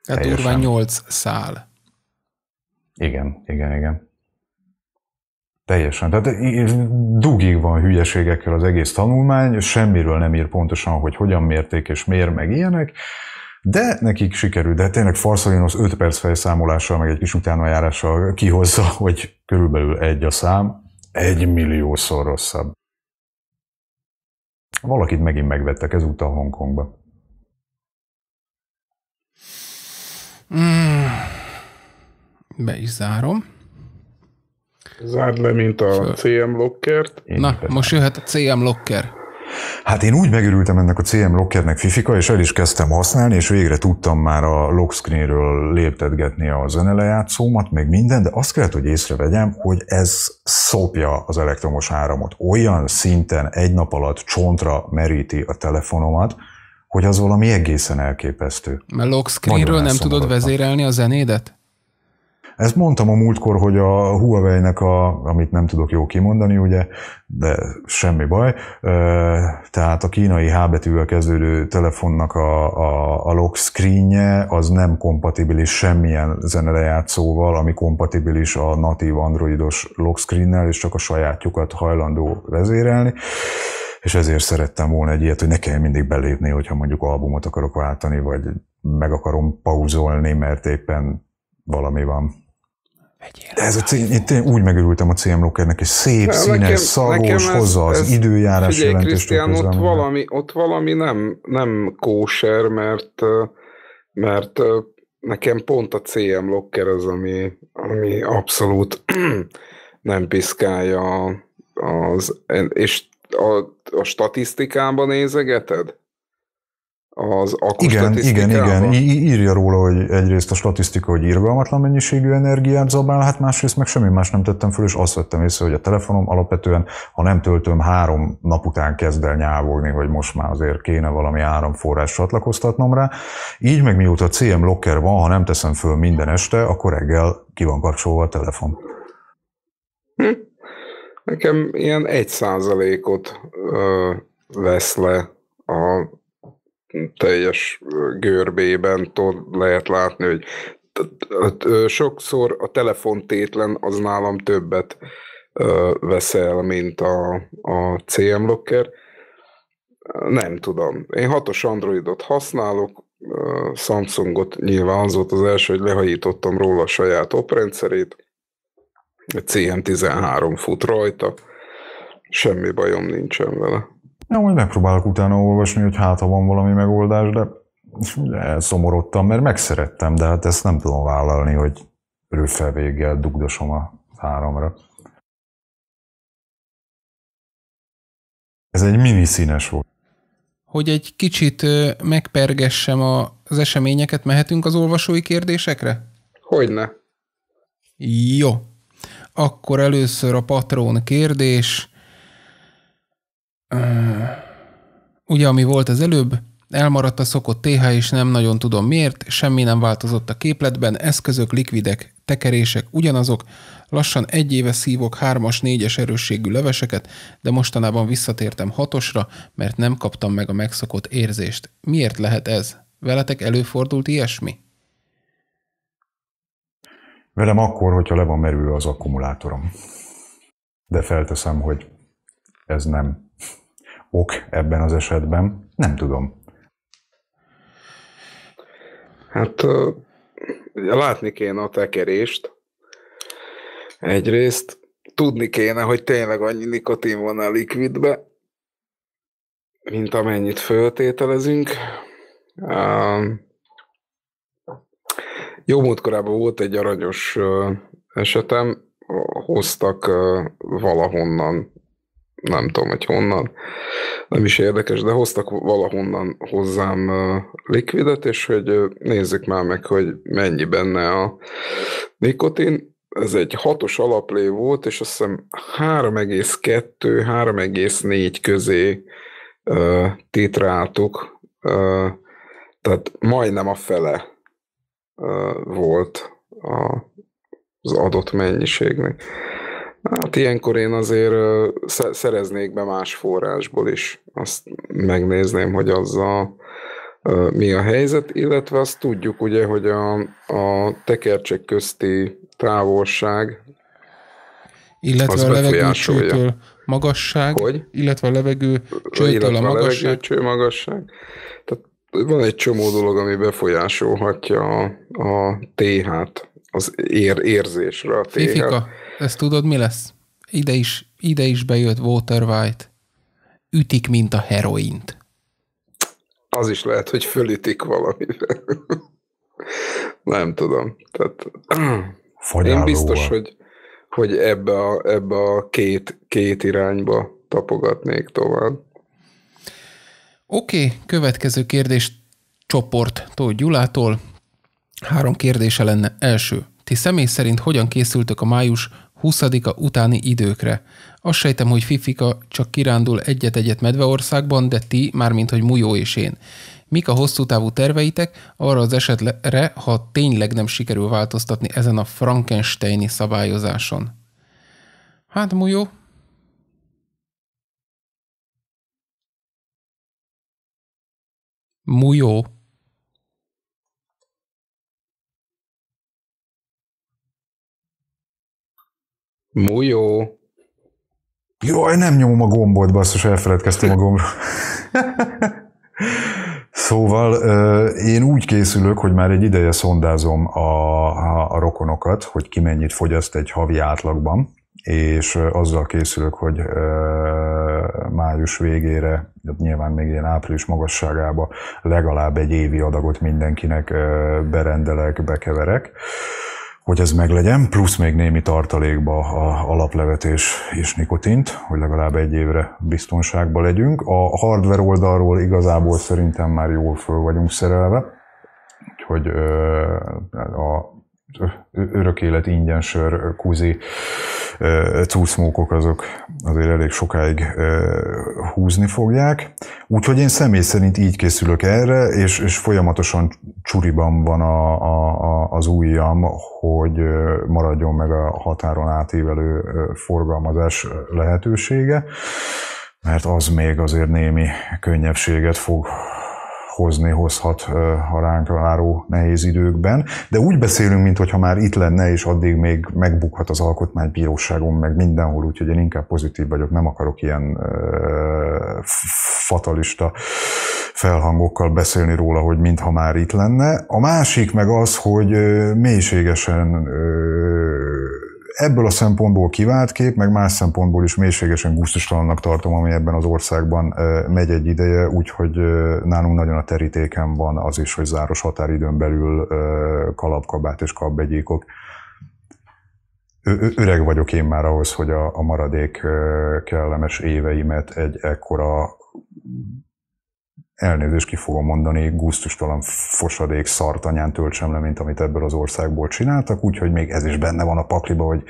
Tehát durván 8 szál. Igen, igen, igen. Teljesen. Tehát dugig van hülyeségekkel az egész tanulmány, semmiről nem ír pontosan, hogy hogyan mérték és miért, meg ilyenek, de nekik sikerült. De hát tényleg Farszalinos 5 perc felszámolással, meg egy kis utánajárással kihozza, (laughs) hogy körülbelül egy a szám, egy milliószor rosszabb. Valakit megint megvettek ezúttal Hongkongba. Mm. Be is zárom. Zárd le, mint a CM Lockert. Én Na, most jöhet a CM Locker. Hát én úgy megörültem ennek a CM Lockernek fifika, és el is kezdtem használni, és végre tudtam már a lockscreenről léptetgetni a zenelejátszómat, meg minden, de azt kellett, hogy észrevegyem, hogy ez szopja az elektromos áramot. Olyan szinten egy nap alatt csontra meríti a telefonomat, hogy az valami egészen elképesztő. Mert screenről nem tudod vezérelni a zenédet? Ezt mondtam a múltkor, hogy a Huawei-nek, a, amit nem tudok jó kimondani, ugye, de semmi baj, tehát a kínai H betűvel kezdődő telefonnak a, a, a lock screenje az nem kompatibilis semmilyen zenelejátszóval, ami kompatibilis a natív androidos lock screennel, és csak a sajátjukat hajlandó vezérelni és ezért szerettem volna egy ilyet, hogy ne kell mindig belépni, hogyha mondjuk albumot akarok váltani, vagy meg akarom pauzolni, mert éppen valami van. De ez a cím, én én úgy megörültem a CM Lockernek, és szép, színes, nekem, szagos, nekem ez, hozzá az ez, időjárás figyelj, Krisztián, ott valami, ott valami nem, nem kóser, mert, mert nekem pont a CM Locker az, ami, ami abszolút (clears throat) nem piszkálja az, és a, a statisztikában nézegeted? az Igen, igen, igen. I- írja róla, hogy egyrészt a statisztika, hogy irgalmatlan mennyiségű energiát zabál, hát másrészt meg semmi más nem tettem föl, és azt vettem észre, hogy a telefonom alapvetően, ha nem töltöm, három nap után kezd el nyávogni, hogy most már azért kéne valami áramforrás csatlakoztatnom rá. Így meg mióta CM Locker van, ha nem teszem föl minden este, akkor reggel ki van kapcsolva a telefon. Hm. Nekem ilyen egy százalékot vesz le a teljes görbében tud, lehet látni, hogy sokszor a telefontétlen az nálam többet veszel, mint a, a CM Locker. Nem tudom. Én hatos Androidot használok, Samsungot nyilván az volt az első, hogy lehajítottam róla a saját oprendszerét, a CM13 fut rajta, semmi bajom nincsen vele. Ja, majd megpróbálok utána olvasni, hogy hát, ha van valami megoldás, de elszomorodtam, mert megszerettem, de hát ezt nem tudom vállalni, hogy rőfelvéggel dugdosom a háromra. Ez egy mini színes volt. Hogy egy kicsit megpergessem az eseményeket, mehetünk az olvasói kérdésekre? Hogyne. Jó. Akkor először a patrón kérdés. Ugye, ami volt az előbb, elmaradt a szokott TH, és nem nagyon tudom miért, semmi nem változott a képletben, eszközök, likvidek, tekerések ugyanazok, lassan egy éve szívok 3-as, 4 erősségű leveseket, de mostanában visszatértem 6 mert nem kaptam meg a megszokott érzést. Miért lehet ez? Veletek előfordult ilyesmi? Velem akkor, hogyha le van merülve az akkumulátorom. De felteszem, hogy ez nem ok ebben az esetben? Nem tudom. Hát látni kéne a tekerést. Egyrészt tudni kéne, hogy tényleg annyi nikotin van a likvidbe, mint amennyit föltételezünk. Um, jó múltkorában volt egy aranyos esetem, hoztak valahonnan nem tudom, hogy honnan, nem is érdekes, de hoztak valahonnan hozzám likvidet, és hogy nézzük már meg, hogy mennyi benne a nikotin. Ez egy hatos alaplé volt, és azt hiszem 3,2-3,4 közé titráltuk, tehát majdnem a fele volt az adott mennyiségnek. Hát ilyenkor én azért szereznék be más forrásból is. Azt megnézném, hogy azzal mi a helyzet, illetve azt tudjuk ugye, hogy a, a tekercsek közti távolság illetve az a levegőcsőtől magasság, hogy? illetve a levegő csőtől a magasság. A cső magasság. Tehát van egy csomó dolog, ami befolyásolhatja a, a TH-t, az ér, érzésre a TH-t. Fifika. Ezt tudod, mi lesz? Ide is, ide is bejött Walter White. Ütik, mint a heroint. Az is lehet, hogy fölütik valamivel. Nem tudom. Tehát, Fagyálóval. én biztos, hogy, hogy ebbe a, ebbe a két, két irányba tapogatnék tovább. Oké, okay, következő kérdés Tóth Gyulától. Három kérdése lenne. Első, ti személy szerint hogyan készültök a május 20 utáni időkre. Azt sejtem, hogy Fifika csak kirándul egyet-egyet Medveországban, de ti, mármint hogy Mujó és én. Mik a hosszú távú terveitek arra az esetre, ha tényleg nem sikerül változtatni ezen a Frankensteini szabályozáson? Hát, Mujó, Mujó. Mújó. Jaj, nem nyomom a gombot, basszus, elfeledkeztem a gombra. Szóval én úgy készülök, hogy már egy ideje szondázom a, a, a rokonokat, hogy ki mennyit fogyaszt egy havi átlagban, és azzal készülök, hogy május végére, hát nyilván még ilyen április magasságába legalább egy évi adagot mindenkinek berendelek, bekeverek hogy ez meglegyen, plusz még némi tartalékba a alaplevetés és nikotint, hogy legalább egy évre biztonságban legyünk. A hardware oldalról igazából szerintem már jól föl vagyunk szerelve, úgyhogy a örök élet ingyen sör, kuzi, cúszmókok azok azért elég sokáig húzni fogják. Úgyhogy én személy szerint így készülök erre, és, és folyamatosan csuriban van a, a, a, az ujjam, hogy maradjon meg a határon átívelő forgalmazás lehetősége, mert az még azért némi könnyebbséget fog hozni, hozhat a ránk váró nehéz időkben. De úgy beszélünk, mintha már itt lenne, és addig még megbukhat az alkotmánybíróságon, meg mindenhol, úgyhogy én inkább pozitív vagyok, nem akarok ilyen fatalista felhangokkal beszélni róla, hogy mintha már itt lenne. A másik meg az, hogy mélységesen ebből a szempontból kivált kép, meg más szempontból is mélységesen gusztustalannak tartom, ami ebben az országban megy egy ideje, úgyhogy nálunk nagyon a terítéken van az is, hogy záros határidőn belül kalapkabát és kabbegyékok. Öreg vagyok én már ahhoz, hogy a, a maradék kellemes éveimet egy ekkora elnézést ki fogom mondani, gusztustalan fosadék szart anyán töltsem le, mint amit ebből az országból csináltak, úgyhogy még ez is benne van a pakliba, hogy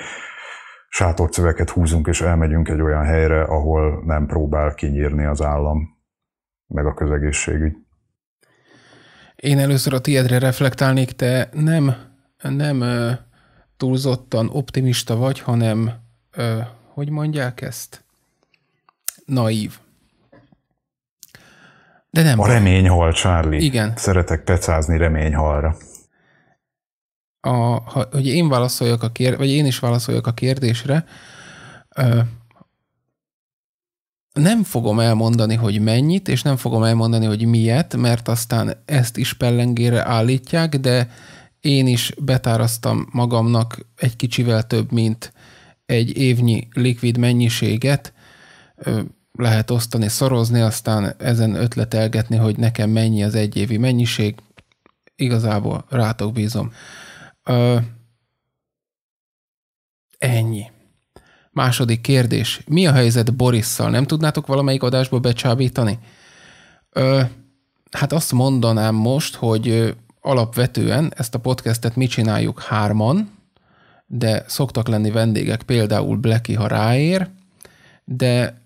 sátorcöveket húzunk és elmegyünk egy olyan helyre, ahol nem próbál kinyírni az állam, meg a közegészségügy. Én először a tiédre reflektálnék, te nem, nem túlzottan optimista vagy, hanem, hogy mondják ezt? Naív. De nem a reményhal, Charlie. Igen. Szeretek pecázni reményhalra. A, ha, hogy én válaszoljak a kér, vagy én is válaszoljak a kérdésre, ö, nem fogom elmondani, hogy mennyit, és nem fogom elmondani, hogy miért, mert aztán ezt is pellengére állítják, de én is betáraztam magamnak egy kicsivel több, mint egy évnyi likvid mennyiséget, ö, lehet osztani, szorozni, aztán ezen ötletelgetni, hogy nekem mennyi az egyévi mennyiség. Igazából rátok bízom. Ö, ennyi. Második kérdés. Mi a helyzet Borisszal? Nem tudnátok valamelyik adásba becsábítani? Ö, hát azt mondanám most, hogy alapvetően ezt a podcastet mi csináljuk hárman, de szoktak lenni vendégek, például Blacky, ha ráér, de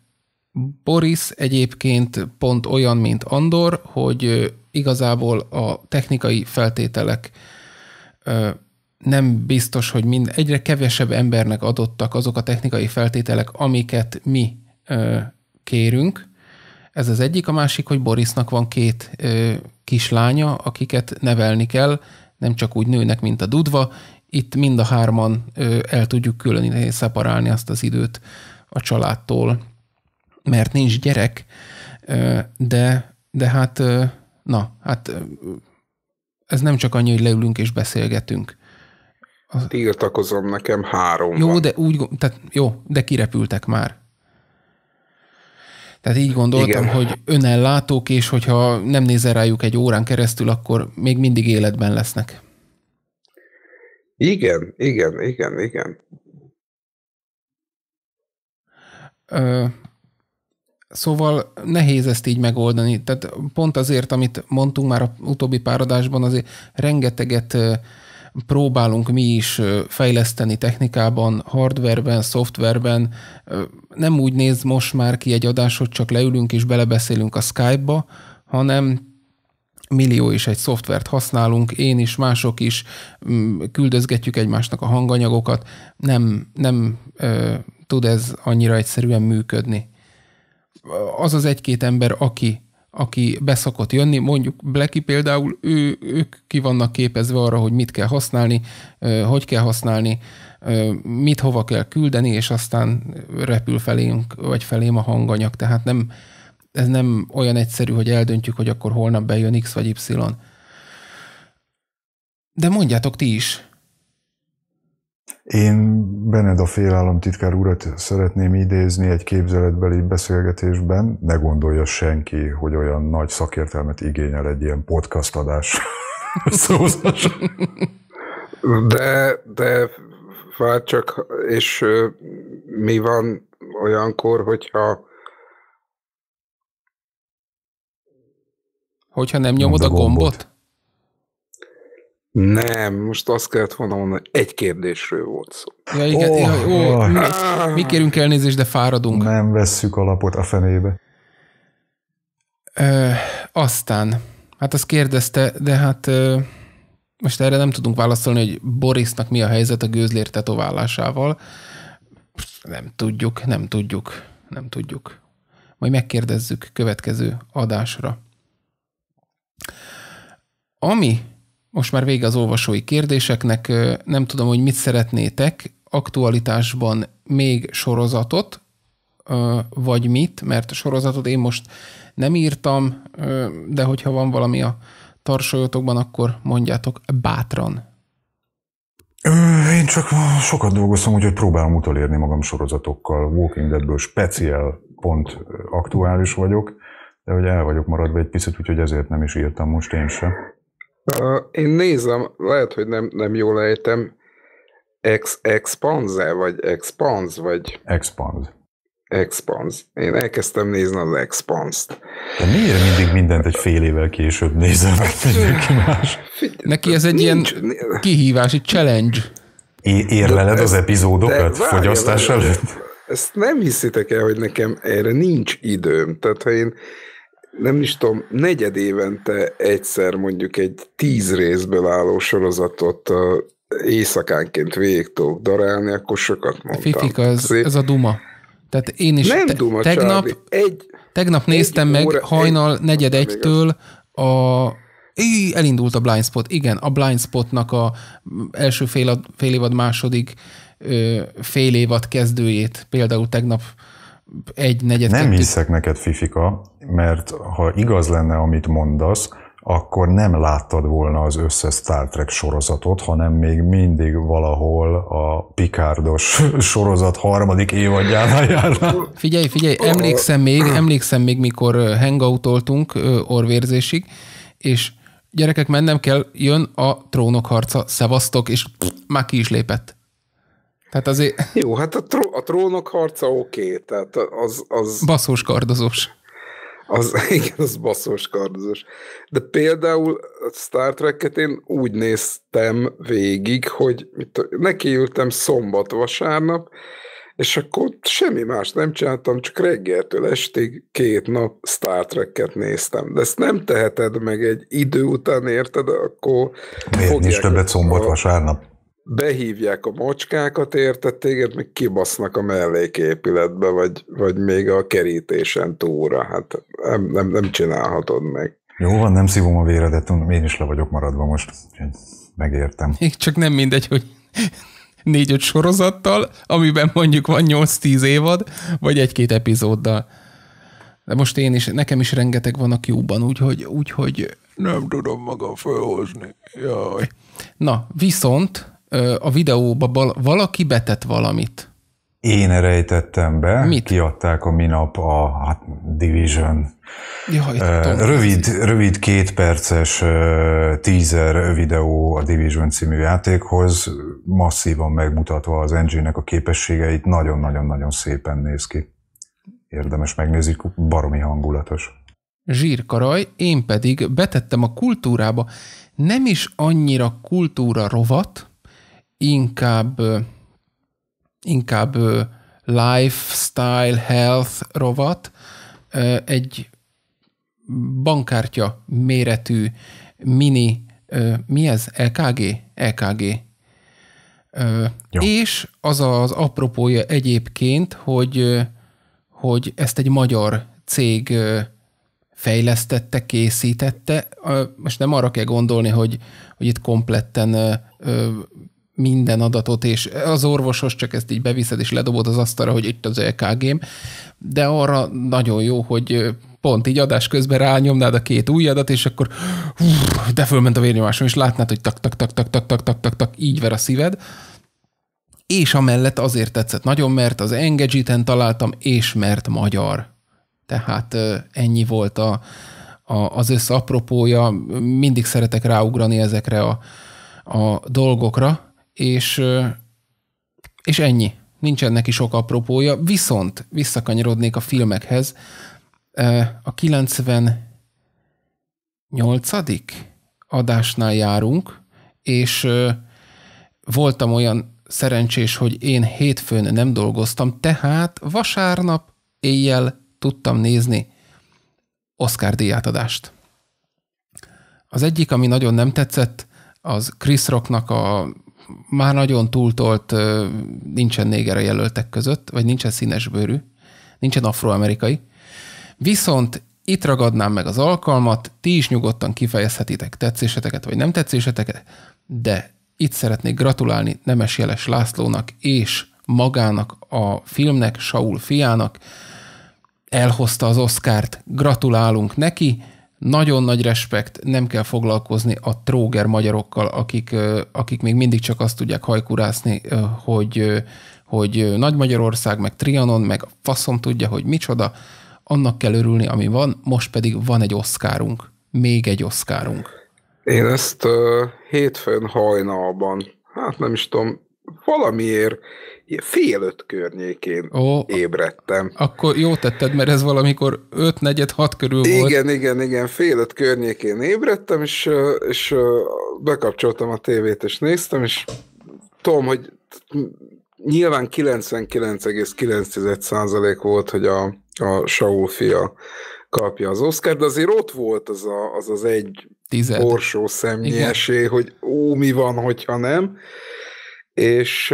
Boris egyébként pont olyan, mint Andor, hogy igazából a technikai feltételek nem biztos, hogy mind, egyre kevesebb embernek adottak azok a technikai feltételek, amiket mi kérünk. Ez az egyik, a másik, hogy Borisnak van két kislánya, akiket nevelni kell, nem csak úgy nőnek, mint a dudva. Itt mind a hárman el tudjuk különíteni, szeparálni azt az időt a családtól mert nincs gyerek, de, de hát, na, hát ez nem csak annyi, hogy leülünk és beszélgetünk. Az... Tiltakozom, nekem három Jó, van. de úgy, tehát jó, de kirepültek már. Tehát így gondoltam, Igen. hogy önellátók, és hogyha nem nézel rájuk egy órán keresztül, akkor még mindig életben lesznek. Igen, igen, igen, igen. Szóval nehéz ezt így megoldani. Tehát pont azért, amit mondtunk már a utóbbi páradásban, azért rengeteget próbálunk mi is fejleszteni technikában, hardverben, szoftverben. Nem úgy néz most már ki egy adás, hogy csak leülünk és belebeszélünk a Skype-ba, hanem millió is egy szoftvert használunk, én is, mások is, küldözgetjük egymásnak a hanganyagokat, nem, nem ö, tud ez annyira egyszerűen működni az az egy-két ember, aki, aki beszokott jönni, mondjuk Blacky például, ő, ők ki vannak képezve arra, hogy mit kell használni, hogy kell használni, mit hova kell küldeni, és aztán repül felénk, vagy felém a hanganyag. Tehát nem, ez nem olyan egyszerű, hogy eldöntjük, hogy akkor holnap bejön X vagy Y. De mondjátok ti is, én Bened a titkár urat szeretném idézni egy képzeletbeli beszélgetésben. Ne gondolja senki, hogy olyan nagy szakértelmet igényel egy ilyen podcast adás. de, de vár csak, és mi van olyankor, hogyha Hogyha nem nyomod a gombot? Nem, most azt kellett volna mondani, egy kérdésről volt szó. Ja, igen, oh, igen, oh, oh. mi, mi kérünk elnézést, de fáradunk. Nem vesszük alapot a fenébe. Ö, aztán, hát azt kérdezte, de hát ö, most erre nem tudunk válaszolni, hogy Borisnak mi a helyzet a gőzlér tetoválásával. Nem tudjuk, nem tudjuk, nem tudjuk. Majd megkérdezzük következő adásra. Ami most már vége az olvasói kérdéseknek, nem tudom, hogy mit szeretnétek, aktualitásban még sorozatot, vagy mit, mert sorozatot én most nem írtam, de hogyha van valami a tarsolyotokban, akkor mondjátok bátran. Én csak sokat dolgoztam, úgyhogy próbálom utolérni magam sorozatokkal. Walking Deadből speciál pont aktuális vagyok, de hogy el vagyok maradva egy picit, úgyhogy ezért nem is írtam most én sem. Én nézem, lehet, hogy nem, nem jól ejtem. Ex, Expanse, vagy Expanse, vagy... Expanse. Expanse. Én elkezdtem nézni az expanse t De miért mindig mindent egy fél évvel később nézem, mert mindenki más? Neki ez egy Nincs. ilyen kihívási challenge. É- érleled az epizódokat fogyasztás előtt? Ezt nem hiszitek el, hogy nekem erre nincs időm. Tehát ha én nem is tudom, negyed évente egyszer mondjuk egy tíz részből álló sorozatot éjszakánként végig tudok darálni, akkor sokat mondtam. Fifika, ez, ez a duma. Tehát én is nem te, duma, tegnap, egy, tegnap néztem egy meg óra, hajnal egy, negyed egytől a í, elindult a Blind Spot. Igen, a Blind Spotnak a első fél, fél évad második fél évad kezdőjét például tegnap egy negyed. Nem kettő. hiszek neked, Fifika, mert ha igaz lenne, amit mondasz, akkor nem láttad volna az összes Star Trek sorozatot, hanem még mindig valahol a Picardos (laughs) sorozat harmadik évadjánál járna. Figyelj, figyelj, emlékszem még, emlékszem még, mikor hangoutoltunk orvérzésig, és gyerekek, mennem kell, jön a trónok harca, szevasztok, és pff, már ki is lépett. Tehát azért... (laughs) Jó, hát a, tró- a trónok harca oké, okay, tehát az... az... Baszós kardozós. Az, (laughs) igen, az baszós kardozós. De például a Star Trek-et én úgy néztem végig, hogy mit, nekiültem szombat-vasárnap, és akkor semmi más nem csináltam, csak reggeltől estig két nap Star Trek-et néztem. De ezt nem teheted meg egy idő után, érted, akkor... Miért nincs többet szombat-vasárnap? behívják a mocskákat, érted téged, még kibasznak a melléképületbe, vagy, vagy még a kerítésen túlra, Hát nem, nem, nem csinálhatod meg. Jó van, nem szívom a véredet, én is le vagyok maradva most, megértem. Még csak nem mindegy, hogy négy-öt sorozattal, amiben mondjuk van 8-10 évad, vagy egy-két epizóddal. De most én is, nekem is rengeteg van a kiúban, úgyhogy, úgyhogy nem tudom magam felhozni. Jaj. Na, viszont a videóba valaki betett valamit. Én rejtettem be, Mit? kiadták a minap a hát, Division Jaj, rövid, rövid kétperces teaser videó a Division című játékhoz, masszívan megmutatva az engine-nek a képességeit, nagyon-nagyon-nagyon szépen néz ki. Érdemes megnézni, baromi hangulatos. Zsírkaraj, én pedig betettem a kultúrába nem is annyira kultúra rovat, inkább, inkább lifestyle, health rovat, egy bankkártya méretű mini, mi ez? EKG? EKG. Jó. És az az apropója egyébként, hogy, hogy ezt egy magyar cég fejlesztette, készítette. Most nem arra kell gondolni, hogy, hogy itt kompletten minden adatot, és az orvosos csak ezt így beviszed, és ledobod az asztalra, hogy itt az EKG-m, de arra nagyon jó, hogy pont így adás közben rányomnád a két ujjadat, és akkor de fölment a vérnyomásom, és látnád, hogy tak, tak, tak, tak, tak, tak, tak, tak, tak, így ver a szíved. És amellett azért tetszett nagyon, mert az Engagiten találtam, és mert magyar. Tehát ennyi volt a, a, az összeapropója. Mindig szeretek ráugrani ezekre a, a dolgokra, és, és ennyi. Nincsen neki sok apropója, viszont visszakanyarodnék a filmekhez. A 98. adásnál járunk, és voltam olyan szerencsés, hogy én hétfőn nem dolgoztam, tehát vasárnap éjjel tudtam nézni Oscar díjátadást. Az egyik, ami nagyon nem tetszett, az Chris Rocknak a már nagyon túltolt, nincsen néger a jelöltek között, vagy nincsen színesbőrű, nincsen afroamerikai. Viszont itt ragadnám meg az alkalmat, ti is nyugodtan kifejezhetitek tetszéseteket vagy nem tetszéseteket, de itt szeretnék gratulálni Nemes Jeles Lászlónak és magának a filmnek, Saul fiának. Elhozta az Oszkárt, gratulálunk neki, nagyon nagy respekt, nem kell foglalkozni a tróger magyarokkal, akik, akik még mindig csak azt tudják hajkurászni, hogy, hogy Nagy-Magyarország, meg Trianon, meg a faszom tudja, hogy micsoda, annak kell örülni, ami van, most pedig van egy oszkárunk, még egy oszkárunk. Én ezt uh, hétfőn hajnalban, hát nem is tudom, valamiért fél öt környékén Ó, ébredtem. Akkor jó tetted, mert ez valamikor öt, negyed, hat körül igen, volt. Igen, igen, igen, fél öt környékén ébredtem, és, és bekapcsoltam a tévét, és néztem, és tudom, hogy nyilván 99,9% volt, hogy a, a Saul fia kapja az Oscar, de azért ott volt az a, az, az egy Tized. borsó szemnyi esély, hogy ó, mi van, hogyha nem és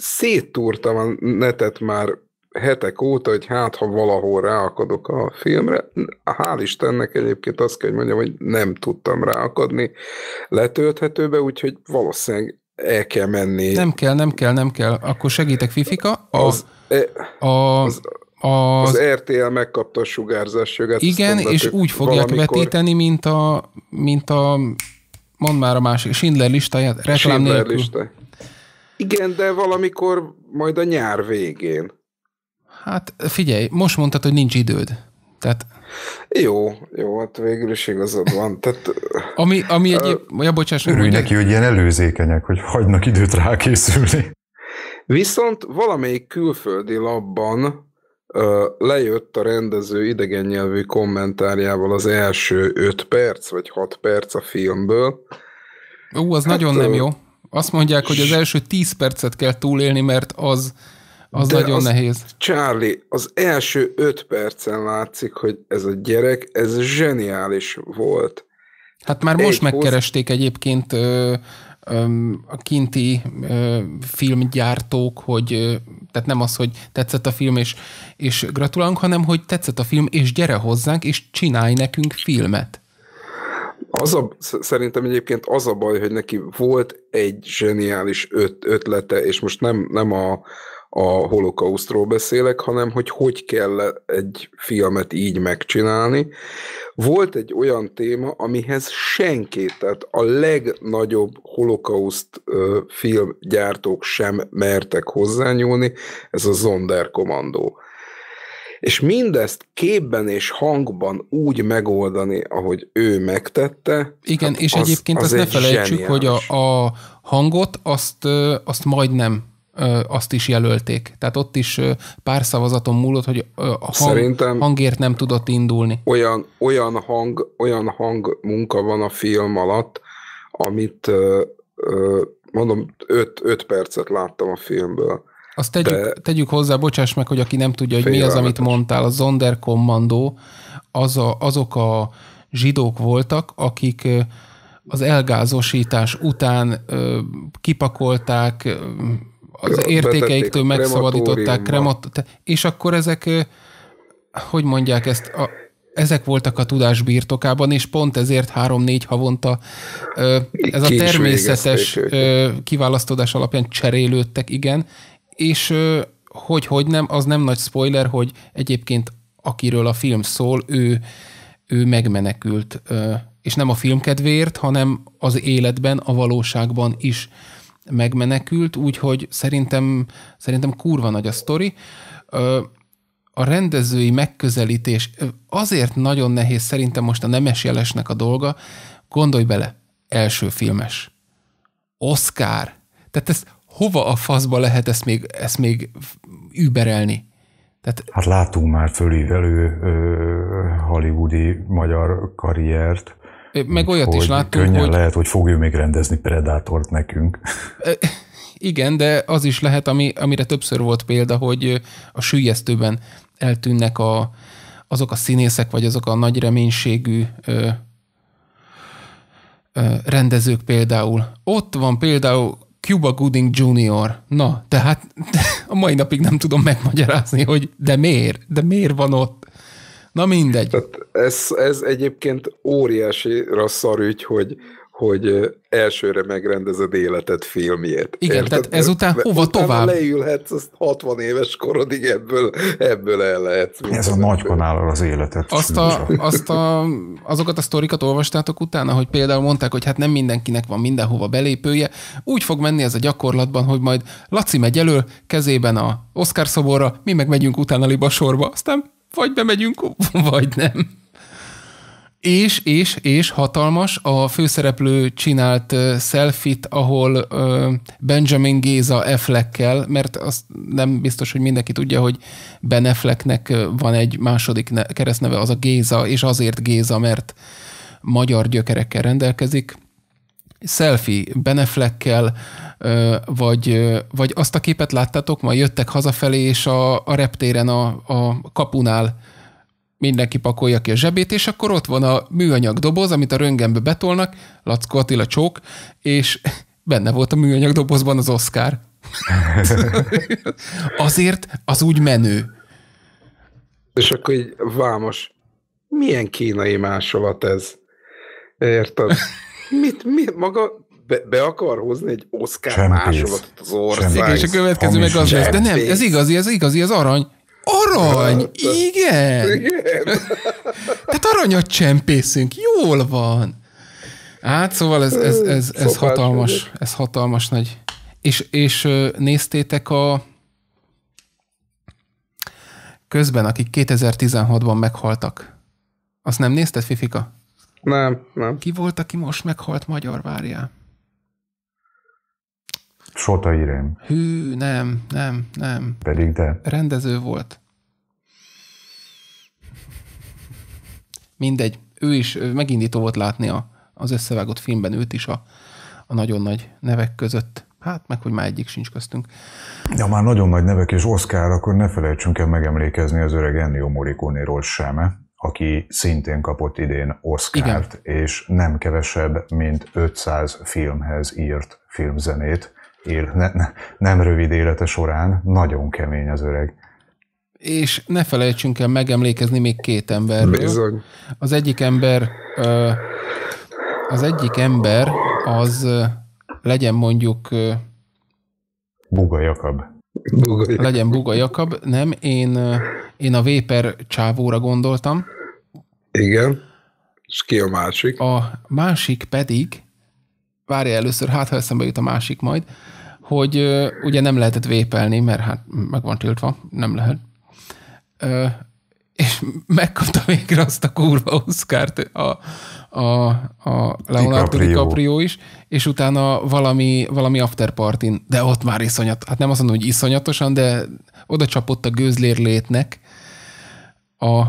széttúrtam a netet már hetek óta, hogy hát, ha valahol ráakadok a filmre, hál' Istennek egyébként azt kell, hogy mondjam, hogy nem tudtam ráakadni letölthetőbe, úgyhogy valószínűleg el kell menni. Nem kell, nem kell, nem kell. Akkor segítek, Fifika. A, az, eh, a, az, az, az RTL megkapta a sugárzás jogát. Igen, és úgy fogják valamikor. vetíteni, mint a, mint a Mondd már a másik. Schindler listáját, reklám Schindler nélkül. Lista. Igen, de valamikor majd a nyár végén. Hát figyelj, most mondtad, hogy nincs időd. Tehát... Jó, jó, hát végül is igazad van. Tehát, ami, ami egy... Uh, ja, bocsáss, örülj neki, hogy ilyen előzékenyek, hogy hagynak időt rákészülni. Viszont valamelyik külföldi labban lejött a rendező idegen nyelvű kommentárjával az első 5 perc, vagy 6 perc a filmből. Ú, az hát nagyon nem jó. Azt mondják, hogy az első 10 percet kell túlélni, mert az, az De nagyon az, nehéz. Charlie, az első 5 percen látszik, hogy ez a gyerek, ez zseniális volt. Hát már most Egy megkeresték hoz... egyébként ö, a kinti filmgyártók, hogy tehát nem az, hogy tetszett a film, és, és gratulálunk, hanem hogy tetszett a film, és gyere hozzánk, és csinálj nekünk filmet. Az a, szerintem egyébként az a baj, hogy neki volt egy zseniális öt, ötlete, és most nem, nem a a holokausztról beszélek, hanem hogy hogy kell egy filmet így megcsinálni. Volt egy olyan téma, amihez senki, tehát a legnagyobb holokauszt filmgyártók sem mertek hozzányúlni, ez a Zonderkommandó. És mindezt képben és hangban úgy megoldani, ahogy ő megtette. Igen, hát és az, egyébként az azt ne felejtsük, zseniális. hogy a, a hangot azt, azt majdnem azt is jelölték. Tehát ott is pár szavazaton múlott, hogy a hang, Szerintem hangért nem tudott indulni. Olyan, olyan, hang, olyan hang munka van a film alatt, amit mondom, 5 percet láttam a filmből. Azt tegyük, de... tegyük hozzá, bocsáss meg, hogy aki nem tudja, hogy mi az, amit mondtál, a Zonderkommandó, az a, azok a zsidók voltak, akik az elgázosítás után ö, kipakolták, az értékeiktől megszabadították kremat, és akkor ezek, hogy mondják ezt, a, ezek voltak a tudás birtokában, és pont ezért három-négy havonta ez a természetes kiválasztódás alapján cserélődtek, igen, és hogy, hogy nem, az nem nagy spoiler, hogy egyébként akiről a film szól, ő, ő megmenekült, és nem a film kedvéért, hanem az életben, a valóságban is megmenekült, úgyhogy szerintem, szerintem kurva nagy a sztori. A rendezői megközelítés azért nagyon nehéz szerintem most a nemes jelesnek a dolga, gondolj bele, első filmes. Oscar. Tehát ez hova a faszba lehet ezt még, ezt még überelni? Tehát... Hát látunk már fölívelő ö, hollywoodi magyar karriert, meg olyat hogy is láttunk, könnyen hogy... lehet, hogy fogja még rendezni Predátort nekünk. Igen, de az is lehet, ami, amire többször volt példa, hogy a sűjesztőben eltűnnek a, azok a színészek, vagy azok a nagy reménységű ö, ö, rendezők például. Ott van például Cuba Gooding Jr. Na, tehát (laughs) a mai napig nem tudom megmagyarázni, hogy de miért? De miért van ott? Na mindegy. Tehát ez, ez egyébként óriási szarügy, hogy, hogy elsőre megrendezed életed filmjét. Igen, érted? tehát ezután hova Utána tovább? leülhetsz, azt 60 éves korodig ebből, ebből el lehet. Ez a nagy kanállal az életet. Azt a, azt a, azokat a sztorikat olvastátok utána, hogy például mondták, hogy hát nem mindenkinek van mindenhova belépője. Úgy fog menni ez a gyakorlatban, hogy majd Laci megy elől, kezében a Oscar szoborra, mi meg megyünk utána libasorba, aztán vagy bemegyünk, (laughs) vagy nem. És, és, és hatalmas, a főszereplő csinált uh, selfit, ahol uh, Benjamin Géza Affleckkel, mert azt nem biztos, hogy mindenki tudja, hogy Ben Afflecknek van egy második ne- keresztneve, az a Géza, és azért Géza, mert magyar gyökerekkel rendelkezik selfie Beneflekkel, vagy, vagy azt a képet láttátok, majd jöttek hazafelé, és a, a reptéren a, a kapunál mindenki pakolja ki a zsebét, és akkor ott van a műanyag doboz, amit a röngenbe betolnak, Lackó Attila csók, és benne volt a műanyag dobozban az Oscar. (laughs) Azért az úgy menő. És akkor így vámos. Milyen kínai másolat ez? Érted? Mit, mit maga be, be akar hozni egy Oscar másolatot az ország? És a következő meg az lesz, de nem, ez igazi, ez igazi, ez arany. Arany! Hát, hát. igen! igen. (laughs) Tehát aranyat csempészünk, jól van! Hát szóval ez, ez, ez, ez, ez hatalmas, ez hatalmas nagy. És, és néztétek a közben, akik 2016-ban meghaltak. Azt nem nézted, Fifika? Nem, nem. Ki volt, aki most meghalt magyar, várjál? Sota Irén. Hű, nem, nem, nem. Pedig de. Rendező volt. Mindegy. Ő is megindító volt látni a, az összevágott filmben őt is a, a nagyon nagy nevek között. Hát meg, hogy már egyik sincs köztünk. Ja, már nagyon nagy nevek és Oscar, akkor ne felejtsünk el megemlékezni az öreg Ennio Morricone-ról sem. Eh? aki szintén kapott idén Oscárt, Igen. és nem kevesebb, mint 500 filmhez írt filmzenét. Él, ne, ne, nem rövid élete során, nagyon kemény az öreg. És ne felejtsünk el megemlékezni még két emberről. Bizony. Az egyik ember, az egyik ember az legyen mondjuk Buga Jakab. Buga Legyen Buga Jakab. Nem, én, eh, én a Véper csávóra gondoltam. Igen. És ki a másik? A másik pedig, várj először, hát ha eszembe jut a másik majd, hogy eh, ugye nem lehetett vépelni, mert hát meg van tiltva, nem lehet. Eh, és megkapta végre azt a kurva Oscar-t a, a, a Leonardo DiCaprio. DiCaprio is, és utána valami, valami after party de ott már iszonyat, hát nem azt mondom, hogy iszonyatosan, de oda csapott a létnek. A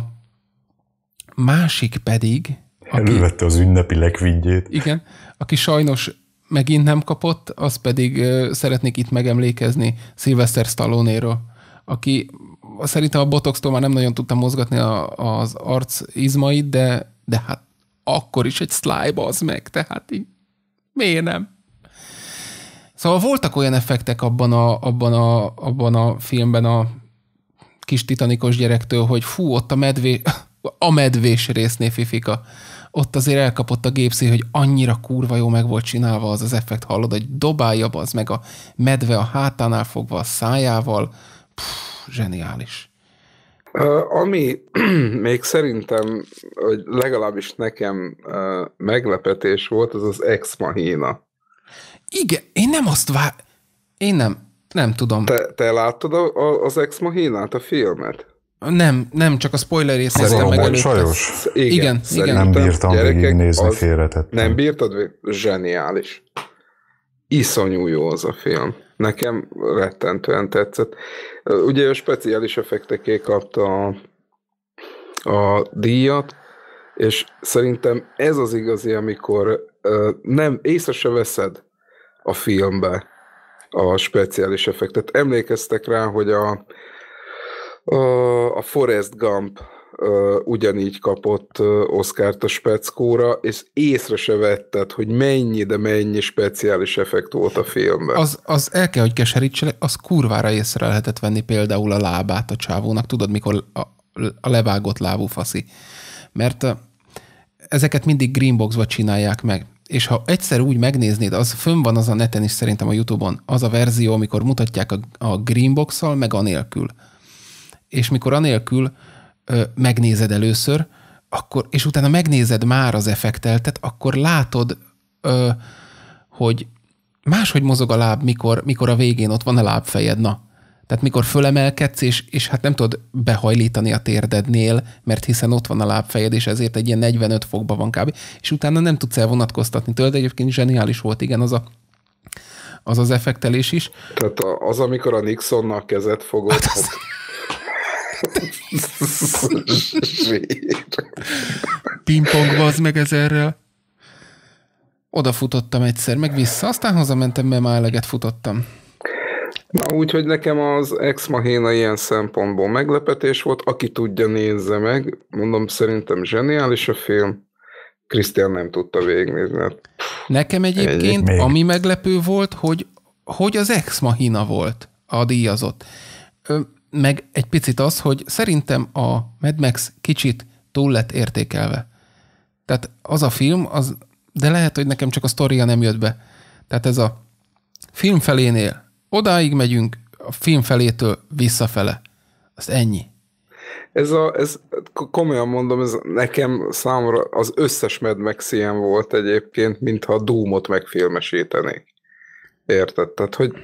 másik pedig... Aki, az ünnepi legvindjét Igen, aki sajnos megint nem kapott, az pedig szeretnék itt megemlékezni Sylvester stallone aki szerintem a botoxtól már nem nagyon tudtam mozgatni a, az arc izmait, de, de hát akkor is egy slime az meg, tehát így miért nem? Szóval voltak olyan effektek abban a, abban a, abban a filmben a kis titanikos gyerektől, hogy fú, ott a medvé, a medvés résznél Fifika, ott azért elkapott a gépszi, hogy annyira kurva jó meg volt csinálva az az effekt, hallod, hogy dobálja az meg a medve a hátánál fogva a szájával, Pff, zseniális. Ami (clears throat) még szerintem, hogy legalábbis nekem meglepetés volt, az az Ex Machina. Igen, én nem azt vár... Én nem, nem tudom. Te, te láttad a, a, az Ex Machinát, a filmet? Nem, nem, csak a spoiler részt néztem meg előtt. Igen, igen. igen. Nem bírtam végignézni, félretettem. Nem bírtad? Zseniális. Iszonyú jó az a film. Nekem rettentően tetszett. Ugye a speciális effekteké kapta a, a díjat, és szerintem ez az igazi, amikor nem észre se veszed a filmbe a speciális effektet. Emlékeztek rá, hogy a, a, a Forrest Gump ugyanígy kapott uh, Oscar-t a speckóra, és észre se vetted, hogy mennyi, de mennyi speciális effekt volt a filmben. Az, az el kell, hogy keserítselek, az kurvára észre lehetett venni például a lábát a csávónak, tudod, mikor a, a levágott lábú faszi. Mert ezeket mindig greenbox csinálják meg és ha egyszer úgy megnéznéd, az fönn van az a neten is szerintem a Youtube-on, az a verzió, amikor mutatják a, a Greenbox-al, meg anélkül. És mikor anélkül ö, megnézed először, akkor, és utána megnézed már az effekteltet, akkor látod, ö, hogy máshogy mozog a láb, mikor, mikor a végén ott van a lábfejed, na. Tehát mikor fölemelkedsz, és, és hát nem tudod behajlítani a térdednél, mert hiszen ott van a lábfejed, és ezért egy ilyen 45 fokban van kb. És utána nem tudsz elvonatkoztatni tőle, de egyébként zseniális volt, igen, az a az az effektelés is. Tehát az, amikor a Nixonnak kezet fogod. Hát az... Pingpong az meg ezerrel. Oda futottam egyszer, meg vissza, aztán hazamentem, mert már eleget futottam. Na úgyhogy nekem az Ex Mahina ilyen szempontból meglepetés volt, aki tudja nézze meg, mondom szerintem zseniális a film, Krisztián nem tudta végignézni. Hát, nekem egyébként, Egyik ami meglepő volt, hogy, hogy az Ex Mahina volt a díjazott meg egy picit az, hogy szerintem a Mad Max kicsit túl lett értékelve. Tehát az a film, az, de lehet, hogy nekem csak a sztoria nem jött be. Tehát ez a film felénél odáig megyünk, a film felétől visszafele. Az ennyi. Ez, a, ez komolyan mondom, ez nekem számomra az összes Mad Max ilyen volt egyébként, mintha a Doom-ot megfilmesítenék. Érted? Tehát, hogy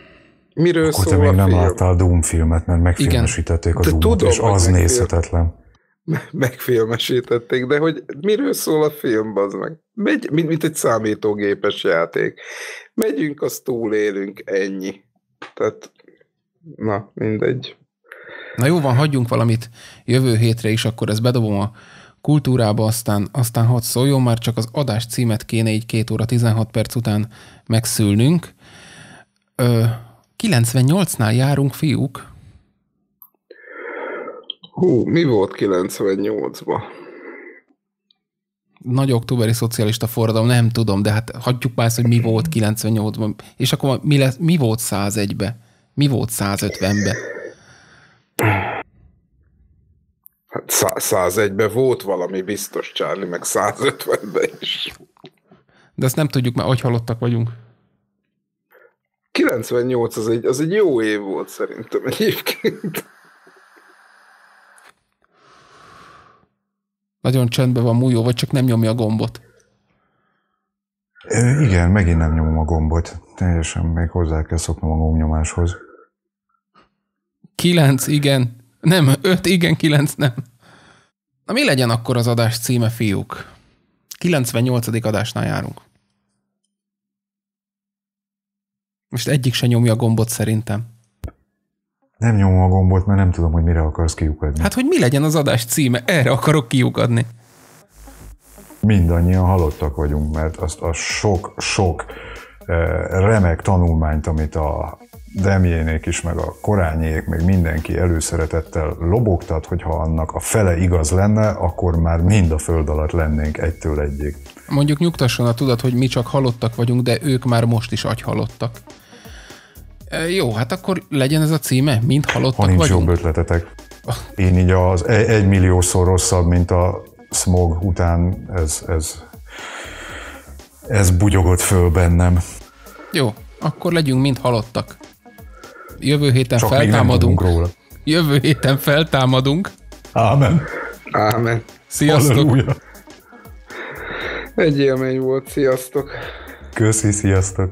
Miről Akkor szól te még a nem film? láttál Doom filmet, mert megfilmesítették Igen. a doom tudom, és az megfilm... nézhetetlen. (laughs) Megfilmesítették, de hogy miről szól a film, az meg? Megy, mint, mint egy számítógépes játék. Megyünk, azt túlélünk, ennyi. Tehát, na, mindegy. Na jó van, hagyjunk valamit jövő hétre is, akkor ezt bedobom a kultúrába, aztán, aztán hadd szóljon, már csak az adás címet kéne így két óra 16 perc után megszülnünk. Ö, 98-nál járunk, fiúk. Hú, mi volt 98-ban? Nagy októberi szocialista forradalom, nem tudom, de hát hagyjuk már hogy mi volt 98-ban. És akkor mi, lesz, mi volt 101-be? Mi volt 150-be? Hát 101-be volt valami biztos, Charlie, meg 150-be is. De ezt nem tudjuk, mert agyhalottak vagyunk. 98 az egy, az egy jó év volt szerintem egyébként. Nagyon csendben van mújó, vagy csak nem nyomja a gombot? É, igen, megint nem nyomom a gombot. Teljesen még hozzá kell szoknom a gombnyomáshoz. 9, igen. Nem, 5, igen, 9, nem. Na mi legyen akkor az adás címe, fiúk? 98. adásnál járunk. Most egyik se nyomja a gombot szerintem. Nem nyomom a gombot, mert nem tudom, hogy mire akarsz kiukadni. Hát, hogy mi legyen az adás címe, erre akarok kiukadni. Mindannyian halottak vagyunk, mert azt a sok-sok eh, remek tanulmányt, amit a Demjénék is, meg a korányék, meg mindenki előszeretettel lobogtat, hogyha annak a fele igaz lenne, akkor már mind a föld alatt lennénk egytől egyig. Mondjuk nyugtasson a tudat, hogy mi csak halottak vagyunk, de ők már most is agyhalottak. Jó, hát akkor legyen ez a címe, mint halottak ha nincs vagyunk. jobb ötletetek. Én így az e- egy milliószor rosszabb, mint a smog után ez, ez, ez bugyogott föl bennem. Jó, akkor legyünk mind halottak. Jövő héten Csak feltámadunk. róla. Jövő héten feltámadunk. Ámen. Ámen. Sziasztok. Halleluja. Egy élmény volt, sziasztok. Köszi, sziasztok.